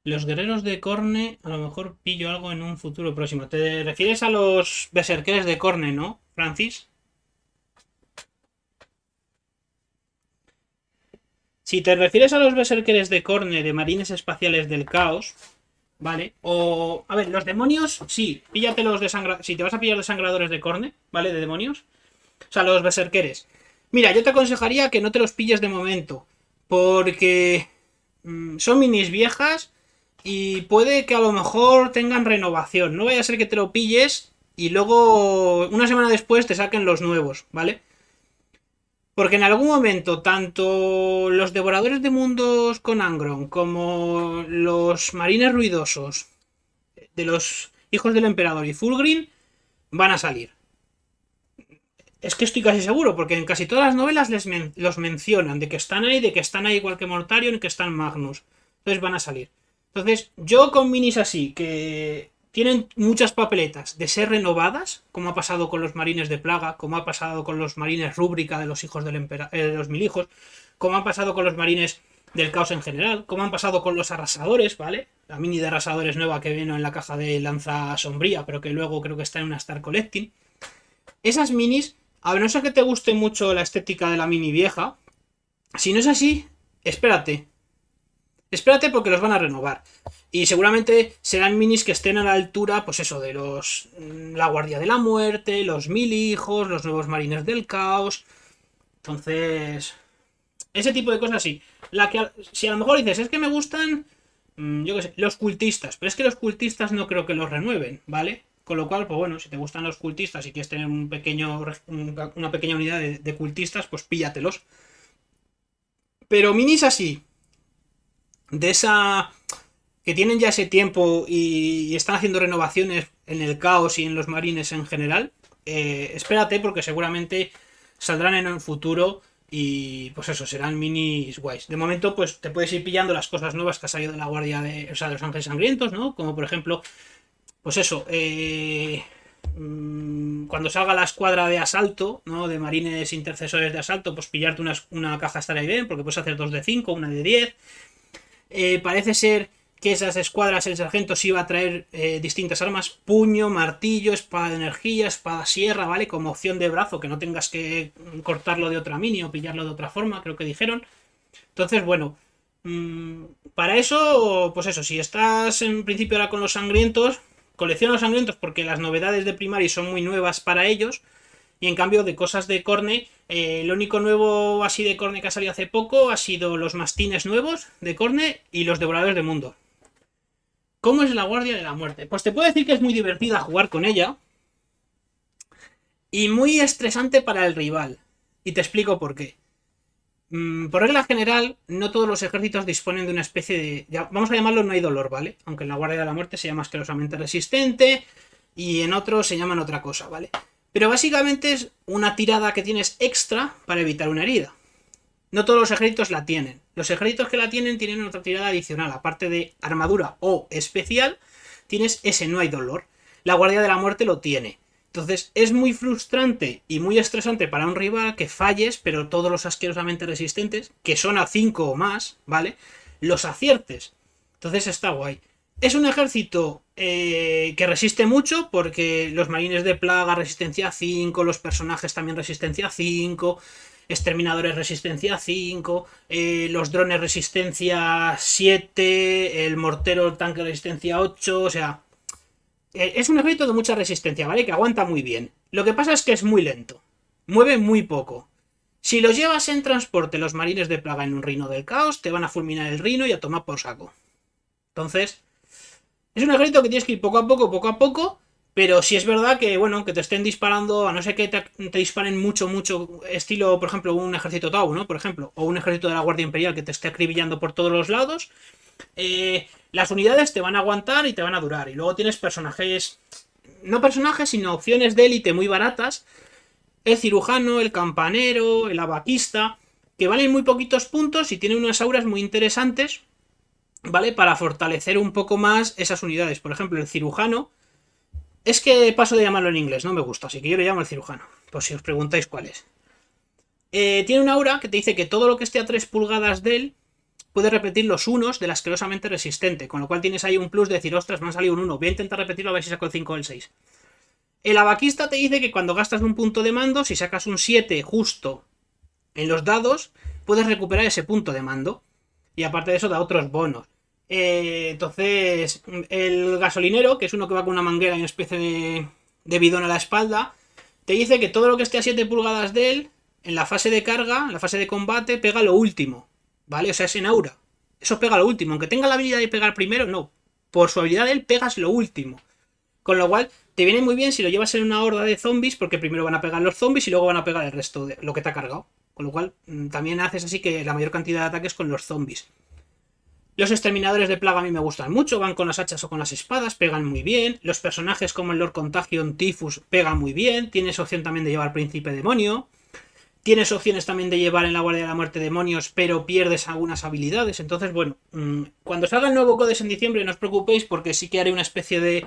Los guerreros de Corne, a lo mejor pillo algo en un futuro próximo. ¿Te refieres a los berserkeres de Corne, no, Francis? Si te refieres a los berserkers de Corne, de marines espaciales del caos, ¿vale? O, a ver, los demonios, sí, píllatelos de sangradores. Si te vas a pillar los sangradores de Corne, ¿vale? De demonios. O sea, los Beserqueres. Mira, yo te aconsejaría que no te los pilles de momento. Porque mm, son minis viejas y puede que a lo mejor tengan renovación. No vaya a ser que te lo pilles y luego una semana después te saquen los nuevos, ¿vale? Porque en algún momento, tanto los devoradores de mundos con Angron como los marines ruidosos de los hijos del emperador y Fulgrim van a salir. Es que estoy casi seguro, porque en casi todas las novelas les los mencionan, de que están ahí, de que están ahí igual que Mortarion, que están Magnus. Entonces van a salir. Entonces, yo con minis así, que tienen muchas papeletas de ser renovadas, como ha pasado con los marines de plaga, como ha pasado con los marines rúbrica de los hijos del emperador, eh, de los mil hijos, como han pasado con los marines del caos en general, como han pasado con los arrasadores, ¿vale? La mini de arrasadores nueva que vino en la caja de lanza sombría, pero que luego creo que está en una Star Collecting. Esas minis, a ver, no sé que te guste mucho la estética de la mini vieja, si no es así, espérate, espérate porque los van a renovar. Y seguramente serán minis que estén a la altura, pues eso, de los. Mm, la Guardia de la Muerte, los Mil Hijos, los Nuevos Marines del Caos. Entonces. Ese tipo de cosas así. La que, si a lo mejor dices, es que me gustan. Mm, yo qué sé, los cultistas. Pero es que los cultistas no creo que los renueven, ¿vale? Con lo cual, pues bueno, si te gustan los cultistas y quieres tener un pequeño, una pequeña unidad de, de cultistas, pues píllatelos. Pero minis así, de esa que tienen ya ese tiempo y, están haciendo renovaciones en el caos y en los marines en general, eh, espérate porque seguramente saldrán en el futuro y pues eso, serán minis guays. De momento pues te puedes ir pillando las cosas nuevas que ha salido de la guardia de, los ángeles sangrientos, ¿no? Como por ejemplo, pues eso, eh, mm, cuando salga la escuadra de asalto, ¿no? De marines intercesores de asalto, pues pillarte una, una caja estará bien porque puedes hacer dos de cinco, una de 10 eh, parece ser que esas escuadras, el sargento sí iba a traer eh, distintas armas, puño, martillo, espada de energía, espada sierra, ¿vale? Como opción de brazo, que no tengas que cortarlo de otra mini o pillarlo de otra forma, creo que dijeron. Entonces, bueno, mm, para eso, pues eso, si estás en principio ahora con los sangrientos, colecciona los sangrientos porque las novedades de Primary son muy nuevas para ellos, y en cambio de cosas de Corne, el eh, lo único nuevo así de Corne que ha salido hace poco ha sido los mastines nuevos de Corne y los devoradores de mundo. ¿Cómo es la Guardia de la Muerte? Pues te puedo decir que es muy divertida jugar con ella y muy estresante para el rival. Y te explico por qué. Mm, por regla general, no todos los ejércitos disponen de una especie de... vamos a llamarlo no hay dolor, ¿vale? Aunque en la Guardia de la Muerte se llama asquerosamente resistente y en otros se llaman otra cosa, ¿vale? vale pero básicamente es una tirada que tienes extra para evitar una herida. No todos los ejércitos la tienen. Los ejércitos que la tienen tienen otra tirada adicional. Aparte de armadura o especial, tienes ese no hay dolor. La Guardia de la Muerte lo tiene. Entonces es muy frustrante y muy estresante para un rival que falles, pero todos los asquerosamente resistentes, que son a 5 o más, ¿vale? Los aciertes. Entonces está guay. Es un ejército eh, que resiste mucho porque los marines de plaga resistencia 5, los personajes también resistencia 5, exterminadores resistencia 5, eh, los drones resistencia 7, el mortero el tanque resistencia 8, o sea, eh, es un ejército de mucha resistencia, ¿vale? Que aguanta muy bien. Lo que pasa es que es muy lento, mueve muy poco. Si los llevas en transporte los marines de plaga en un reino del caos, te van a fulminar el rino y a tomar por saco. Entonces, es un ejército que tienes que ir poco a poco, poco a poco, pero si es verdad que, bueno, que te estén disparando, a no ser que te, disparen mucho, mucho, estilo, por ejemplo, un ejército Tau, ¿no? Por ejemplo, o un ejército de la Guardia Imperial que te esté acribillando por todos los lados, eh, las unidades te van a aguantar y te van a durar. Y luego tienes personajes, no personajes, sino opciones de élite muy baratas. El cirujano, el campanero, el abaquista, que valen muy poquitos puntos y tienen unas auras muy interesantes, ¿vale? Para fortalecer un poco más esas unidades. Por ejemplo, el cirujano. Es que paso de llamarlo en inglés, no me gusta, así que yo le llamo el cirujano, por si os preguntáis cuál es. Eh, tiene una aura que te dice que todo lo que esté a 3 pulgadas de él puede repetir los unos de la asquerosamente resistente, con lo cual tienes ahí un plus de decir, ostras, me ha salido un 1, voy a intentar repetirlo a ver si saco el 5 o el 6. El abaquista te dice que cuando gastas un punto de mando, si sacas un 7 justo en los dados, puedes recuperar ese punto de mando. Y aparte de eso da otros bonos. Eh, entonces, el gasolinero, que es uno que va con una manguera y una especie de, bidón a la espalda, te dice que todo lo que esté a 7 pulgadas de él, en la fase de carga, en la fase de combate, pega lo último. ¿Vale? O sea, es en aura. Eso pega lo último. Aunque tenga la habilidad de pegar primero, no. Por su habilidad de él, pegas lo último. Con lo cual, te viene muy bien si lo llevas en una horda de zombies, porque primero van a pegar los zombies y luego van a pegar el resto de lo que te ha cargado. Con lo cual, mm, también haces así que la mayor cantidad de ataques con los zombies. Los exterminadores de plaga a mí me gustan mucho, van con las hachas o con las espadas, pegan muy bien. Los personajes como el Lord Contagion, Typhus, pegan muy bien. Tienes opción también de llevar Príncipe Demonio. Tienes opciones también de llevar en la Guardia de la Muerte demonios, pero pierdes algunas habilidades. Entonces, bueno, mm, cuando salga el nuevo Codes en diciembre, no os preocupéis porque sí que haré una especie de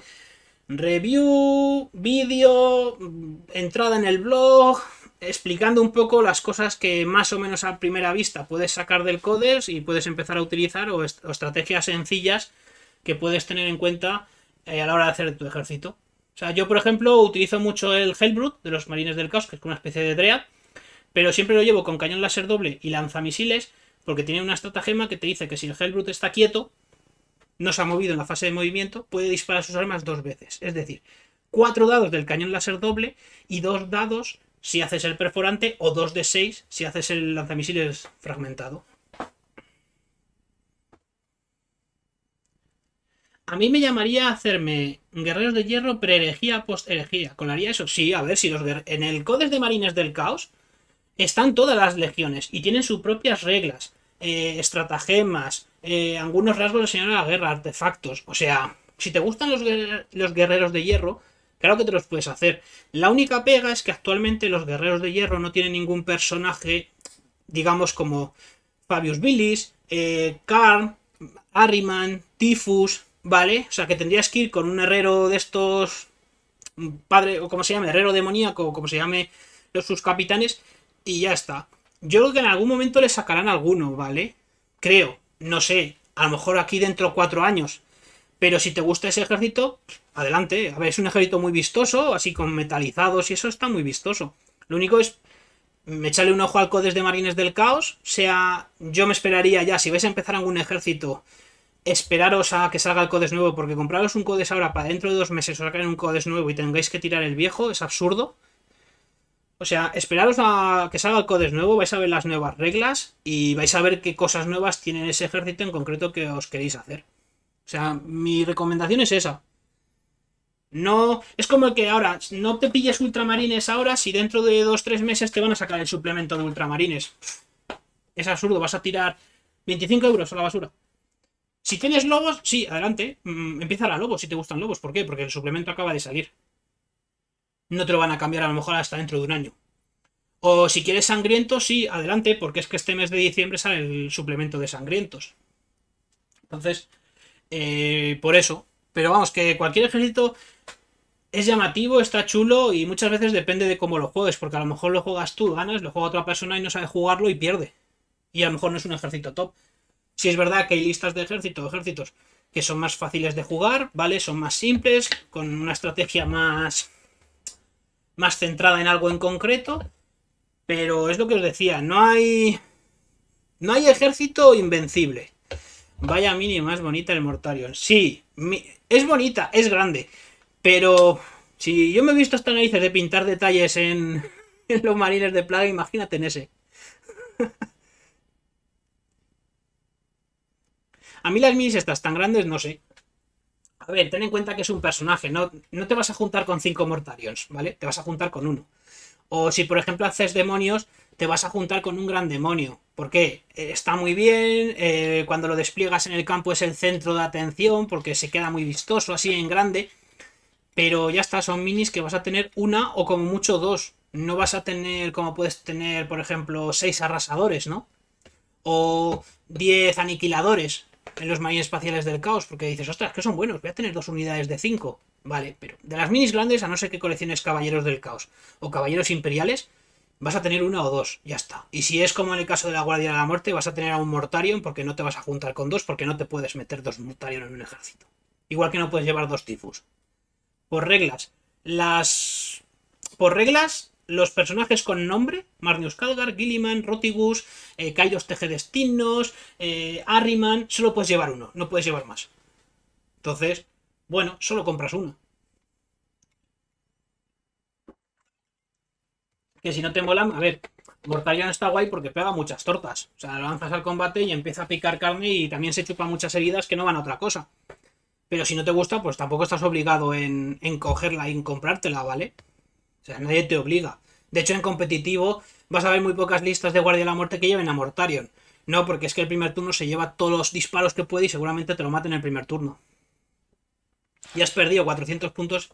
review, vídeo, mm, entrada en el blog, explicando un poco las cosas que más o menos a primera vista puedes sacar del CODES y puedes empezar a utilizar o, estrategias sencillas que puedes tener en cuenta eh, a la hora de hacer tu ejército. O sea, yo por ejemplo utilizo mucho el Hellbrut de los Marines del Caos, que es una especie de drea pero siempre lo llevo con cañón láser doble y lanzamisiles porque tiene una estratagema que te dice que si el Hellbrut está quieto, no se ha movido en la fase de movimiento, puede disparar sus armas dos veces. Es decir, cuatro dados del cañón láser doble y dos dados si haces el perforante o 2 de 6 si haces el lanzamisiles fragmentado. A mí me llamaría hacerme guerreros de hierro pre-herejía, post-herejía. ¿Colaría eso? Sí, a ver si los En el Codes de Marines del Caos están todas las legiones y tienen sus propias reglas, eh, estratagemas, eh, algunos rasgos de Señor de la Guerra, artefactos. O sea, si te gustan los, guerreros de hierro, Claro que te los puedes hacer. La única pega es que actualmente los guerreros de hierro no tienen ningún personaje, digamos, como Fabius Billis, eh, Karn, Tifus, ¿vale? O sea, que tendrías que ir con un herrero de estos. Mm, padre, o como se llame, herrero demoníaco, o como se llame los sus capitanes, y ya está. Yo creo que en algún momento le sacarán alguno, ¿vale? Creo, no sé, a lo mejor aquí dentro cuatro años. Pero si te gusta ese ejército, adelante. A ver, es un ejército muy vistoso, así con metalizados y eso está muy vistoso. Lo único es me mm, echarle un ojo al Codes de Marines del Caos. Sea, yo me esperaría ya, si vais a empezar algún ejército, esperaros a que salga el Codes nuevo, porque compraros un Codes ahora para dentro de dos meses os sacan un Codes nuevo y tengáis que tirar el viejo, es absurdo. O sea, esperaros a que salga el Codes nuevo, vais a ver las nuevas reglas y vais a ver qué cosas nuevas tiene ese ejército en concreto que os queréis hacer. O sea, mi recomendación es esa. No, es como que ahora no te pilles ultramarines ahora si dentro de 2 tres meses te van a sacar el suplemento de ultramarines. Es absurdo, vas a tirar 25 euros a la basura. Si tienes lobos, sí, adelante, mm, empieza a lobo si te gustan lobos. ¿Por qué? Porque el suplemento acaba de salir. No te lo van a cambiar a lo mejor hasta dentro de un año. O si quieres sangrientos, sí, adelante, porque es que este mes de diciembre sale el suplemento de sangrientos. Entonces, eh, por eso. Pero vamos, que cualquier ejército es llamativo, está chulo y muchas veces depende de cómo lo juegues, porque a lo mejor lo juegas tú, ganas, lo juega otra persona y no sabe jugarlo y pierde. Y a lo mejor no es un ejército top. Si es verdad que hay listas de ejército, ejércitos que son más fáciles de jugar, ¿vale? Son más simples, con una estrategia más, más centrada en algo en concreto. Pero es lo que os decía, no hay. No hay ejército invencible. Vaya mini más bonita el Mortarion. Sí, es bonita, es grande. Pero si yo me he visto hasta narices de pintar detalles en, los marines de plaga, imagínate en ese. A mí las minis estas tan grandes, no sé. A ver, ten en cuenta que es un personaje, no, no te vas a juntar con cinco Mortarions, ¿vale? Te vas a juntar con uno. O si, por ejemplo, haces demonios, te vas a juntar con un gran demonio. ¿Por qué? Eh, está muy bien, eh, cuando lo despliegas en el campo es el centro de atención, porque se queda muy vistoso, así en grande. Pero ya está, son minis que vas a tener una o como mucho dos. No vas a tener como puedes tener, por ejemplo, seis arrasadores, ¿no? O diez aniquiladores en los marines espaciales del caos, porque dices, ostras, que son buenos, voy a tener dos unidades de cinco. Vale, pero de las minis grandes, a no ser que colecciones caballeros del caos o caballeros imperiales, vas a tener una o dos, ya está. Y si es como en el caso de la Guardia de la Muerte, vas a tener a un Mortarion porque no te vas a juntar con dos, porque no te puedes meter dos Mortarion en un ejército. Igual que no puedes llevar dos Tifus por reglas. Las. Por reglas, los personajes con nombre, Marnius Calgar, Gilliman, Rotigus, eh, Kaidos Tejedestinos, eh, Arriman, solo puedes llevar uno, no puedes llevar más. Entonces, bueno, solo compras uno. Que si no tengo la, a ver, Mortarion está guay porque pega muchas tortas. O sea, lanzas al combate y empieza a picar carne y también se chupa muchas heridas que no van a otra cosa. Pero si no te gusta, pues tampoco estás obligado en, cogerla y en comprártela, ¿vale? O sea, nadie te obliga. De hecho, en competitivo vas a ver muy pocas listas de Guardia de la Muerte que lleven a Mortarion. No, porque es que el primer turno se lleva todos los disparos que puede y seguramente te lo maten en el primer turno. Y has perdido 400 puntos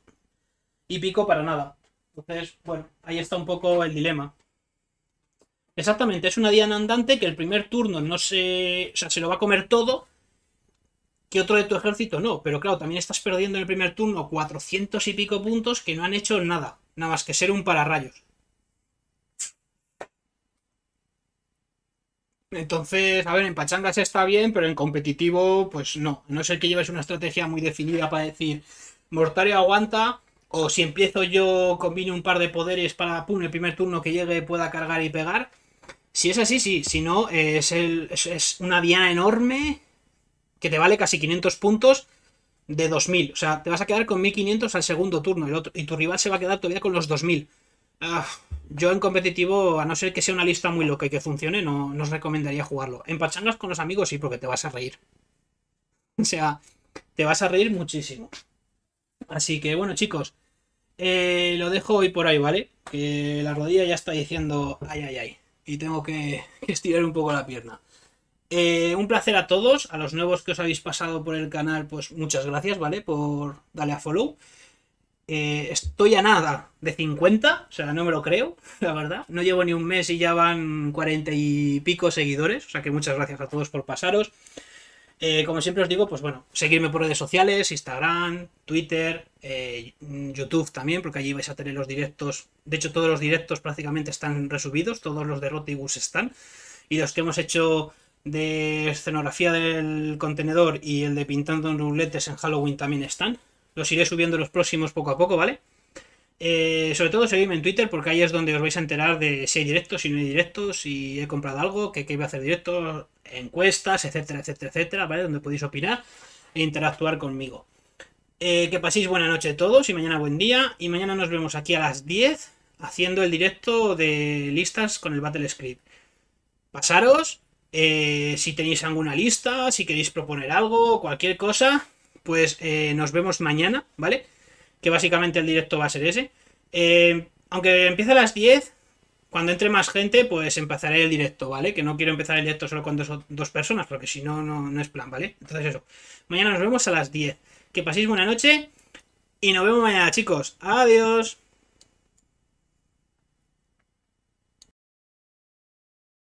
y pico para nada. Entonces, bueno, ahí está un poco el dilema. Exactamente, es una diana andante que el primer turno no se... O sea, se lo va a comer todo que otro de tu ejército no. Pero claro, también estás perdiendo en el primer turno 400 y pico puntos que no han hecho nada, nada más que ser un pararrayos. Entonces, a ver, en pachangas está bien, pero en competitivo, pues no. No es el que lleves una estrategia muy definida para decir, Mortario aguanta, o si empiezo yo, combino un par de poderes para, pum, el primer turno que llegue pueda cargar y pegar. Si es así, sí. Si no, es, es una diana enorme que te vale casi 500 puntos de 2000. O sea, te vas a quedar con 1500 al segundo turno y tu rival se va a quedar todavía con los 2000. Ah, yo en competitivo, a no ser que sea una lista muy loca y que funcione, no, nos os recomendaría jugarlo. En pachangas con los amigos sí, porque te vas a reír. O sea, te vas a reír muchísimo. Así que bueno, chicos, eh, lo dejo hoy por ahí, ¿vale? Que la rodilla ya está diciendo ay, ay, ay. Y tengo que estirar un poco la pierna. Eh, un placer a todos, a los nuevos que os habéis pasado por el canal, pues muchas gracias, ¿vale? Por darle a follow. Eh, estoy a nada de 50, o sea, no me lo creo, la verdad. No llevo ni un mes y ya van 40 y pico seguidores, o sea que muchas gracias a todos por pasaros. Eh, como siempre os digo, pues bueno, seguirme por redes sociales, Instagram, Twitter, YouTube también, porque allí vais a tener los directos. De hecho, todos los directos prácticamente están resubidos, todos los de Rotigus están. Y los que hemos hecho de escenografía del contenedor y el de pintando en ruletes en Halloween también están. Los iré subiendo los próximos poco a poco, ¿vale? Eh, sobre todo seguidme en Twitter porque ahí es donde os vais a enterar de si hay directos, si no hay directos, si he comprado algo, que, qué iba a hacer directos, encuestas, etcétera, etcétera, etcétera, ¿vale? Donde podéis opinar e interactuar conmigo. Eh, que paséis buena noche todos y mañana buen día. Y mañana nos vemos aquí a las 10 haciendo el directo de listas con el Battle Script. Pasaros. Eh, si tenéis alguna lista, si queréis proponer algo, cualquier cosa, pues eh, nos vemos mañana, ¿vale? Que básicamente el directo va a ser ese. Eh, aunque empiece a las 10, cuando entre más gente, pues empezaré el directo, ¿vale? Que no quiero empezar el directo solo con dos, personas, porque si no, no, no es plan, ¿vale? Entonces eso. Mañana nos vemos a las 10. Que paséis buena noche y nos vemos mañana, chicos. Adiós.